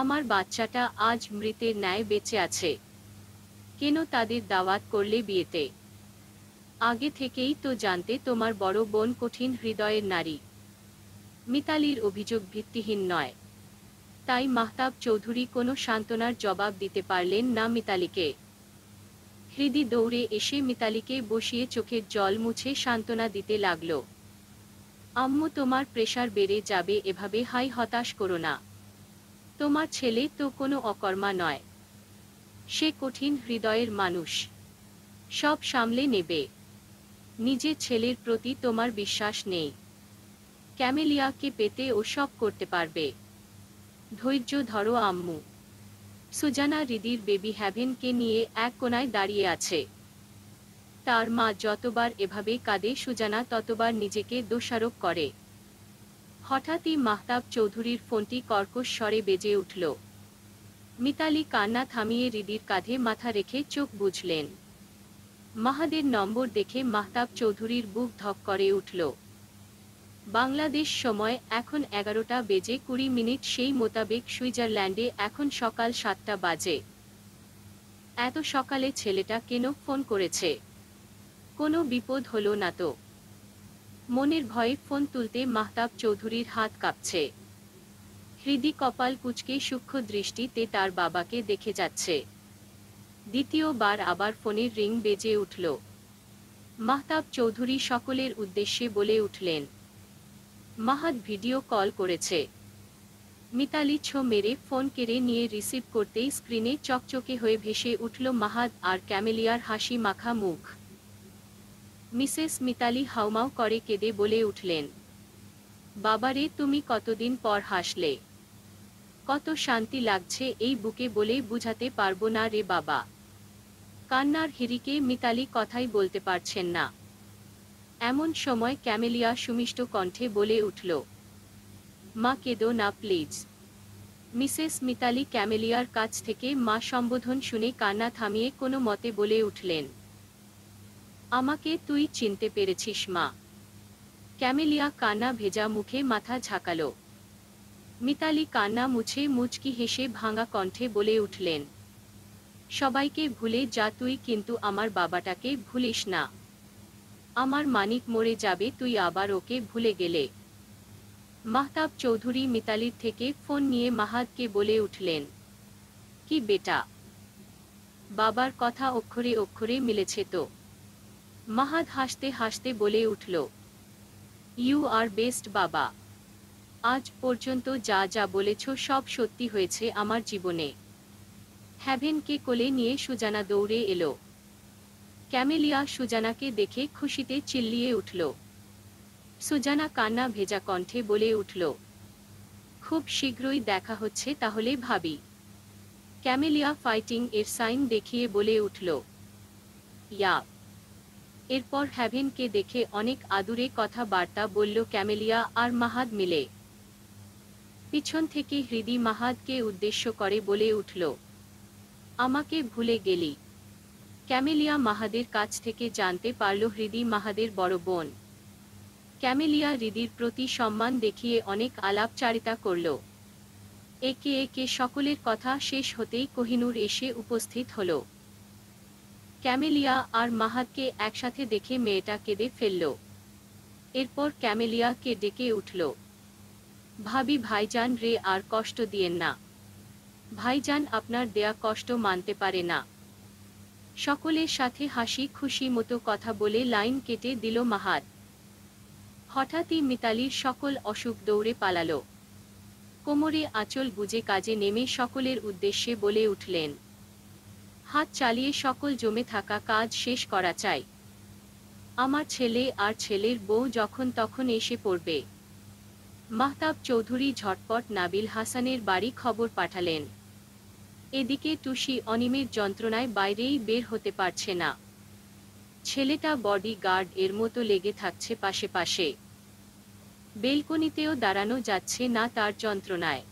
আমার বাচ্চাটা আজ মৃতের ন্যায় বেঁচে আছে কেন তাদের দাওয়াত করলে বিয়েতে আগে থেকেই তো জানতে তোমার বড় বোন কঠিন হৃদয়ের নারী মিতালির অভিযোগ ভিত্তিহীন নয় তাই মাহতাব চৌধুরী কোনো সান্ত্বনার জবাব দিতে পারলেন না মিতালিকে হৃদি দৌড়ে এসে মিতালিকে বসিয়ে চোখের জল মুছে সান্ত্বনা দিতে লাগল আম্মু তোমার প্রেশার বেড়ে যাবে এভাবে হাই হতাশ করো না তোমার ছেলে তো কোনো অকর্মা নয় সে কঠিন হৃদয়ের মানুষ সব সামলে নেবে নিজের ছেলের প্রতি তোমার বিশ্বাস নেই ক্যামেলিয়াকে পেতে ও সব করতে পারবে ধৈর্য ধরো আম্মু সুজানা রিদির বেবি হ্যাভেনকে নিয়ে এক কোনায় দাঁড়িয়ে আছে তার মা যতবার এভাবে কাঁদে সুজানা ততবার নিজেকে দোষারোপ করে হঠাৎই মাহতাব চৌধুরীর ফোনটি কর্কশ স্বরে বেজে উঠল মিতালি কান্না থামিয়ে রিদির কাঁধে মাথা রেখে চোখ বুঝলেন মাহাদের নম্বর দেখে মাহতাব চৌধুরীর বুক ধক করে উঠল বাংলাদেশ সময় এখন এগারোটা বেজে কুড়ি মিনিট সেই মোতাবেক সুইজারল্যান্ডে এখন সকাল সাতটা বাজে এত সকালে ছেলেটা কেন ফোন করেছে কোনো বিপদ হলো না তো মনের ভয়ে ফোন তুলতে মাহতাব চৌধুরীর হাত কাঁপছে হৃদি কপাল কুচকে সূক্ষ্ম দৃষ্টিতে তার বাবাকে দেখে যাচ্ছে দ্বিতীয়বার আবার ফোনের রিং বেজে উঠল মাহতাব চৌধুরী সকলের উদ্দেশ্যে বলে উঠলেন মাহাত ভিডিও কল করেছে মিতালি ছো মেরে ফোন কেড়ে নিয়ে রিসিভ করতেই স্ক্রিনে চকচকে হয়ে ভেসে উঠল মাহাদ আর ক্যামেলিয়ার হাসি মাখা মুখ মিসেস মিতালি হাউমাও করে কেঁদে বলে উঠলেন বাবারে তুমি কতদিন পর হাসলে কত শান্তি লাগছে এই বুকে বলে বুঝাতে পারবো না রে বাবা কান্নার হিরিকে মিতালি কথাই বলতে পারছেন না এমন সময় ক্যামেলিয়া সুমিষ্ট কণ্ঠে বলে উঠল মা কেদো না প্লিজ মিসেস মিতালি ক্যামেলিয়ার কাছ থেকে মা সম্বোধন শুনে কান্না থামিয়ে কোনো মতে বলে উঠলেন আমাকে তুই চিনতে পেরেছিস মা ক্যামেলিয়া কান্না ভেজা মুখে মাথা ঝাঁকালো মিতালি কান্না মুছে মুচকি হেসে ভাঙা কণ্ঠে বলে উঠলেন সবাইকে ভুলে যা তুই কিন্তু আমার বাবাটাকে ভুলিস না আমার মানিক মরে যাবে তুই আবার ওকে ভুলে গেলে মাহতাব চৌধুরী মিতালির থেকে ফোন নিয়ে মাহাদকে বলে উঠলেন কি বেটা বাবার কথা অক্ষরে অক্ষরে মিলেছে তো মাহাদ হাসতে হাসতে বলে উঠল ইউ আর বেস্ট বাবা আজ পর্যন্ত যা যা বলেছ সব সত্যি হয়েছে আমার জীবনে হ্যাভেনকে কোলে নিয়ে সুজানা দৌড়ে এলো ক্যামেলিয়া সুজানাকে দেখে খুশিতে চিল্লিয়ে উঠল সুজানা কান্না ভেজা কণ্ঠে বলে উঠল খুব শীঘ্রই দেখা হচ্ছে তাহলে ভাবি ক্যামেলিয়া ফাইটিং এর সাইন দেখিয়ে বলে উঠল ইয়া এরপর হ্যাভেনকে দেখে অনেক আদুরে কথাবার্তা বলল ক্যামেলিয়া আর মাহাদ মিলে পিছন থেকে হৃদি মাহাদকে উদ্দেশ্য করে বলে উঠল আমাকে ভুলে গেলি ক্যামেলিয়া মাহাদের কাছ থেকে জানতে পারল হৃদি মাহাদের বড় বোন ক্যামেলিয়া হৃদির প্রতি সম্মান দেখিয়ে অনেক আলাপচারিতা করল একে একে সকলের কথা শেষ হতেই কোহিনুর এসে উপস্থিত হল ক্যামেলিয়া আর মাহাদকে একসাথে দেখে মেয়েটা কেঁদে ফেলল এরপর ক্যামেলিয়াকে ডেকে উঠল ভাবি ভাইজান রে আর কষ্ট দিয়েন না ভাইজান আপনার দেয়া কষ্ট মানতে পারে না সকলের সাথে হাসি খুশি মতো কথা বলে লাইন কেটে দিল মাহাত হঠাৎই মিতালির সকল অসুখ দৌড়ে পালালো কোমরে আঁচল বুঝে কাজে নেমে সকলের উদ্দেশ্যে বলে উঠলেন হাত চালিয়ে সকল জমে থাকা কাজ শেষ করা চাই আমার ছেলে আর ছেলের বউ যখন তখন এসে পড়বে মাহতাব চৌধুরী ঝটপট নাবিল হাসানের বাড়ি খবর পাঠালেন এদিকে টুসি অনিমের যন্ত্রণায় বাইরেই বের হতে পারছে না ছেলেটা বডি গার্ড এর মতো লেগে থাকছে পাশে পাশে বেলকনিতেও দাঁড়ানো যাচ্ছে না তার যন্ত্রণায়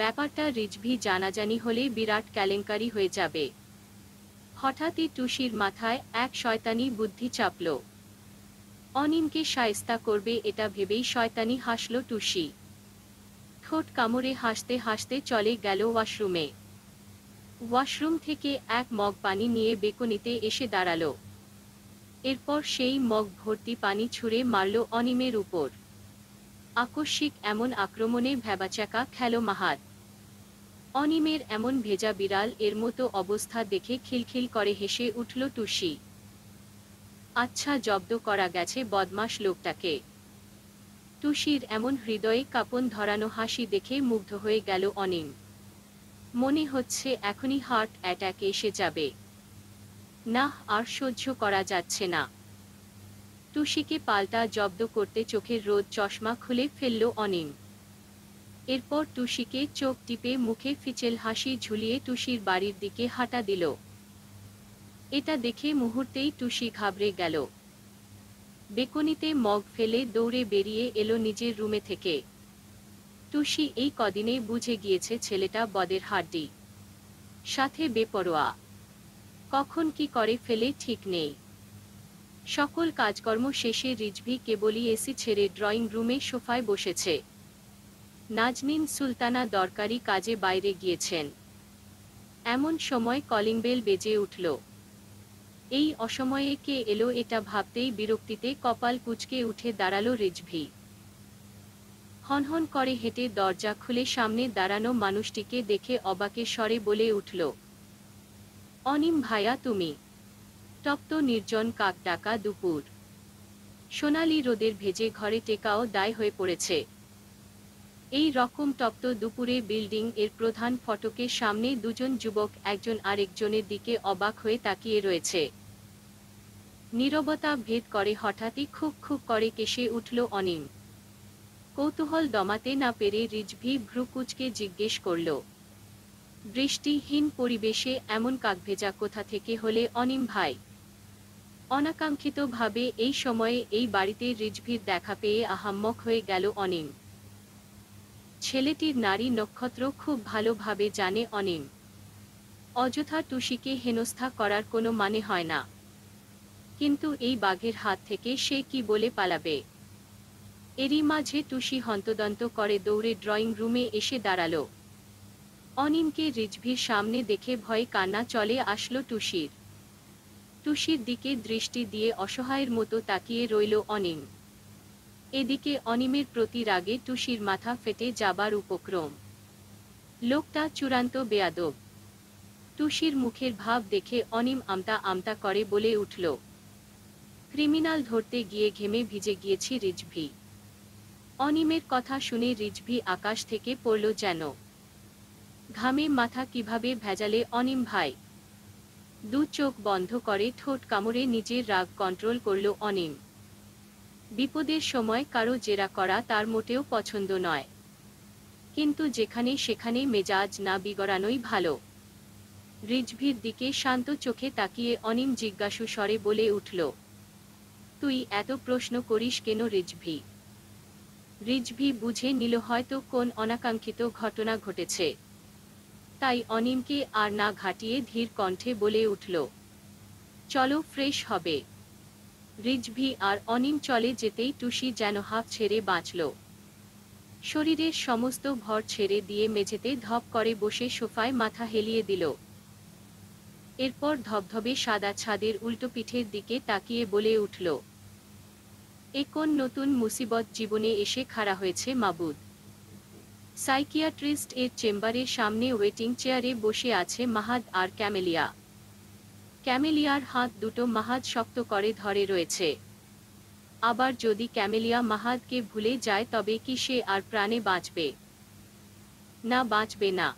ব্যাপারটা রিজভি জানাজানি হলে বিরাট কেলেঙ্কারি হয়ে যাবে হঠাৎই টুসির মাথায় এক শয়তানি বুদ্ধি চাপল অনিমকে সায়স্তা করবে এটা ভেবেই শয়তানি হাসল টুসি ঠোঁট কামড়ে হাসতে হাসতে চলে গেল ওয়াশরুমে ওয়াশরুম থেকে এক মগ পানি নিয়ে বেকনিতে এসে দাঁড়াল এরপর সেই মগ ভর্তি পানি ছুঁড়ে মারল অনিমের উপর আকস্মিক এমন আক্রমণে ভ্যাবাচাকা খেল মাহাত অনিমের এমন ভেজা বিড়াল এর মতো অবস্থা দেখে খিলখিল করে হেসে উঠল টুসি আচ্ছা জব্দ করা গেছে বদমাস লোকটাকে টুসির এমন হৃদয়ে কাপন ধরানো হাসি দেখে মুগ্ধ হয়ে গেল অনিম মনে হচ্ছে এখনই হার্ট অ্যাট্যাক এসে যাবে নাহ আর সহ্য করা যাচ্ছে না তুষিকে পাল্টা জব্দ করতে চোখের রোদ চশমা খুলে ফেলল অনিম এরপর তুষিকে চোখ টিপে মুখে ফিচেল হাসি ঝুলিয়ে তুষির বাড়ির দিকে হাঁটা দিল এটা দেখে মুহূর্তেই তুষি ঘাবড়ে গেল বেকনিতে মগ ফেলে দৌড়ে বেরিয়ে এলো নিজের রুমে থেকে তুষি এই কদিনে বুঝে গিয়েছে ছেলেটা বদের হাড্ডি সাথে বেপরোয়া কখন কি করে ফেলে ঠিক নেই সকল কাজকর্ম শেষে রিজভি কেবলই এসি ছেড়ে ড্রয়িং রুমে সোফায় বসেছে নাজনিন সুলতানা দরকারি কাজে বাইরে গিয়েছেন এমন সময় কলিং বেল বেজে উঠল এই অসময়ে কে এলো এটা ভাবতেই বিরক্তিতে কপাল কুচকে উঠে দাঁড়ালো রিজভি হনহন করে হেঁটে দরজা খুলে সামনে দাঁড়ানো মানুষটিকে দেখে অবাকে স্বরে বলে উঠল অনিম ভাইয়া তুমি তপ্ত নির্জন কাক ডাকা দুপুর সোনালি রোদের ভেজে ঘরে টেকাও দায় হয়ে পড়েছে এই রকম তপ্ত দুপুরে বিল্ডিং এর প্রধান ফটকের সামনে দুজন যুবক একজন আরেকজনের দিকে অবাক হয়ে তাকিয়ে রয়েছে নীরবতা ভেদ করে হঠাৎই খুব খুব করে কেশে উঠল অনিম কৌতূহল দমাতে না পেরে রিজভি ভ্রুকুচকে জিজ্ঞেস করল বৃষ্টিহীন পরিবেশে এমন কাকভেজা কোথা থেকে হলে অনিম ভাই অনাকাঙ্ক্ষিতভাবে এই সময়ে এই বাড়িতে রিজভির দেখা পেয়ে আহাম্মক হয়ে গেল অনিম ছেলেটির নারী নক্ষত্র খুব ভালোভাবে জানে অনিম অযথা টুসিকে হেনস্থা করার কোনো মানে হয় না কিন্তু এই বাঘের হাত থেকে সে কি বলে পালাবে এরই মাঝে তুষি হন্তদন্ত করে দৌড়ে ড্রয়িং রুমে এসে দাঁড়াল অনিমকে রিজভির সামনে দেখে ভয়ে কান্না চলে আসলো তুষির তুষির দিকে দৃষ্টি দিয়ে অসহায়ের মতো তাকিয়ে রইল অনিম এদিকে অনিমের প্রতি রাগে তুষির মাথা ফেটে যাবার উপক্রম লোকটা চূড়ান্ত বেয়াদব তুষির মুখের ভাব দেখে অনিম আমতা আমতা করে বলে উঠল ক্রিমিনাল ধরতে গিয়ে ঘেমে ভিজে গিয়েছি রিজভি অনিমের কথা শুনে রিজভি আকাশ থেকে পড়ল যেন ঘামে মাথা কিভাবে ভেজালে অনিম ভাই দু চোখ বন্ধ করে ঠোঁট কামড়ে নিজের রাগ কন্ট্রোল করল অনিম বিপদের সময় কারো জেরা করা তার মোটেও পছন্দ নয় কিন্তু যেখানে সেখানে মেজাজ না বিগড়ানোই ভালো রিজভির দিকে শান্ত চোখে তাকিয়ে অনিম জিজ্ঞাসু স্বরে বলে উঠল তুই এত প্রশ্ন করিস কেন রিজভি রিজভি বুঝে নিল হয়তো কোন অনাকাঙ্ক্ষিত ঘটনা ঘটেছে তাই অনিমকে আর না ঘাটিয়ে ধীর কণ্ঠে বলে উঠল চলো ফ্রেশ হবে রিজভি আর অনিম চলে যেতেই টুসি যেন হাফ ছেড়ে বাঁচল শরীরের সমস্ত ভর ছেড়ে দিয়ে মেঝেতে ধপ করে বসে সোফায় মাথা হেলিয়ে দিল এরপর ধবধবে সাদা ছাদের উল্টো পিঠের দিকে তাকিয়ে বলে উঠল এ কোন নতুন মুসিবত জীবনে এসে খাড়া হয়েছে মাবুদ সাইকিয়াট্রিস্ট এর চেম্বারের সামনে ওয়েটিং চেয়ারে বসে আছে মাহাদ আর ক্যামেলিয়া ক্যামেলিয়ার হাত দুটো মাহাদ শক্ত করে ধরে রয়েছে আবার যদি ক্যামেলিয়া মাহাদকে ভুলে যায় তবে কি সে আর প্রাণে বাঁচবে না বাঁচবে না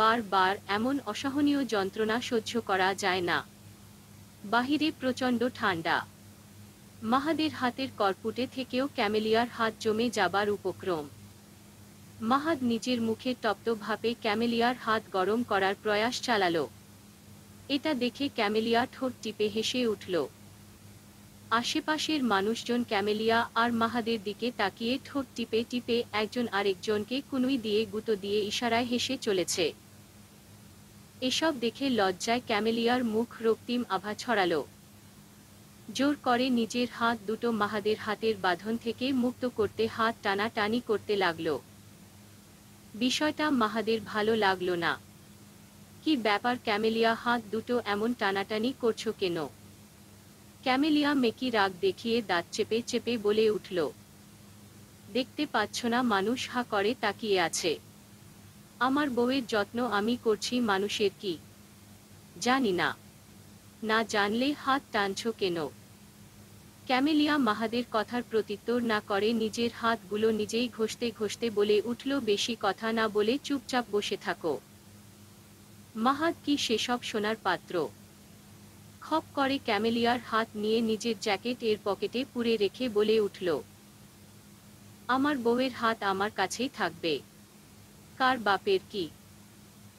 বারবার এমন অসহনীয় যন্ত্রণা সহ্য করা যায় না বাহিরে প্রচণ্ড ঠান্ডা মাহাদের হাতের কর্পুটে থেকেও ক্যামেলিয়ার হাত জমে যাবার উপক্রম মাহাদ নিজের মুখে তপ্ত ভাবে ক্যামেলিয়ার হাত গরম করার প্রয়াস চালালো এটা দেখে ক্যামেলিয়া ঠোঁট টিপে হেসে উঠল আশেপাশের মানুষজন ক্যামেলিয়া আর মাহাদের দিকে তাকিয়ে ঠোঁট টিপে টিপে একজন আরেকজনকে কুনুই দিয়ে গুঁতো দিয়ে ইশারায় হেসে চলেছে এসব দেখে লজ্জায় ক্যামেলিয়ার মুখ রক্তিম আভা ছড়ালো জোর করে নিজের হাত দুটো মাহাদের হাতের বাঁধন থেকে মুক্ত করতে হাত টানা টানি করতে লাগল বিষয়টা মাহাদের ভালো লাগলো না কি ব্যাপার ক্যামেলিয়া হাত দুটো এমন টানাটানি করছো কেন ক্যামেলিয়া মেকি রাগ দেখিয়ে দাঁত চেপে চেপে বলে উঠল দেখতে পাচ্ছ না মানুষ হা করে তাকিয়ে আছে আমার বউয়ের যত্ন আমি করছি মানুষের কি জানি না না জানলে হাত টানছ কেন ক্যামেলিয়া মাহাদের কথার প্রত্যুত্তর না করে নিজের হাতগুলো নিজেই ঘষতে ঘষতে বলে উঠল বেশি কথা না বলে চুপচাপ বসে থাকো মাহাদ কি সেসব সোনার পাত্র খপ করে ক্যামেলিয়ার হাত নিয়ে নিজের জ্যাকেট এর পকেটে পুরে রেখে বলে উঠল আমার বউয়ের হাত আমার কাছেই থাকবে কার বাপের কি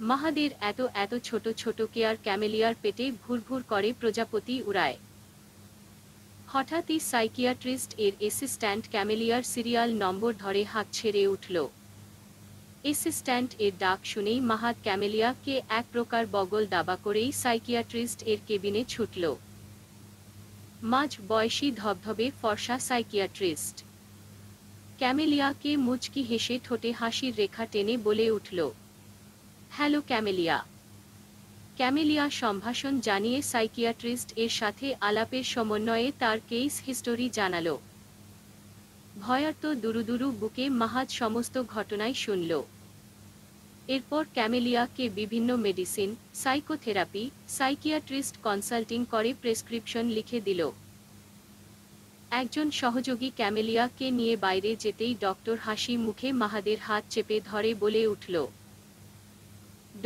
মাহাদের এত এত ছোট ছোট কেয়ার ক্যামেলিয়ার পেটে ভুর ভুর করে প্রজাপতি উড়ায় হঠাৎই সাইকিয়াট্রিস্ট এর অ্যাসিস্ট্যান্ট ক্যামেলিয়ার সিরিয়াল নম্বর ধরে হাত ছেড়ে উঠল অ্যাসিস্ট্যান্ট এর ডাক শুনেই মাহাত ক্যামেলিয়াকে এক প্রকার বগল দাবা করেই সাইকিয়াট্রিস্ট এর কেবিনে ছুটল মাঝ বয়সী ধবধবে ফর্সা সাইকিয়াট্রিস্ট ক্যামেলিয়াকে মুচকি হেসে ঠোঁটে হাসির রেখা টেনে বলে উঠল হ্যালো ক্যামেলিয়া ক্যামেলিয়া সম্ভাষণ জানিয়ে সাইকিয়াট্রিস্ট এর সাথে আলাপের সমন্বয়ে তার কেস হিস্টোরি জানালো ভয়ার্ত দুরুদুরু বুকে মাহাজ সমস্ত ঘটনায় শুনল এরপর ক্যামেলিয়াকে বিভিন্ন মেডিসিন সাইকোথেরাপি সাইকিয়াট্রিস্ট কনসাল্টিং করে প্রেসক্রিপশন লিখে দিল একজন সহযোগী ক্যামেলিয়াকে নিয়ে বাইরে যেতেই ডক্টর হাসি মুখে মাহাদের হাত চেপে ধরে বলে উঠল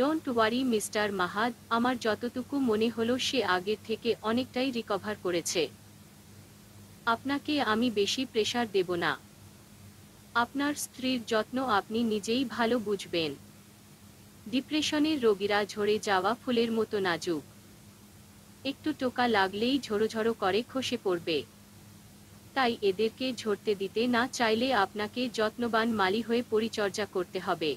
ডোন্ট ওয়ারি মিস্টার মাহাদ আমার যতটুকু মনে হলো সে আগের থেকে অনেকটাই রিকভার করেছে আপনাকে আমি বেশি প্রেশার দেব না আপনার স্ত্রীর যত্ন আপনি নিজেই ভালো বুঝবেন ডিপ্রেশনের রোগীরা ঝরে যাওয়া ফুলের মতো নাজুক একটু টোকা লাগলেই ঝরোঝরো করে খসে পড়বে তাই এদেরকে ঝরতে দিতে না চাইলে আপনাকে যত্নবান মালি হয়ে পরিচর্যা করতে হবে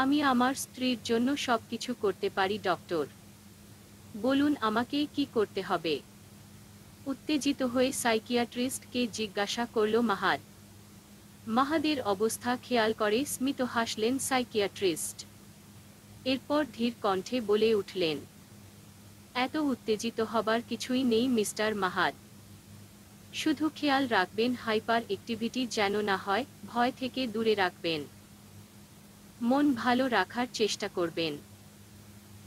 আমি আমার স্ত্রীর জন্য সবকিছু করতে পারি ডক্টর বলুন আমাকে কি করতে হবে উত্তেজিত হয়ে সাইকিয়াট্রিস্টকে জিজ্ঞাসা করল মাহাদ মাহাদের অবস্থা খেয়াল করে স্মিত হাসলেন সাইকিয়াট্রিস্ট এরপর ধীর কণ্ঠে বলে উঠলেন এত উত্তেজিত হবার কিছুই নেই মিস্টার মাহাদ শুধু খেয়াল রাখবেন হাইপার অ্যাক্টিভিটি যেন না হয় ভয় থেকে দূরে রাখবেন মন ভালো রাখার চেষ্টা করবেন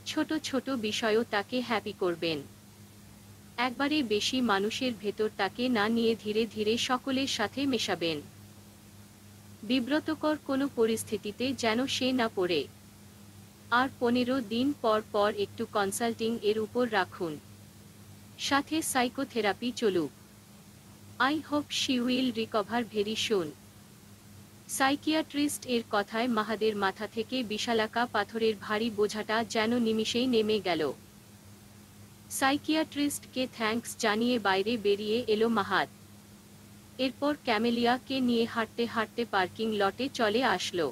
ছোট ছোট বিষয়ও তাকে হ্যাপি করবেন একবারে বেশি মানুষের ভেতর তাকে না নিয়ে ধীরে ধীরে সকলের সাথে মেশাবেন বিব্রতকর কোনো পরিস্থিতিতে যেন সে না পড়ে আর পনেরো দিন পর পর একটু কনসাল্টিং এর উপর রাখুন সাথে সাইকোথেরাপি চলুক I hope she will recover very soon psychiatrist এর কথায় মাহাদের মাথা থেকে বিশালাকা পাথরের ভারী বোঝাটা যেন নিমিষেই নেমে গেল সাইকিয়াট্রিস্টকে থ্যাঙ্কস জানিয়ে বাইরে বেরিয়ে এলো মাহাদ এরপর ক্যামেলিয়াকে নিয়ে হাঁটতে হাঁটতে পার্কিং লটে চলে আসলো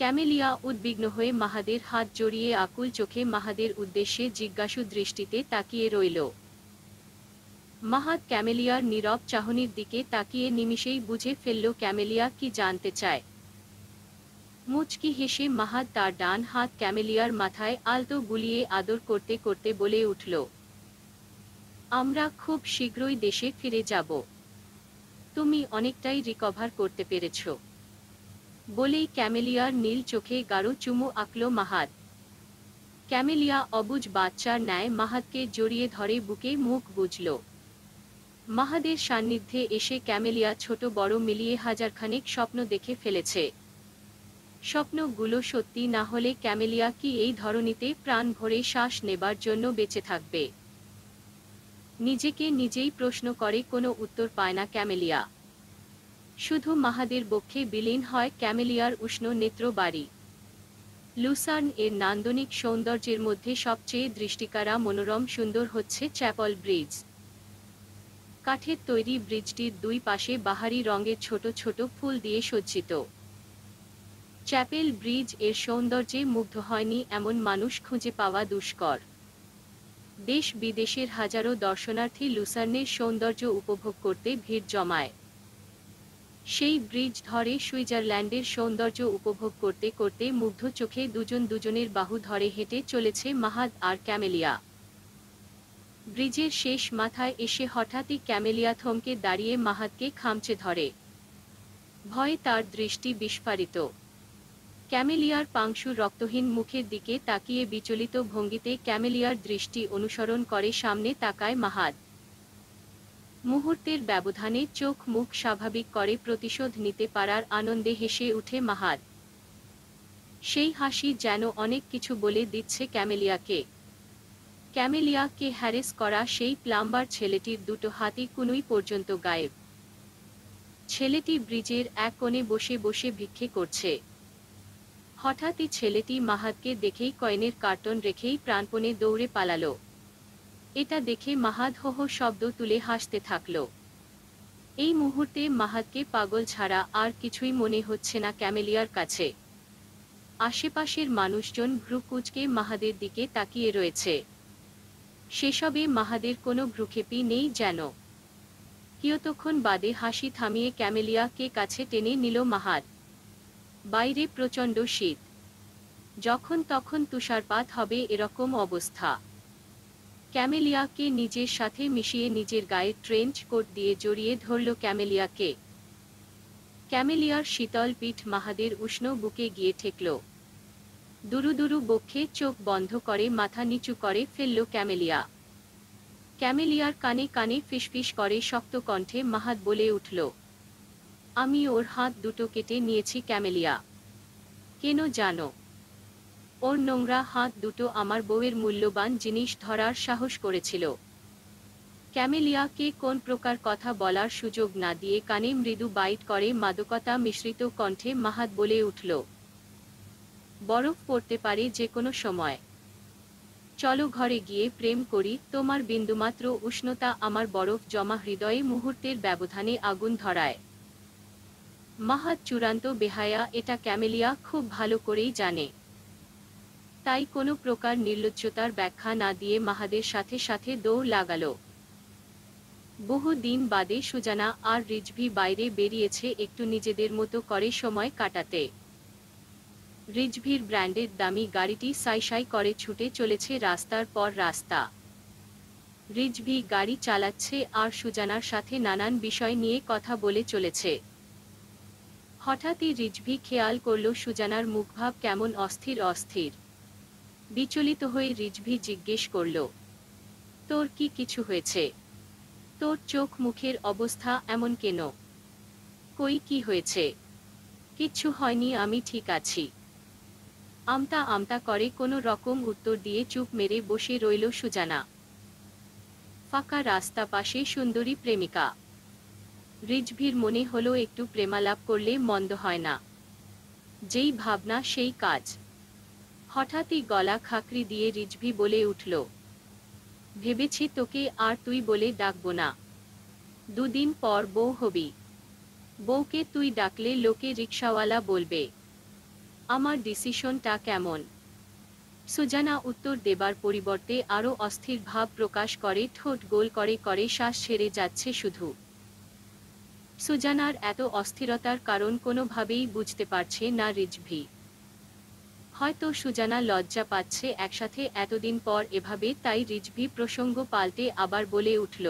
ক্যামেলিয়া উদ্বিগ্ন হয়ে মাহাদের হাত জড়িয়ে আকুল চোখে মাহাদের উদ্দেশ্যে জিজ্ঞাসু দৃষ্টিতে তাকিয়ে রইল মাহাত ক্যামেলিয়ার নীরব চাহনির দিকে তাকিয়ে নিমিষেই বুঝে ফেলল ক্যামেলিয়া কি জানতে চায় মুচকি হেসে মাহাত তার ডান হাত ক্যামেলিয়ার মাথায় আলতো গুলিয়ে আদর করতে করতে বলে উঠল আমরা খুব শীঘ্রই দেশে ফিরে যাব তুমি অনেকটাই রিকভার করতে পেরেছ বলেই ক্যামেলিয়ার নীল চোখে গাঢ় চুমু আঁকল মাহাত ক্যামেলিয়া অবুজ বাচ্চার ন্যায় মাহাতকে জড়িয়ে ধরে বুকে মুখ বুঝল মাহাদের সান্নিধ্যে এসে ক্যামেলিয়া ছোট বড় মিলিয়ে হাজারখানেক স্বপ্ন দেখে ফেলেছে স্বপ্নগুলো সত্যি না হলে ক্যামেলিয়া কি এই ধরনীতে প্রাণ ভরে শ্বাস নেবার জন্য বেঁচে থাকবে নিজেকে নিজেই প্রশ্ন করে কোনো উত্তর পায় না ক্যামেলিয়া শুধু মাহাদের বক্ষে বিলীন হয় ক্যামেলিয়ার উষ্ণ নেত্র বাড়ি লুসার্ন এর নান্দনিক সৌন্দর্যের মধ্যে সবচেয়ে দৃষ্টিকারা মনোরম সুন্দর হচ্ছে চ্যাপল ব্রিজ কাঠের তৈরি ব্রিজটির দুই পাশে বাহারি রঙের ছোট ছোট ফুল দিয়ে সজ্জিত চ্যাপেল ব্রিজ এর সৌন্দর্যে মুগ্ধ হয়নি এমন মানুষ খুঁজে পাওয়া দুষ্কর দেশ বিদেশের হাজারো দর্শনার্থী লুসার্নের সৌন্দর্য উপভোগ করতে ভিড় জমায় সেই ব্রিজ ধরে সুইজারল্যান্ডের সৌন্দর্য উপভোগ করতে করতে মুগ্ধ চোখে দুজন দুজনের বাহু ধরে হেঁটে চলেছে মাহাদ আর ক্যামেলিয়া ব্রিজের শেষ মাথায় এসে হঠাৎই ক্যামেলিয়া থমকে দাঁড়িয়ে মাহাতকে খামচে ধরে ভয়ে তার দৃষ্টি বিস্ফারিত ক্যামেলিয়ার পাংশু রক্তহীন মুখের দিকে তাকিয়ে বিচলিত ভঙ্গিতে ক্যামেলিয়ার দৃষ্টি অনুসরণ করে সামনে তাকায় মাহাত মুহূর্তের ব্যবধানে চোখ মুখ স্বাভাবিক করে প্রতিশোধ নিতে পারার আনন্দে হেসে উঠে মাহাত সেই হাসি যেন অনেক কিছু বলে দিচ্ছে ক্যামেলিয়াকে ক্যামেলিয়াকে হ্যারেস করা সেই প্লাম্বার ছেলেটির দুটো হাতি কুনুই পর্যন্ত গায়েব ছেলেটি ব্রিজের এক কোণে বসে বসে ভিক্ষে করছে হঠাৎই ছেলেটি মাহাতকে দেখেই কয়েনের কার্টন রেখেই প্রাণপণে দৌড়ে পালালো এটা দেখে মাহাদ হহ শব্দ তুলে হাসতে থাকল এই মুহূর্তে মাহাদকে পাগল ছাড়া আর কিছুই মনে হচ্ছে না ক্যামেলিয়ার কাছে আশেপাশের মানুষজন ভ্রুকুচকে মাহাদের দিকে তাকিয়ে রয়েছে সেসবে মাহাদের কোনো ভ্রুক্ষেপই নেই যেন কিয়তক্ষণ বাদে হাসি থামিয়ে ক্যামেলিয়াকে কাছে টেনে নিল মাহাদ বাইরে প্রচণ্ড শীত যখন তখন তুষারপাত হবে এরকম অবস্থা ক্যামেলিয়াকে নিজের সাথে মিশিয়ে নিজের গায়ে ট্রেঞ্চ কোট দিয়ে জড়িয়ে ধরল ক্যামেলিয়াকে ক্যামেলিয়ার শীতল পিঠ মাহাদের উষ্ণ বুকে গিয়ে ঠেকল দুরু দুরু বক্ষে চোখ বন্ধ করে মাথা নিচু করে ফেলল ক্যামেলিয়া ক্যামেলিয়ার কানে কানে ফিসফিস করে শক্ত কণ্ঠে মাহাত বলে উঠল আমি ওর হাত দুটো কেটে নিয়েছি ক্যামেলিয়া কেন জানো ওর নোংরা হাত দুটো আমার বউয়ের মূল্যবান জিনিস ধরার সাহস করেছিল ক্যামেলিয়াকে কোন প্রকার কথা বলার সুযোগ না দিয়ে কানে মৃদু বাইট করে মাদকতা মিশ্রিত কণ্ঠে মাহাত বলে উঠল বরফ পড়তে পারে যে কোনো সময় চলো ঘরে গিয়ে প্রেম করি তোমার বিন্দুমাত্র উষ্ণতা আমার বরফ জমা হৃদয়ে মুহূর্তের ব্যবধানে আগুন ধরায় মাহাত চূড়ান্ত বেহায়া এটা ক্যামেলিয়া খুব ভালো করেই জানে তাই কোনো প্রকার নির্লজ্জতার ব্যাখ্যা না দিয়ে মাহাদের সাথে সাথে দৌড় লাগালো বহু দিন বাদে সুজানা আর রিজভি বাইরে বেরিয়েছে একটু নিজেদের মতো করে সময় কাটাতে রিজভির ব্র্যান্ডের দামি গাড়িটি সাই সাই করে ছুটে চলেছে রাস্তার পর রাস্তা রিজভি গাড়ি চালাচ্ছে আর সুজানার সাথে নানান বিষয় নিয়ে কথা বলে চলেছে হঠাৎই রিজভি খেয়াল করল সুজানার মুখভাব কেমন অস্থির অস্থির বিচলিত হয়ে রিজভি জিজ্ঞেস করল তোর কি কিছু হয়েছে তোর চোখ মুখের অবস্থা এমন কেন কই কি হয়েছে কিচ্ছু হয়নি আমি ঠিক আছি আমতা আমতা করে কোনো রকম উত্তর দিয়ে চুপ মেরে বসে রইল সুজানা ফাঁকা রাস্তা পাশে সুন্দরী প্রেমিকা রিজভির মনে হলো একটু প্রেমালাপ করলে মন্দ হয় না যেই ভাবনা সেই কাজ হঠাৎই গলা খাকরি দিয়ে রিজভি বলে উঠল ভেবেছি তোকে আর তুই বলে ডাকবো না দুদিন পর বউ হবি বউকে তুই ডাকলে লোকে রিক্সাওয়ালা বলবে আমার ডিসিশনটা কেমন সুজানা উত্তর দেবার পরিবর্তে আরও অস্থির ভাব প্রকাশ করে ঠোঁট গোল করে করে শ্বাস ছেড়ে যাচ্ছে শুধু সুজানার এত অস্থিরতার কারণ কোনোভাবেই বুঝতে পারছে না রিজভি হয়তো সুজানা লজ্জা পাচ্ছে একসাথে এতদিন পর এভাবে তাই রিজভি প্রসঙ্গ পাল্টে আবার বলে উঠল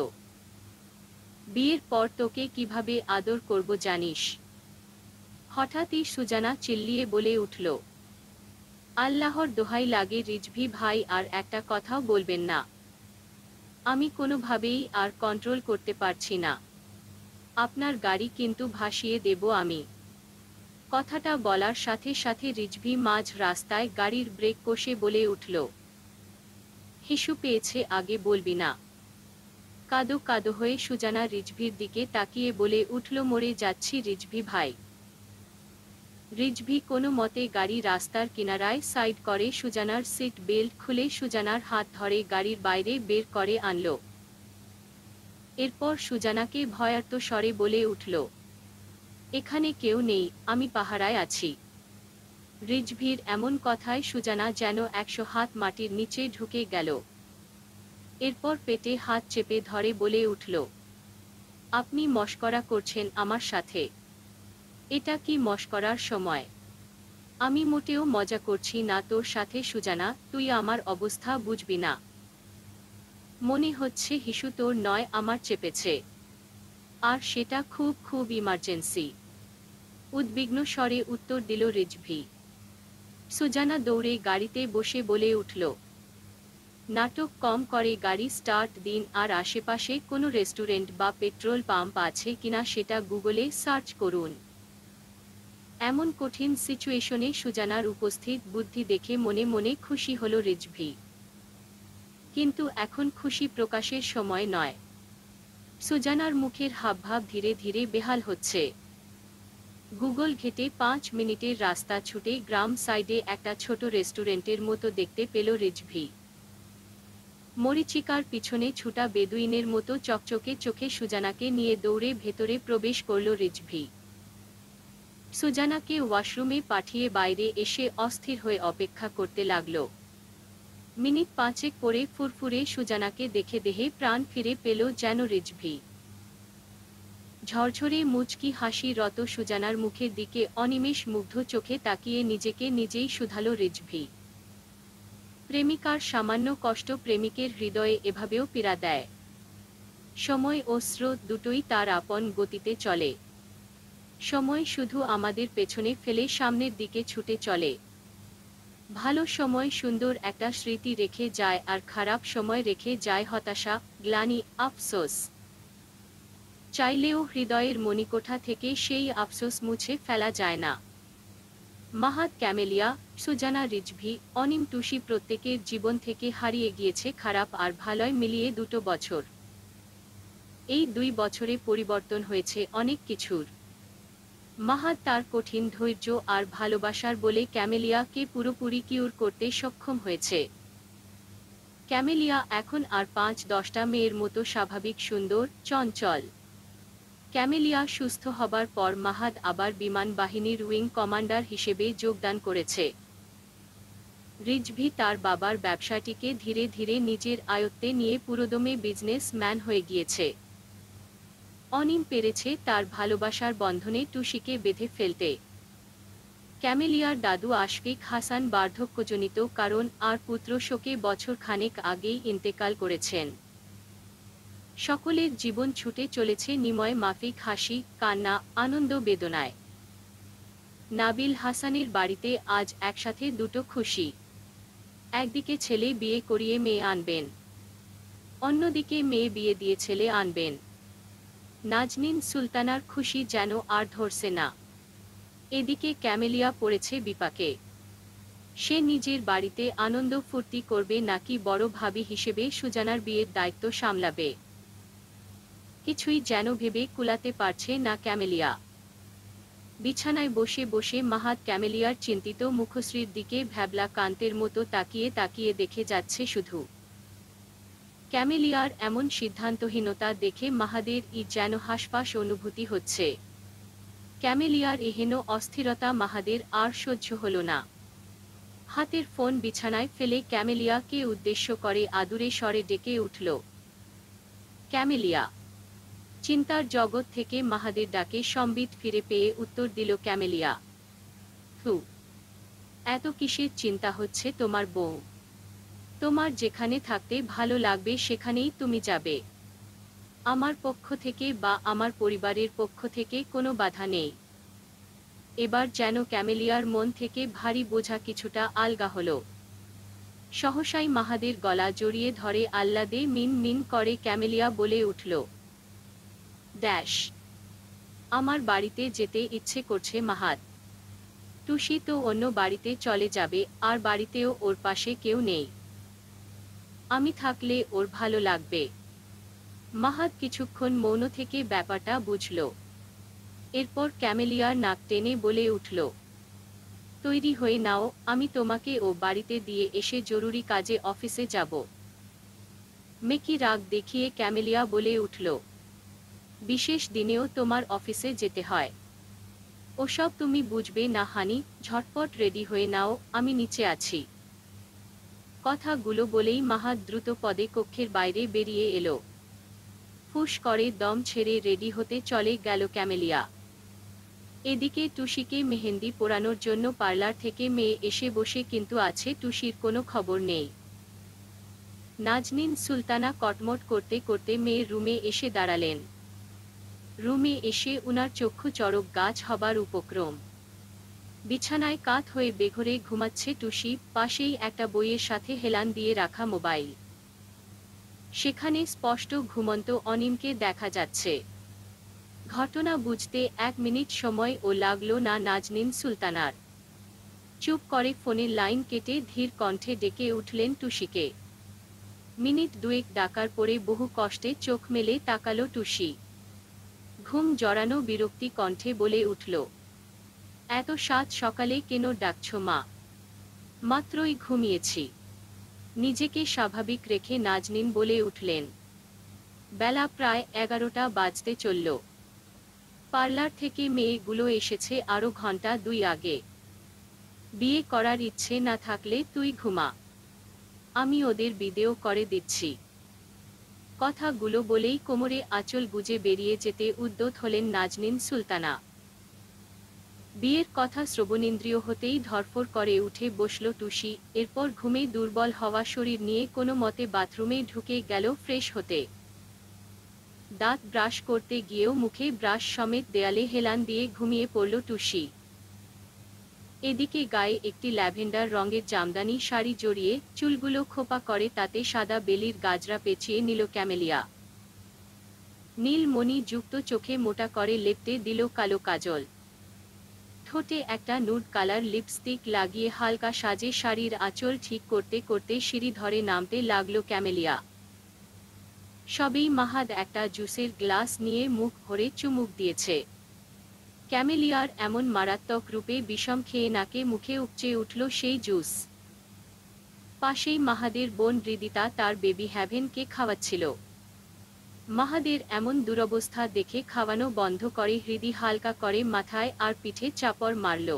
বিয়ের পর তোকে কিভাবে আদর করব জানিস হঠাৎই সুজানা চিল্লিয়ে বলে উঠল আল্লাহর দোহাই লাগে রিজভি ভাই আর একটা কথাও বলবেন না আমি কোনোভাবেই আর কন্ট্রোল করতে পারছি না আপনার গাড়ি কিন্তু ভাসিয়ে দেব আমি কথাটা বলার সাথে সাথে রিজভি মাঝ রাস্তায় গাড়ির ব্রেক কষে বলে উঠল হিসু পেয়েছে আগে বলবি না কাদো কাদো হয়ে সুজানা রিজভির দিকে তাকিয়ে বলে উঠল মরে যাচ্ছি রিজভি ভাই রিজভি কোনো মতে গাড়ি রাস্তার কিনারায় সাইড করে সুজানার সিট বেল্ট খুলে সুজানার হাত ধরে গাড়ির বাইরে বের করে আনল এরপর সুজানাকে ভয়ার্ত স্বরে বলে উঠল এখানে কেউ নেই আমি পাহারায় আছি রিজভির এমন কথায় সুজানা যেন একশো হাত মাটির নিচে ঢুকে গেল এরপর পেটে হাত চেপে ধরে বলে উঠল আপনি মস্করা করছেন আমার সাথে এটা কি মস্করার সময় আমি মোটেও মজা করছি না তোর সাথে সুজানা তুই আমার অবস্থা বুঝবি না মনে হচ্ছে হিসু তোর নয় আমার চেপেছে আর সেটা খুব খুব ইমার্জেন্সি উদ্বিগ্ন স্বরে উত্তর দিল রিজভি সুজানা দৌড়ে গাড়িতে বসে বলে উঠল নাটক কম করে গাড়ি স্টার্ট দিন আর আশেপাশে কোনো রেস্টুরেন্ট বা পেট্রোল পাম্প আছে কিনা সেটা গুগলে সার্চ করুন এমন কঠিন সিচুয়েশনে সুজানার উপস্থিত বুদ্ধি দেখে মনে মনে খুশি হল রিজভি কিন্তু এখন খুশি প্রকাশের সময় নয় সুজানার মুখের হাবভাব ধীরে ধীরে বেহাল হচ্ছে গুগল ঘেটে পাঁচ মিনিটের রাস্তা ছুটে গ্রাম সাইডে একটা ছোট রেস্টুরেন্টের মতো দেখতে পেল রিজভি মরিচিকার পিছনে ছুটা বেদুইনের মতো চকচকে চোখে সুজানাকে নিয়ে দৌড়ে ভেতরে প্রবেশ করল রিজভি সুজানাকে ওয়াশরুমে পাঠিয়ে বাইরে এসে অস্থির হয়ে অপেক্ষা করতে লাগল মিনিট পাঁচেক পরে ফুরফুরে সুজানাকে দেখে দেহে প্রাণ ফিরে পেল যেন রিজভি ঝরঝরে মুচকি হাসি রত সুজানার মুখের দিকে অনিমেষ মুগ্ধ চোখে তাকিয়ে নিজেকে নিজেই শুধালো রিজভি প্রেমিকার সামান্য কষ্ট প্রেমিকের হৃদয়ে এভাবেও পীড়া দেয় সময় ও স্রোত দুটোই তার আপন গতিতে চলে সময় শুধু আমাদের পেছনে ফেলে সামনের দিকে ছুটে চলে ভালো সময় সুন্দর একটা স্মৃতি রেখে যায় আর খারাপ সময় রেখে যায় হতাশা গ্লানি আফসোস চাইলেও হৃদয়ের মণিকোঠা থেকে সেই আফসোস মুছে ফেলা যায় না মাহাত ক্যামেলিয়া সুজানা রিজভি অনিম টুসি প্রত্যেকের জীবন থেকে হারিয়ে গিয়েছে খারাপ আর ভালয় মিলিয়ে দুটো বছর এই দুই বছরে পরিবর্তন হয়েছে অনেক কিছুর মাহাত তার কঠিন ধৈর্য আর ভালোবাসার বলে ক্যামেলিয়াকে পুরোপুরি কিউর করতে সক্ষম হয়েছে ক্যামেলিয়া এখন আর পাঁচ দশটা মেয়ের মতো স্বাভাবিক সুন্দর চঞ্চল ক্যামেলিয়া সুস্থ হবার পর মাহাদ আবার বিমান বাহিনীর উইং কমান্ডার হিসেবে যোগদান করেছে রিজভি তার বাবার ব্যবসাটিকে ধীরে ধীরে নিজের আয়ত্তে নিয়ে পুরোদমে বিজনেসম্যান হয়ে গিয়েছে অনিম পেরেছে তার ভালোবাসার বন্ধনে টুসিকে বেঁধে ফেলতে ক্যামেলিয়ার দাদু আশফিক হাসান বার্ধক্যজনিত কারণ আর পুত্র শোকে বছর খানেক আগেই ইন্তেকাল করেছেন সকলের জীবন ছুটে চলেছে নিময় মাফিক হাসি কান্না আনন্দ বেদনায় নাবিল হাসানের বাড়িতে আজ একসাথে দুটো খুশি একদিকে ছেলে বিয়ে করিয়ে মেয়ে আনবেন অন্যদিকে মেয়ে বিয়ে দিয়ে ছেলে আনবেন নাজনিন সুলতানার খুশি যেন আর ধরছে না এদিকে ক্যামেলিয়া পড়েছে বিপাকে সে নিজের বাড়িতে আনন্দ ফুর্তি করবে নাকি বড় ভাবি হিসেবে সুজানার বিয়ের দায়িত্ব সামলাবে কিছুই যেন ভেবে কুলাতে পারছে না ক্যামেলিয়া বিছানায় বসে বসে মাহাত ক্যামেলিয়ার চিন্তিত মুখশ্রীর দিকে ভ্যাবলা কান্তের মতো তাকিয়ে তাকিয়ে দেখে যাচ্ছে শুধু ক্যামেলিয়ার এমন সিদ্ধান্তহীনতা দেখে মাহাদের ই যেন হাসপাস অনুভূতি হচ্ছে ক্যামেলিয়ার এহেন অস্থিরতা মাহাদের আর সহ্য হল না হাতের ফোন বিছানায় ফেলে ক্যামেলিয়াকে উদ্দেশ্য করে আদুরে স্বরে ডেকে উঠল ক্যামেলিয়া চিন্তার জগৎ থেকে মাহাদের ডাকে সম্বিত ফিরে পেয়ে উত্তর দিল ক্যামেলিয়া হু এত কিসের চিন্তা হচ্ছে তোমার বউ তোমার যেখানে থাকতে ভালো লাগবে সেখানেই তুমি যাবে আমার পক্ষ থেকে বা আমার পরিবারের পক্ষ থেকে কোনো বাধা নেই এবার যেন ক্যামেলিয়ার মন থেকে ভারী বোঝা কিছুটা আলগা হল সহসাই মাহাদের গলা জড়িয়ে ধরে আহ্লাদে মিন মিন করে ক্যামেলিয়া বলে উঠল দ্যাশ আমার বাড়িতে যেতে ইচ্ছে করছে মাহাত টুসি তো অন্য বাড়িতে চলে যাবে আর বাড়িতেও ওর পাশে কেউ নেই আমি থাকলে ওর ভালো লাগবে মাহাত কিছুক্ষণ মৌন থেকে ব্যাপারটা বুঝল এরপর ক্যামেলিয়া নাক টেনে বলে উঠল তৈরি হয়ে নাও আমি তোমাকে ও বাড়িতে দিয়ে এসে জরুরি কাজে অফিসে যাব মেকি রাগ দেখিয়ে ক্যামেলিয়া বলে উঠল বিশেষ দিনেও তোমার অফিসে যেতে হয় ওসব তুমি বুঝবে না হানি ঝটপট রেডি হয়ে নাও আমি নিচে আছি কথাগুলো বলেই মাহাত দ্রুত পদে কক্ষের বাইরে বেরিয়ে এলো ফুস করে দম ছেড়ে রেডি হতে চলে গেল ক্যামেলিয়া এদিকে টুসিকে মেহেন্দি পোড়ানোর জন্য পার্লার থেকে মেয়ে এসে বসে কিন্তু আছে টুসির কোনো খবর নেই নাজনিন সুলতানা কটমট করতে করতে মেয়ের রুমে এসে দাঁড়ালেন রুমে এসে উনার চক্ষু চরক গাছ হবার উপক্রম বিছানায় কাত হয়ে বেঘরে ঘুমাচ্ছে টুসি পাশেই একটা বইয়ের সাথে হেলান দিয়ে রাখা মোবাইল সেখানে স্পষ্ট ঘুমন্ত অনিমকে দেখা যাচ্ছে ঘটনা বুঝতে এক মিনিট সময় ও লাগলো না নাজনিন সুলতানার চুপ করে ফোনের লাইন কেটে ধীর কণ্ঠে ডেকে উঠলেন টুসিকে মিনিট দুয়েক ডাকার পরে বহু কষ্টে চোখ মেলে তাকালো টুসি ঘুম জড়ানো বিরক্তি কণ্ঠে বলে উঠল এত সাত সকালে কেন ডাকছ মা মাত্রই ঘুমিয়েছি নিজেকে স্বাভাবিক রেখে নাজনিন বলে উঠলেন বেলা প্রায় এগারোটা বাজতে চলল পার্লার থেকে মেয়েগুলো এসেছে আরো ঘন্টা দুই আগে বিয়ে করার ইচ্ছে না থাকলে তুই ঘুমা আমি ওদের বিদেও করে দিচ্ছি কথাগুলো বলেই কোমরে আঁচল গুজে বেরিয়ে যেতে উদ্যত হলেন নাজনিন সুলতানা বিয়ের কথা শ্রবণেন্দ্রীয় হতেই ধরফর করে উঠে বসল টুসি এরপর ঘুমে দুর্বল হওয়া শরীর নিয়ে কোনো মতে বাথরুমে ঢুকে গেল ফ্রেশ হতে দাঁত ব্রাশ করতে গিয়েও মুখে ব্রাশ সমেত দেয়ালে হেলান দিয়ে ঘুমিয়ে পড়ল টুসি এদিকে গায়ে একটি ল্যাভেন্ডার রঙের জামদানি শাড়ি জড়িয়ে চুলগুলো খোপা করে তাতে সাদা বেলির গাজরা পেঁচিয়ে নিল ক্যামেলিয়া নীলমণি যুক্ত চোখে মোটা করে লেপতে দিল কালো কাজল ঠোঁটে একটা নুড কালার লিপস্টিক লাগিয়ে হালকা সাজে শাড়ির আঁচল ঠিক করতে করতে সিঁড়ি ধরে নামতে লাগলো ক্যামেলিয়া সবেই মাহাদ একটা জুসের গ্লাস নিয়ে মুখ ভরে চুমুক দিয়েছে ক্যামেলিয়ার এমন মারাত্মক রূপে বিষম খেয়ে নাকে মুখে উপচে উঠল সেই জুস পাশেই মাহাদের বোন রিদিতা তার বেবি হ্যাভেনকে খাওয়াচ্ছিল মাহাদের এমন দুরবস্থা দেখে খাওয়ানো বন্ধ করে হৃদি হালকা করে মাথায় আর পিঠে চাপড় মারল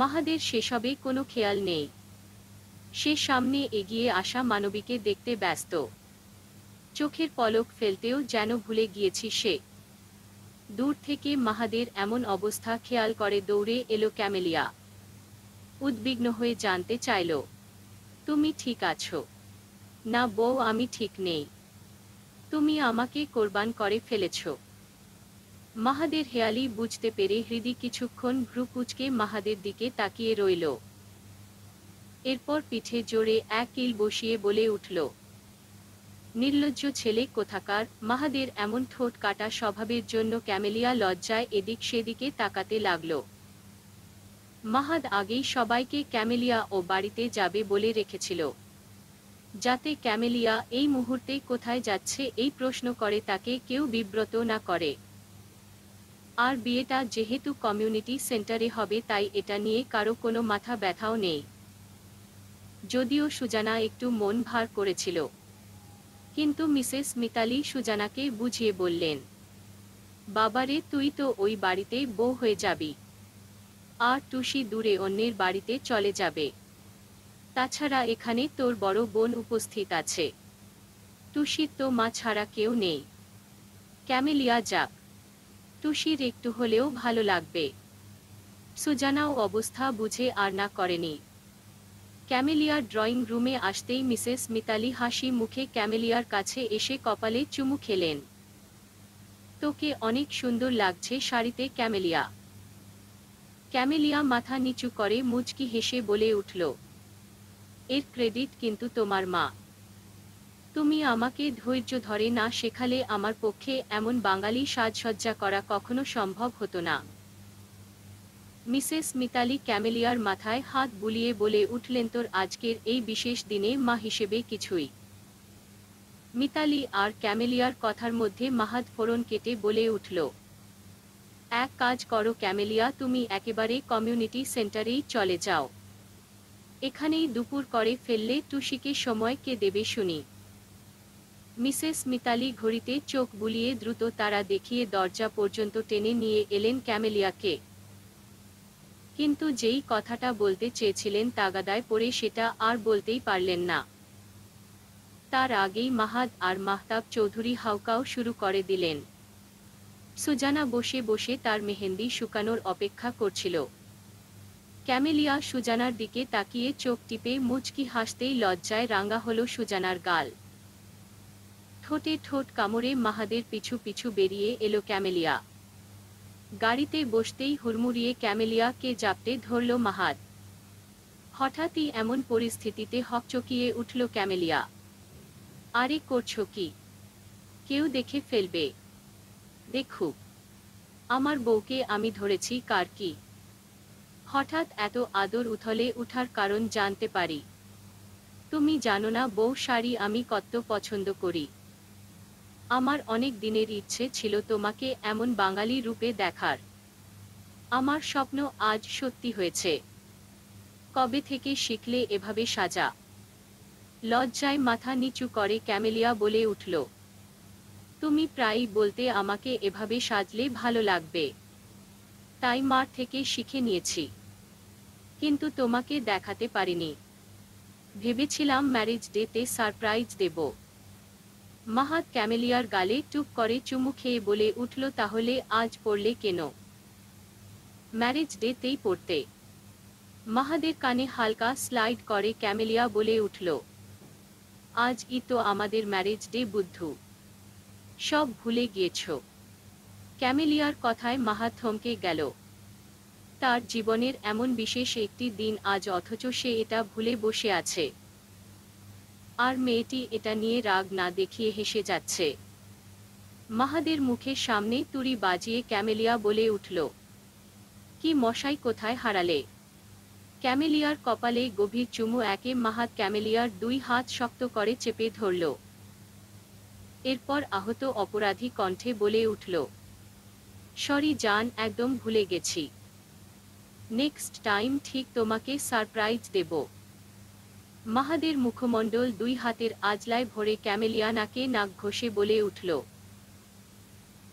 মাহাদের সেসবে কোনো খেয়াল নেই সে সামনে এগিয়ে আসা মানবীকে দেখতে ব্যস্ত চোখের পলক ফেলতেও যেন ভুলে গিয়েছি সে দূর থেকে মাহাদের এমন অবস্থা খেয়াল করে দৌড়ে এলো ক্যামেলিয়া উদ্বিগ্ন হয়ে জানতে চাইল তুমি ঠিক আছো না বউ আমি ঠিক নেই তুমি আমাকে কোরবান করে ফেলেছ মাহাদের হেয়ালি বুঝতে পেরে হৃদি কিছুক্ষণ ভ্রু কুচকে মাহাদের দিকে তাকিয়ে রইল এরপর পিঠে জোরে এক কিল বসিয়ে বলে উঠল নির্লজ্জ ছেলে কোথাকার মাহাদের এমন ঠোঁট কাটা স্বভাবের জন্য ক্যামেলিয়া লজ্জায় এদিক সেদিকে তাকাতে লাগল মাহাদ আগেই সবাইকে ক্যামেলিয়া ও বাড়িতে যাবে বলে রেখেছিল যাতে ক্যামেলিয়া এই মুহূর্তে কোথায় যাচ্ছে এই প্রশ্ন করে তাকে কেউ বিব্রত না করে আর বিয়েটা যেহেতু কমিউনিটি সেন্টারে হবে তাই এটা নিয়ে কারো কোনো মাথা ব্যথাও নেই যদিও সুজানা একটু মন ভার করেছিল কিন্তু মিসেস মিতালি সুজানাকে বুঝিয়ে বললেন বাবারে তুই তো ওই বাড়িতে বউ হয়ে যাবি আর টুসি দূরে অন্যের বাড়িতে চলে যাবে তাছাড়া এখানে তোর বড় বোন উপস্থিত আছে তুষির তো মা ছাড়া কেউ নেই ক্যামেলিয়া যাক তুষির একটু হলেও ভালো লাগবে সুজানাও অবস্থা বুঝে আর না করেনি ক্যামেলিয়ার ড্রয়িং রুমে আসতেই মিসেস মিতালি হাসি মুখে ক্যামেলিয়ার কাছে এসে কপালে চুমু খেলেন তোকে অনেক সুন্দর লাগছে শাড়িতে ক্যামেলিয়া ক্যামেলিয়া মাথা নিচু করে মুচকি হেসে বলে উঠল এর ক্রেডিট কিন্তু তোমার মা তুমি আমাকে ধৈর্য ধরে না শেখালে আমার পক্ষে এমন বাঙালি সাজসজ্জা করা কখনো সম্ভব হতো না মিসেস মিতালি ক্যামেলিয়ার মাথায় হাত বুলিয়ে বলে উঠলেন তোর আজকের এই বিশেষ দিনে মা হিসেবে কিছুই মিতালি আর ক্যামেলিয়ার কথার মধ্যে মাহাত ফোরন কেটে বলে উঠল এক কাজ করো ক্যামেলিয়া তুমি একেবারে কমিউনিটি সেন্টারেই চলে যাও এখানেই দুপুর করে ফেললে তুষিকে সময় কে দেবে শুনি মিসেস মিতালি ঘড়িতে চোখ বুলিয়ে দ্রুত তারা দেখিয়ে দরজা পর্যন্ত টেনে নিয়ে এলেন ক্যামেলিয়াকে কিন্তু যেই কথাটা বলতে চেয়েছিলেন তাগাদায় পড়ে সেটা আর বলতেই পারলেন না তার আগেই মাহাদ আর মাহতাব চৌধুরী হাউকাও শুরু করে দিলেন সুজানা বসে বসে তার মেহেন্দি শুকানোর অপেক্ষা করছিল ক্যামেলিয়া সুজানার দিকে তাকিয়ে চোখ টিপে মুচকি হাসতেই লজ্জায় রাঙা হলো সুজানার গাল ঠোঁটে ঠোঁট কামড়ে মাহাদের পিছু পিছু বেরিয়ে এলো ক্যামেলিয়া গাড়িতে বসতেই হুড়মুড়িয়ে ক্যামেলিয়াকে জাপটে ধরল মাহাদ হঠাৎই এমন পরিস্থিতিতে হকচকিয়ে উঠল ক্যামেলিয়া আরে করছো কি কেউ দেখে ফেলবে দেখুক আমার বউকে আমি ধরেছি কার কি হঠাৎ এত আদর উথলে উঠার কারণ জানতে পারি তুমি জানো না বউ শাড়ি আমি কত পছন্দ করি আমার অনেক দিনের ইচ্ছে ছিল তোমাকে এমন বাঙালি রূপে দেখার আমার স্বপ্ন আজ সত্যি হয়েছে কবে থেকে শিখলে এভাবে সাজা লজ্জায় মাথা নিচু করে ক্যামেলিয়া বলে উঠল তুমি প্রায়ই বলতে আমাকে এভাবে সাজলে ভালো লাগবে তাই মার থেকে শিখে নিয়েছি কিন্তু তোমাকে দেখাতে পারিনি ভেবেছিলাম ম্যারেজ ডেতে সারপ্রাইজ দেব মাহাত ক্যামেলিয়ার গালে টুক করে চুমু খেয়ে বলে উঠল তাহলে আজ পড়লে কেন ম্যারেজ ডেতেই পড়তে মাহাদের কানে হালকা স্লাইড করে ক্যামেলিয়া বলে উঠল আজ ই তো আমাদের ম্যারেজ ডে বুদ্ধু সব ভুলে গিয়েছ ক্যামেলিয়ার কথায় মাহা থমকে গেল তার জীবনের এমন বিশেষ একটি দিন আজ অথচ সে এটা ভুলে বসে আছে আর মেয়েটি এটা নিয়ে রাগ না দেখিয়ে হেসে যাচ্ছে মাহাদের মুখের সামনে তুরি বাজিয়ে ক্যামেলিয়া বলে উঠল কি মশাই কোথায় হারালে ক্যামেলিয়ার কপালে গভীর চুমু একে মাহাত ক্যামেলিয়ার দুই হাত শক্ত করে চেপে ধরল এরপর আহত অপরাধী কণ্ঠে বলে উঠল সরি জান একদম ভুলে গেছি নেক্সট টাইম ঠিক তোমাকে সারপ্রাইজ দেব মাহাদের মুখমণ্ডল দুই হাতের আজলায় ভরে ক্যামেলিয়ানাকে নাক ঘষে বলে উঠল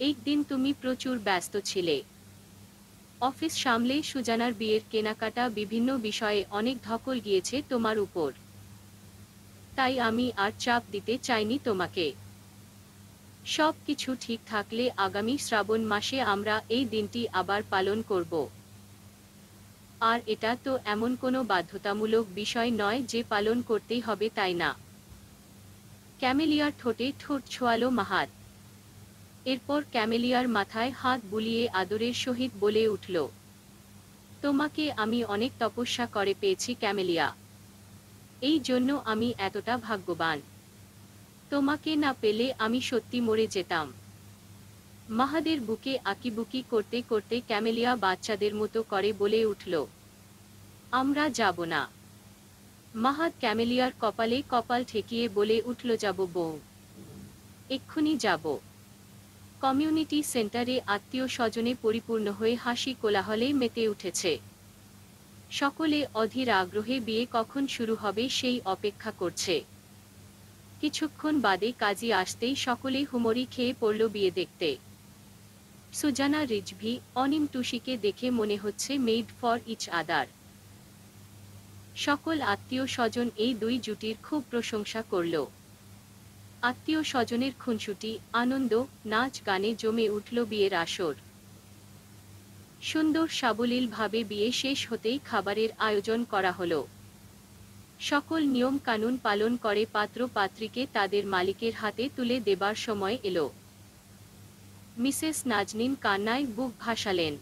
এই দিন তুমি প্রচুর ব্যস্ত ছিলে অফিস সামলে সুজানার বিয়ের কেনাকাটা বিভিন্ন বিষয়ে অনেক ধকল গিয়েছে তোমার উপর তাই আমি আর চাপ দিতে চাইনি তোমাকে সব কিছু ঠিক থাকলে আগামী শ্রাবণ মাসে আমরা এই দিনটি আবার পালন করব আর এটা তো এমন কোনো বাধ্যতামূলক বিষয় নয় যে পালন করতেই হবে তাই না ক্যামেলিয়ার ঠোঁটে ঠোঁট ছোয়ালো মাহাত এরপর ক্যামেলিয়ার মাথায় হাত বুলিয়ে আদরের সহিত বলে উঠল তোমাকে আমি অনেক তপস্যা করে পেয়েছি ক্যামেলিয়া এই জন্য আমি এতটা ভাগ্যবান তোমাকে না পেলে আমি সত্যি মরে যেতাম মাহাদের বুকে আঁকিবুকি করতে করতে ক্যামেলিয়া বাচ্চাদের মতো করে বলে উঠল আমরা যাব না মাহাদ ক্যামেলিয়ার কপালে কপাল ঠেকিয়ে বলে উঠল যাব বউ এক্ষুনি যাব কমিউনিটি সেন্টারে আত্মীয় স্বজনে পরিপূর্ণ হয়ে হাসি কোলাহলে মেতে উঠেছে সকলে অধীর আগ্রহে বিয়ে কখন শুরু হবে সেই অপেক্ষা করছে কিছুক্ষণ বাদে কাজী আসতেই সকলে হুমরি খেয়ে পড়ল বিয়ে দেখতে সুজানা রিজভি অনিম তুষিকে দেখে মনে হচ্ছে মেড ফর ইচ আদার সকল আত্মীয় স্বজন এই দুই জুটির খুব প্রশংসা করল আত্মীয় স্বজনের খুনসুটি আনন্দ নাচ গানে জমে উঠল বিয়ের আসর সুন্দর সাবলীলভাবে বিয়ে শেষ হতেই খাবারের আয়োজন করা হল সকল নিয়ম কানুন পালন করে পাত্র পাত্রীকে তাদের মালিকের হাতে তুলে দেবার সময় এলো মিসেস নাজনিন কান্নায় বুক ভাসালেন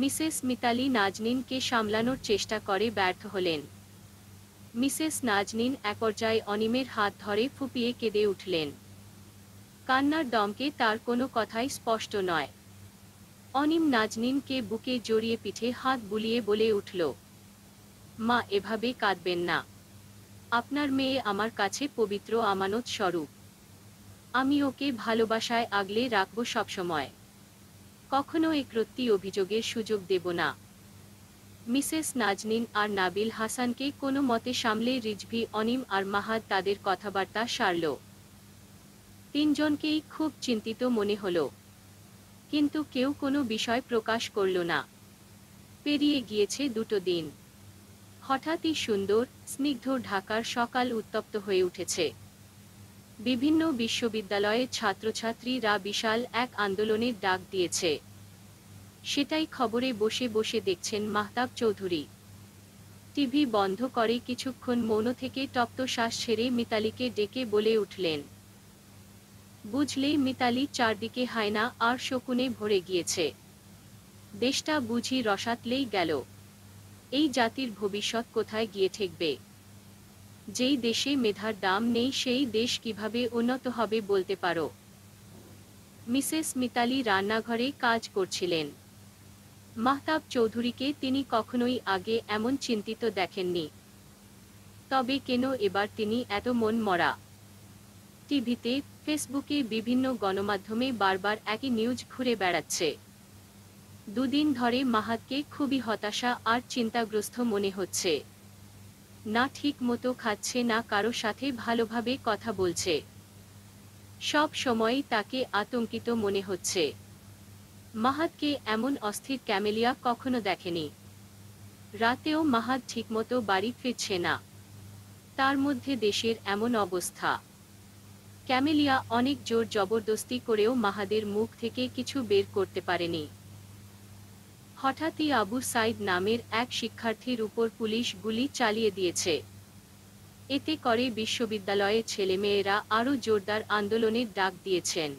মিসেস মিতালি নাজনিনকে সামলানোর চেষ্টা করে ব্যর্থ হলেন মিসেস নাজনিন এক পর্যায়ে অনিমের হাত ধরে ফুপিয়ে কেঁদে উঠলেন কান্নার দমকে তার কোনো কথাই স্পষ্ট নয় অনিম নাজনিনকে বুকে জড়িয়ে পিঠে হাত বুলিয়ে বলে উঠল মা এভাবে কাঁদবেন না আপনার মেয়ে আমার কাছে পবিত্র আমানত স্বরূপ আমি ওকে ভালোবাসায় আগলে রাখব সবসময় কখনো একরত্তি অভিযোগের সুযোগ দেব না মিসেস নাজনিন আর নাবিল হাসানকে কোনো মতে সামলে রিজভি অনিম আর মাহাদ তাদের কথাবার্তা সারল তিনজনকেই খুব চিন্তিত মনে হল কিন্তু কেউ কোনো বিষয় প্রকাশ করল না পেরিয়ে গিয়েছে দুটো দিন হঠাৎই সুন্দর স্নিগ্ধ ঢাকার সকাল উত্তপ্ত হয়ে উঠেছে বিভিন্ন বিশ্ববিদ্যালয়ের ছাত্রছাত্রীরা বিশাল এক আন্দোলনের ডাক দিয়েছে সেটাই খবরে বসে বসে দেখছেন মাহতাব চৌধুরী টিভি বন্ধ করে কিছুক্ষণ মৌন থেকে তপ্ত শ্বাস ছেড়ে মিতালিকে ডেকে বলে উঠলেন বুঝলে মিতালি চারদিকে হায়না আর শকুনে ভরে গিয়েছে দেশটা বুঝি রসাতলেই গেল এই জাতির ভবিষ্যৎ কোথায় গিয়ে ঠেকবে যেই দেশে মেধার দাম নেই সেই দেশ কিভাবে উন্নত হবে বলতে পারো মিসেস মিতালি রান্নাঘরে কাজ করছিলেন মাহতাব চৌধুরীকে তিনি কখনোই আগে এমন চিন্তিত দেখেননি তবে কেন এবার তিনি এত মন মরা টিভিতে ফেসবুকে বিভিন্ন গণমাধ্যমে বারবার একই নিউজ ঘুরে বেড়াচ্ছে দুদিন ধরে মাহাতকে খুবই হতাশা আর চিন্তাগ্রস্ত মনে হচ্ছে না ঠিক মতো খাচ্ছে না কারো সাথে ভালোভাবে কথা বলছে সব সময়ই তাকে আতঙ্কিত মনে হচ্ছে মাহাতকে এমন অস্থির ক্যামেলিয়া কখনো দেখেনি রাতেও মাহাত ঠিকমতো বাড়ি ফিরছে না তার মধ্যে দেশের এমন অবস্থা ক্যামেলিয়া অনেক জোর জবরদস্তি করেও মাহাদের মুখ থেকে কিছু বের করতে পারেনি হঠাৎই আবু সাইদ নামের এক শিক্ষার্থীর উপর পুলিশ গুলি চালিয়ে দিয়েছে এতে করে বিশ্ববিদ্যালয়ে ছেলেমেয়েরা আরও জোরদার আন্দোলনের ডাক দিয়েছেন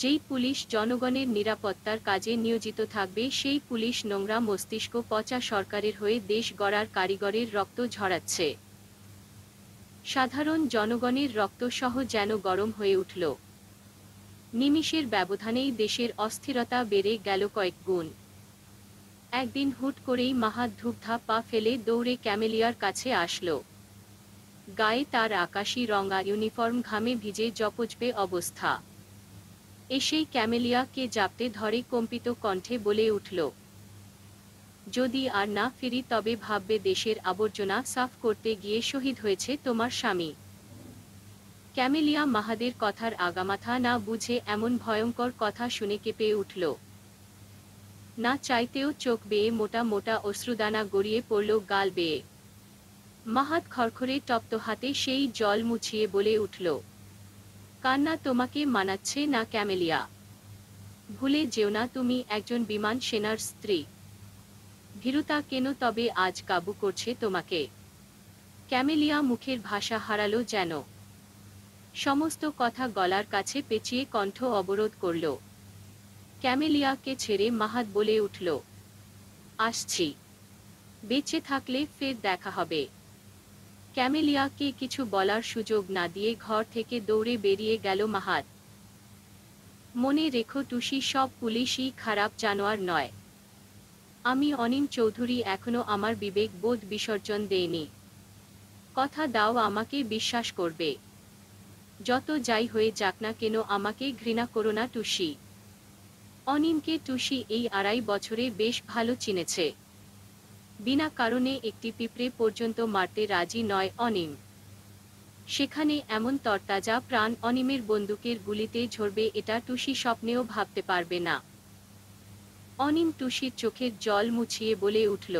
যেই পুলিশ জনগণের নিরাপত্তার কাজে নিয়োজিত থাকবে সেই পুলিশ নোংরা মস্তিষ্ক পচা সরকারের হয়ে দেশ গড়ার কারিগরের রক্ত ঝরাচ্ছে সাধারণ জনগণের রক্ত সহ যেন গরম হয়ে উঠল নিমিষের ব্যবধানেই দেশের অস্থিরতা বেড়ে গেল কয়েক গুণ একদিন হুট করেই মাহাত ধূপধাপ পা ফেলে দৌড়ে ক্যামেলিয়ার কাছে আসলো গায়ে তার আকাশি রঙা ইউনিফর্ম ঘামে ভিজে জপজবে অবস্থা এসেই ক্যামেলিয়াকে জাপতে ধরে কম্পিত কণ্ঠে বলে উঠল যদি আর না ফিরি তবে ভাববে দেশের আবর্জনা সাফ করতে গিয়ে শহীদ হয়েছে তোমার স্বামী ক্যামেলিয়া মাহাদের কথার আগামাথা না বুঝে এমন ভয়ঙ্কর কথা শুনে কেঁপে উঠল না চাইতেও চোখ বেয়ে মোটা মোটা অশ্রুদানা গড়িয়ে পড়ল গাল বেয়ে মাহাত খড়খড়ে টপ্ত হাতে সেই জল মুছিয়ে বলে উঠল কান্না তোমাকে মানাচ্ছে না ক্যামেলিয়া ভুলে যেও না তুমি একজন বিমান সেনার স্ত্রী ভীরুতা কেন তবে আজ কাবু করছে তোমাকে ক্যামেলিয়া মুখের ভাষা হারালো যেন সমস্ত কথা গলার কাছে পেঁচিয়ে কণ্ঠ অবরোধ করল ক্যামেলিয়াকে ছেড়ে মাহাত বলে উঠল আসছি বেঁচে থাকলে ফের দেখা হবে ক্যামেলিয়াকে কিছু বলার সুযোগ না দিয়ে ঘর থেকে দৌড়ে বেরিয়ে গেল মাহাত মনে রেখো টুসি সব পুলিশই খারাপ জানোয়ার নয় আমি অনিম চৌধুরী এখনো আমার বিবেক বোধ বিসর্জন দেয়নি কথা দাও আমাকে বিশ্বাস করবে যত যাই হয়ে যাক না কেন আমাকে ঘৃণা করো না টুসি অনিমকে টুসি এই আড়াই বছরে বেশ ভালো চিনেছে বিনা কারণে একটি পিঁপড়ে পর্যন্ত মারতে রাজি নয় অনিম সেখানে এমন তরতাজা প্রাণ অনিমের বন্দুকের গুলিতে ঝরবে এটা টুসি স্বপ্নেও ভাবতে পারবে না অনিম টুসির চোখের জল মুছিয়ে বলে উঠল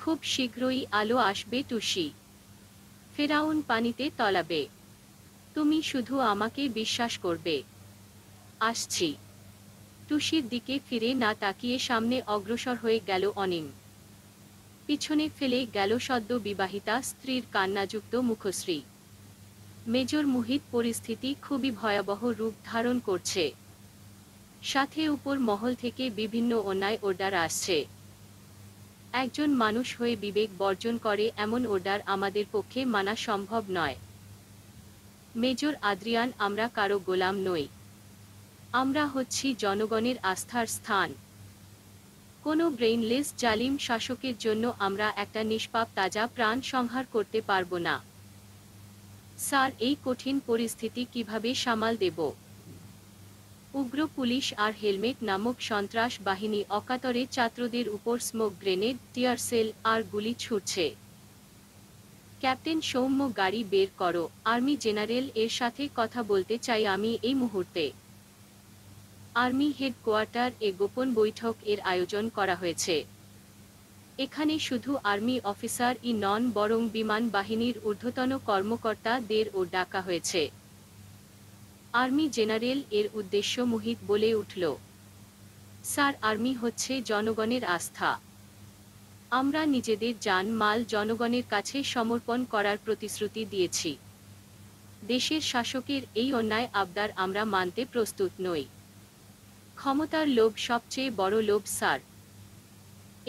খুব শীঘ্রই আলো আসবে টুসি ফেরাউন পানিতে তলাবে তুমি শুধু আমাকে বিশ্বাস করবে আসছি টুসির দিকে ফিরে না তাকিয়ে সামনে অগ্রসর হয়ে গেল অনিম পিছনে ফেলে গেল সদ্য বিবাহিতা স্ত্রীর কান্নাযুক্ত মুখশ্রী মেজর মুহিত পরিস্থিতি খুবই ভয়াবহ রূপ ধারণ করছে সাথে উপর মহল থেকে বিভিন্ন অন্যায় অর্ডার আসছে একজন মানুষ হয়ে বিবেক বর্জন করে এমন অর্ডার আমাদের পক্ষে মানা সম্ভব নয় মেজর আদ্রিয়ান আমরা কারো গোলাম নই আমরা হচ্ছি জনগণের আস্থার স্থান কোনো ব্রেইনলেস জালিম শাসকের জন্য আমরা একটা নিষ্পাপ তাজা প্রাণ সংহার করতে পারব না স্যার এই কঠিন পরিস্থিতি কিভাবে সামাল দেব উগ্র পুলিশ আর হেলমেট নামক সন্ত্রাস বাহিনী অকাতরে ছাত্রদের উপর স্মোক গ্রেনেড টিয়ারসেল আর গুলি ছুটছে ক্যাপ্টেন সৌম্য গাড়ি বের করো আর্মি জেনারেল এর সাথে কথা বলতে চাই আমি এই মুহূর্তে আর্মি হেডকোয়ার্টার এ গোপন বৈঠক এর আয়োজন করা হয়েছে এখানে শুধু আর্মি অফিসার ই নন বরং বিমান বাহিনীর ঊর্ধ্বতন কর্মকর্তাদেরও ডাকা হয়েছে আর্মি জেনারেল এর উদ্দেশ্য মুহিত বলে উঠল স্যার আর্মি হচ্ছে জনগণের আস্থা আমরা নিজেদের যান মাল জনগণের কাছে সমর্পণ করার প্রতিশ্রুতি দিয়েছি দেশের শাসকের এই অন্যায় আবদার আমরা মানতে প্রস্তুত নই ক্ষমতার লোভ সবচেয়ে বড় লোভ স্যার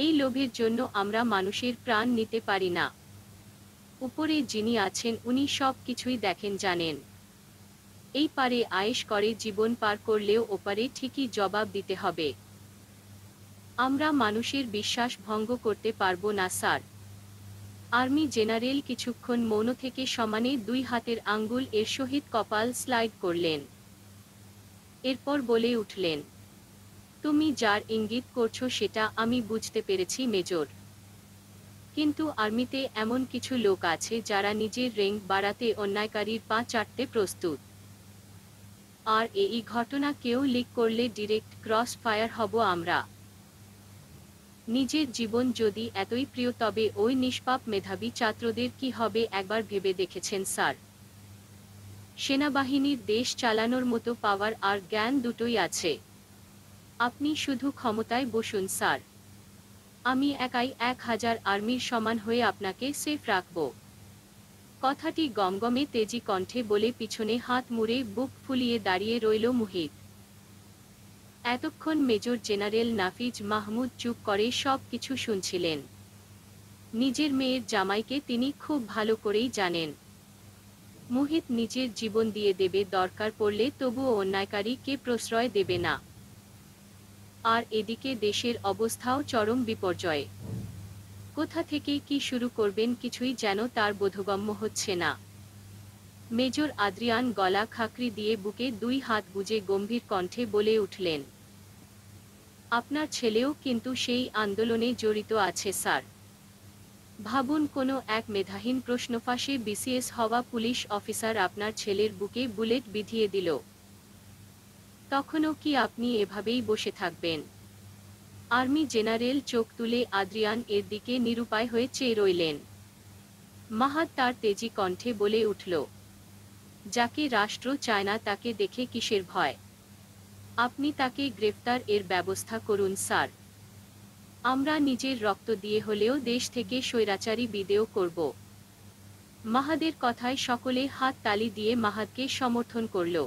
এই লোভের জন্য আমরা মানুষের প্রাণ নিতে পারি না উপরে যিনি আছেন উনি সব কিছুই দেখেন জানেন এই পারে আয়েস করে জীবন পার করলেও ওপারে ঠিকই জবাব দিতে হবে আমরা মানুষের বিশ্বাস ভঙ্গ করতে পারব না স্যার আর্মি জেনারেল কিছুক্ষণ মৌন থেকে সমানে দুই হাতের আঙ্গুল এর সহিত কপাল স্লাইড করলেন এরপর বলে উঠলেন তুমি যার ইঙ্গিত করছো সেটা আমি বুঝতে পেরেছি মেজর কিন্তু আর্মিতে এমন কিছু লোক আছে যারা নিজের রেং বাড়াতে অন্যায়কারীর পা চাটতে প্রস্তুত আর এই ঘটনা কেউ লিক করলে ডিরেক্ট ক্রস ফায়ার হব আমরা নিজের জীবন যদি এতই প্রিয় তবে ওই নিষ্পাপ মেধাবী ছাত্রদের কি হবে একবার ভেবে দেখেছেন স্যার সেনাবাহিনীর দেশ চালানোর মতো পাওয়ার আর জ্ঞান দুটোই আছে আপনি শুধু ক্ষমতায় বসুন স্যার আমি একাই এক হাজার আর্মির সমান হয়ে আপনাকে সেফ রাখব কথাটি গমগমে তেজি কণ্ঠে বলে পিছনে হাত মুড়ে বুক ফুলিয়ে দাঁড়িয়ে রইল মুহিত এতক্ষণ মেজর জেনারেল নাফিজ মাহমুদ চুপ করে সব কিছু শুনছিলেন নিজের মেয়ের জামাইকে তিনি খুব ভালো করেই জানেন মুহিত নিজের জীবন দিয়ে দেবে দরকার পড়লে তবুও অন্যায়কারীকে প্রশ্রয় দেবে না আর এদিকে দেশের অবস্থাও চরম বিপর্যয়ে কোথা থেকে কি শুরু করবেন কিছুই যেন তার বোধগম্য হচ্ছে না মেজর আদ্রিয়ান গলা খাকরি দিয়ে বুকে দুই হাত বুঝে গম্ভীর কণ্ঠে বলে উঠলেন আপনার ছেলেও কিন্তু সেই আন্দোলনে জড়িত আছে স্যার ভাবুন কোনো এক মেধাহীন প্রশ্নফাঁসে বিসিএস হওয়া পুলিশ অফিসার আপনার ছেলের বুকে বুলেট বিধিয়ে দিল তখনও কি আপনি এভাবেই বসে থাকবেন আর্মি জেনারেল চোখ তুলে আদ্রিয়ান এর দিকে নিরুপায় হয়ে চেয়ে রইলেন মাহাত তার তেজি কণ্ঠে বলে উঠল যাকে রাষ্ট্র চায় না তাকে দেখে কিসের ভয় আপনি তাকে গ্রেফতার এর ব্যবস্থা করুন স্যার আমরা নিজের রক্ত দিয়ে হলেও দেশ থেকে স্বৈরাচারী বিদেও করব মাহাদের কথায় সকলে হাত তালি দিয়ে মাহাদকে সমর্থন করল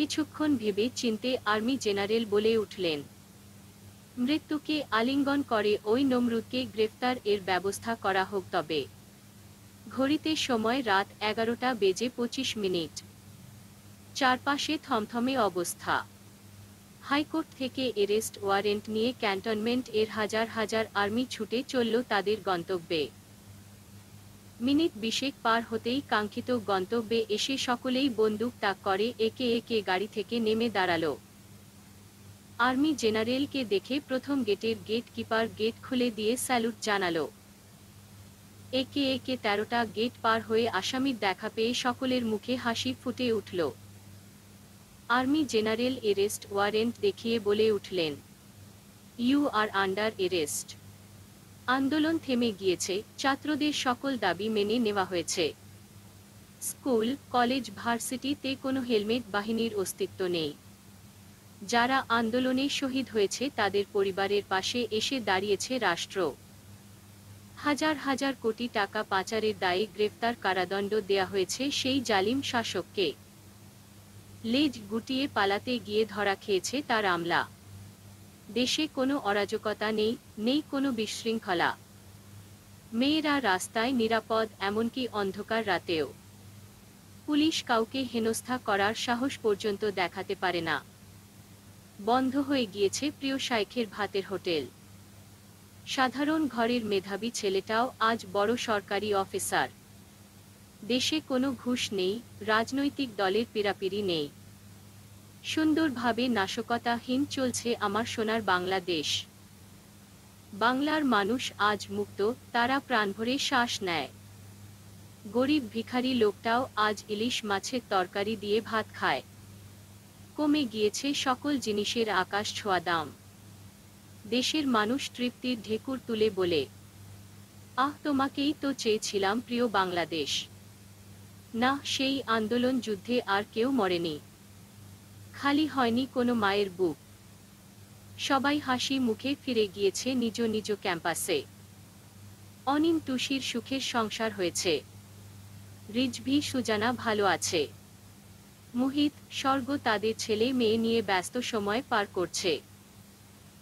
কিছুক্ষণ ভেবে চিনতে আর্মি জেনারেল বলে উঠলেন মৃত্যুকে আলিঙ্গন করে ওই নমরুদকে গ্রেফতার এর ব্যবস্থা করা হোক তবে ঘড়িতে সময় রাত এগারোটা বেজে পঁচিশ মিনিট চারপাশে থমথমে অবস্থা হাইকোর্ট থেকে এরেস্ট ওয়ারেন্ট নিয়ে ক্যান্টনমেন্ট এর হাজার হাজার আর্মি ছুটে চলল তাদের গন্তব্যে মিনিট বিশেক পার হতেই কাঙ্ক্ষিত গন্তব্যে এসে সকলেই বন্দুক তাক করে একে একে গাড়ি থেকে নেমে দাঁড়ালো আর্মি জেনারেলকে দেখে প্রথম গেটের গেট কিপার গেট খুলে দিয়ে স্যালুট জানালো একে একে তেরোটা গেট পার হয়ে আসামির দেখা পেয়ে সকলের মুখে হাসি ফুটে উঠল আর্মি জেনারেল এরেস্ট ওয়ারেন্ট দেখিয়ে বলে উঠলেন ইউ আর আন্ডার এরেস্ট আন্দোলন থেমে গিয়েছে ছাত্রদের সকল দাবি মেনে নেওয়া হয়েছে স্কুল কলেজ ভার্সিটিতে কোনো হেলমেট বাহিনীর অস্তিত্ব নেই যারা আন্দোলনে শহীদ হয়েছে তাদের পরিবারের পাশে এসে দাঁড়িয়েছে রাষ্ট্র হাজার হাজার কোটি টাকা পাচারের দায়ে গ্রেফতার কারাদণ্ড দেয়া হয়েছে সেই জালিম শাসককে লেজ গুটিয়ে পালাতে গিয়ে ধরা খেয়েছে তার আমলা দেশে কোনো অরাজকতা নেই নেই কোনো বিশৃঙ্খলা মেয়েরা রাস্তায় নিরাপদ এমনকি অন্ধকার রাতেও পুলিশ কাউকে হেনস্থা করার সাহস পর্যন্ত দেখাতে পারে না বন্ধ হয়ে গিয়েছে প্রিয় শাইখের ভাতের হোটেল সাধারণ ঘরের মেধাবী ছেলেটাও আজ বড় সরকারি অফিসার দেশে কোনো ঘুষ নেই রাজনৈতিক দলের পীড়াপিড়ি নেই সুন্দরভাবে নাশকতাহীন চলছে আমার সোনার বাংলাদেশ বাংলার মানুষ আজ মুক্ত তারা প্রাণভরে শ্বাস নেয় গরিব ভিখারি লোকটাও আজ ইলিশ মাছের তরকারি দিয়ে ভাত খায় কমে গিয়েছে সকল জিনিসের আকাশ ছোঁয়া দাম দেশের মানুষ তৃপ্তির ঢেকুর তুলে বলে আহ তোমাকেই তো চেয়েছিলাম প্রিয় বাংলাদেশ না সেই আন্দোলন যুদ্ধে আর কেউ মরেনি খালি হয়নি কোনো মায়ের বুক সবাই হাসি মুখে ফিরে গিয়েছে নিজ নিজ ক্যাম্পাসে অনিন তুষির সুখের সংসার হয়েছে রিজভি সুজানা ভালো আছে মুহিত স্বর্গ তাদের ছেলে মেয়ে নিয়ে ব্যস্ত সময় পার করছে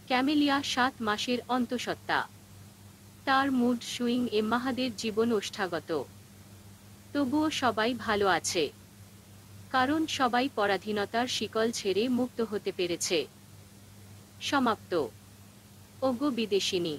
ক্যামেলিয়া সাত মাসের অন্তঃসত্ত্বা তার মুড সুইং এ মাহাদের জীবন ওষ্ঠাগত তবুও সবাই ভালো আছে কারণ সবাই পরাধীনতার শিকল ছেড়ে মুক্ত হতে পেরেছে সমাপ্ত ওগো বিদেশিনী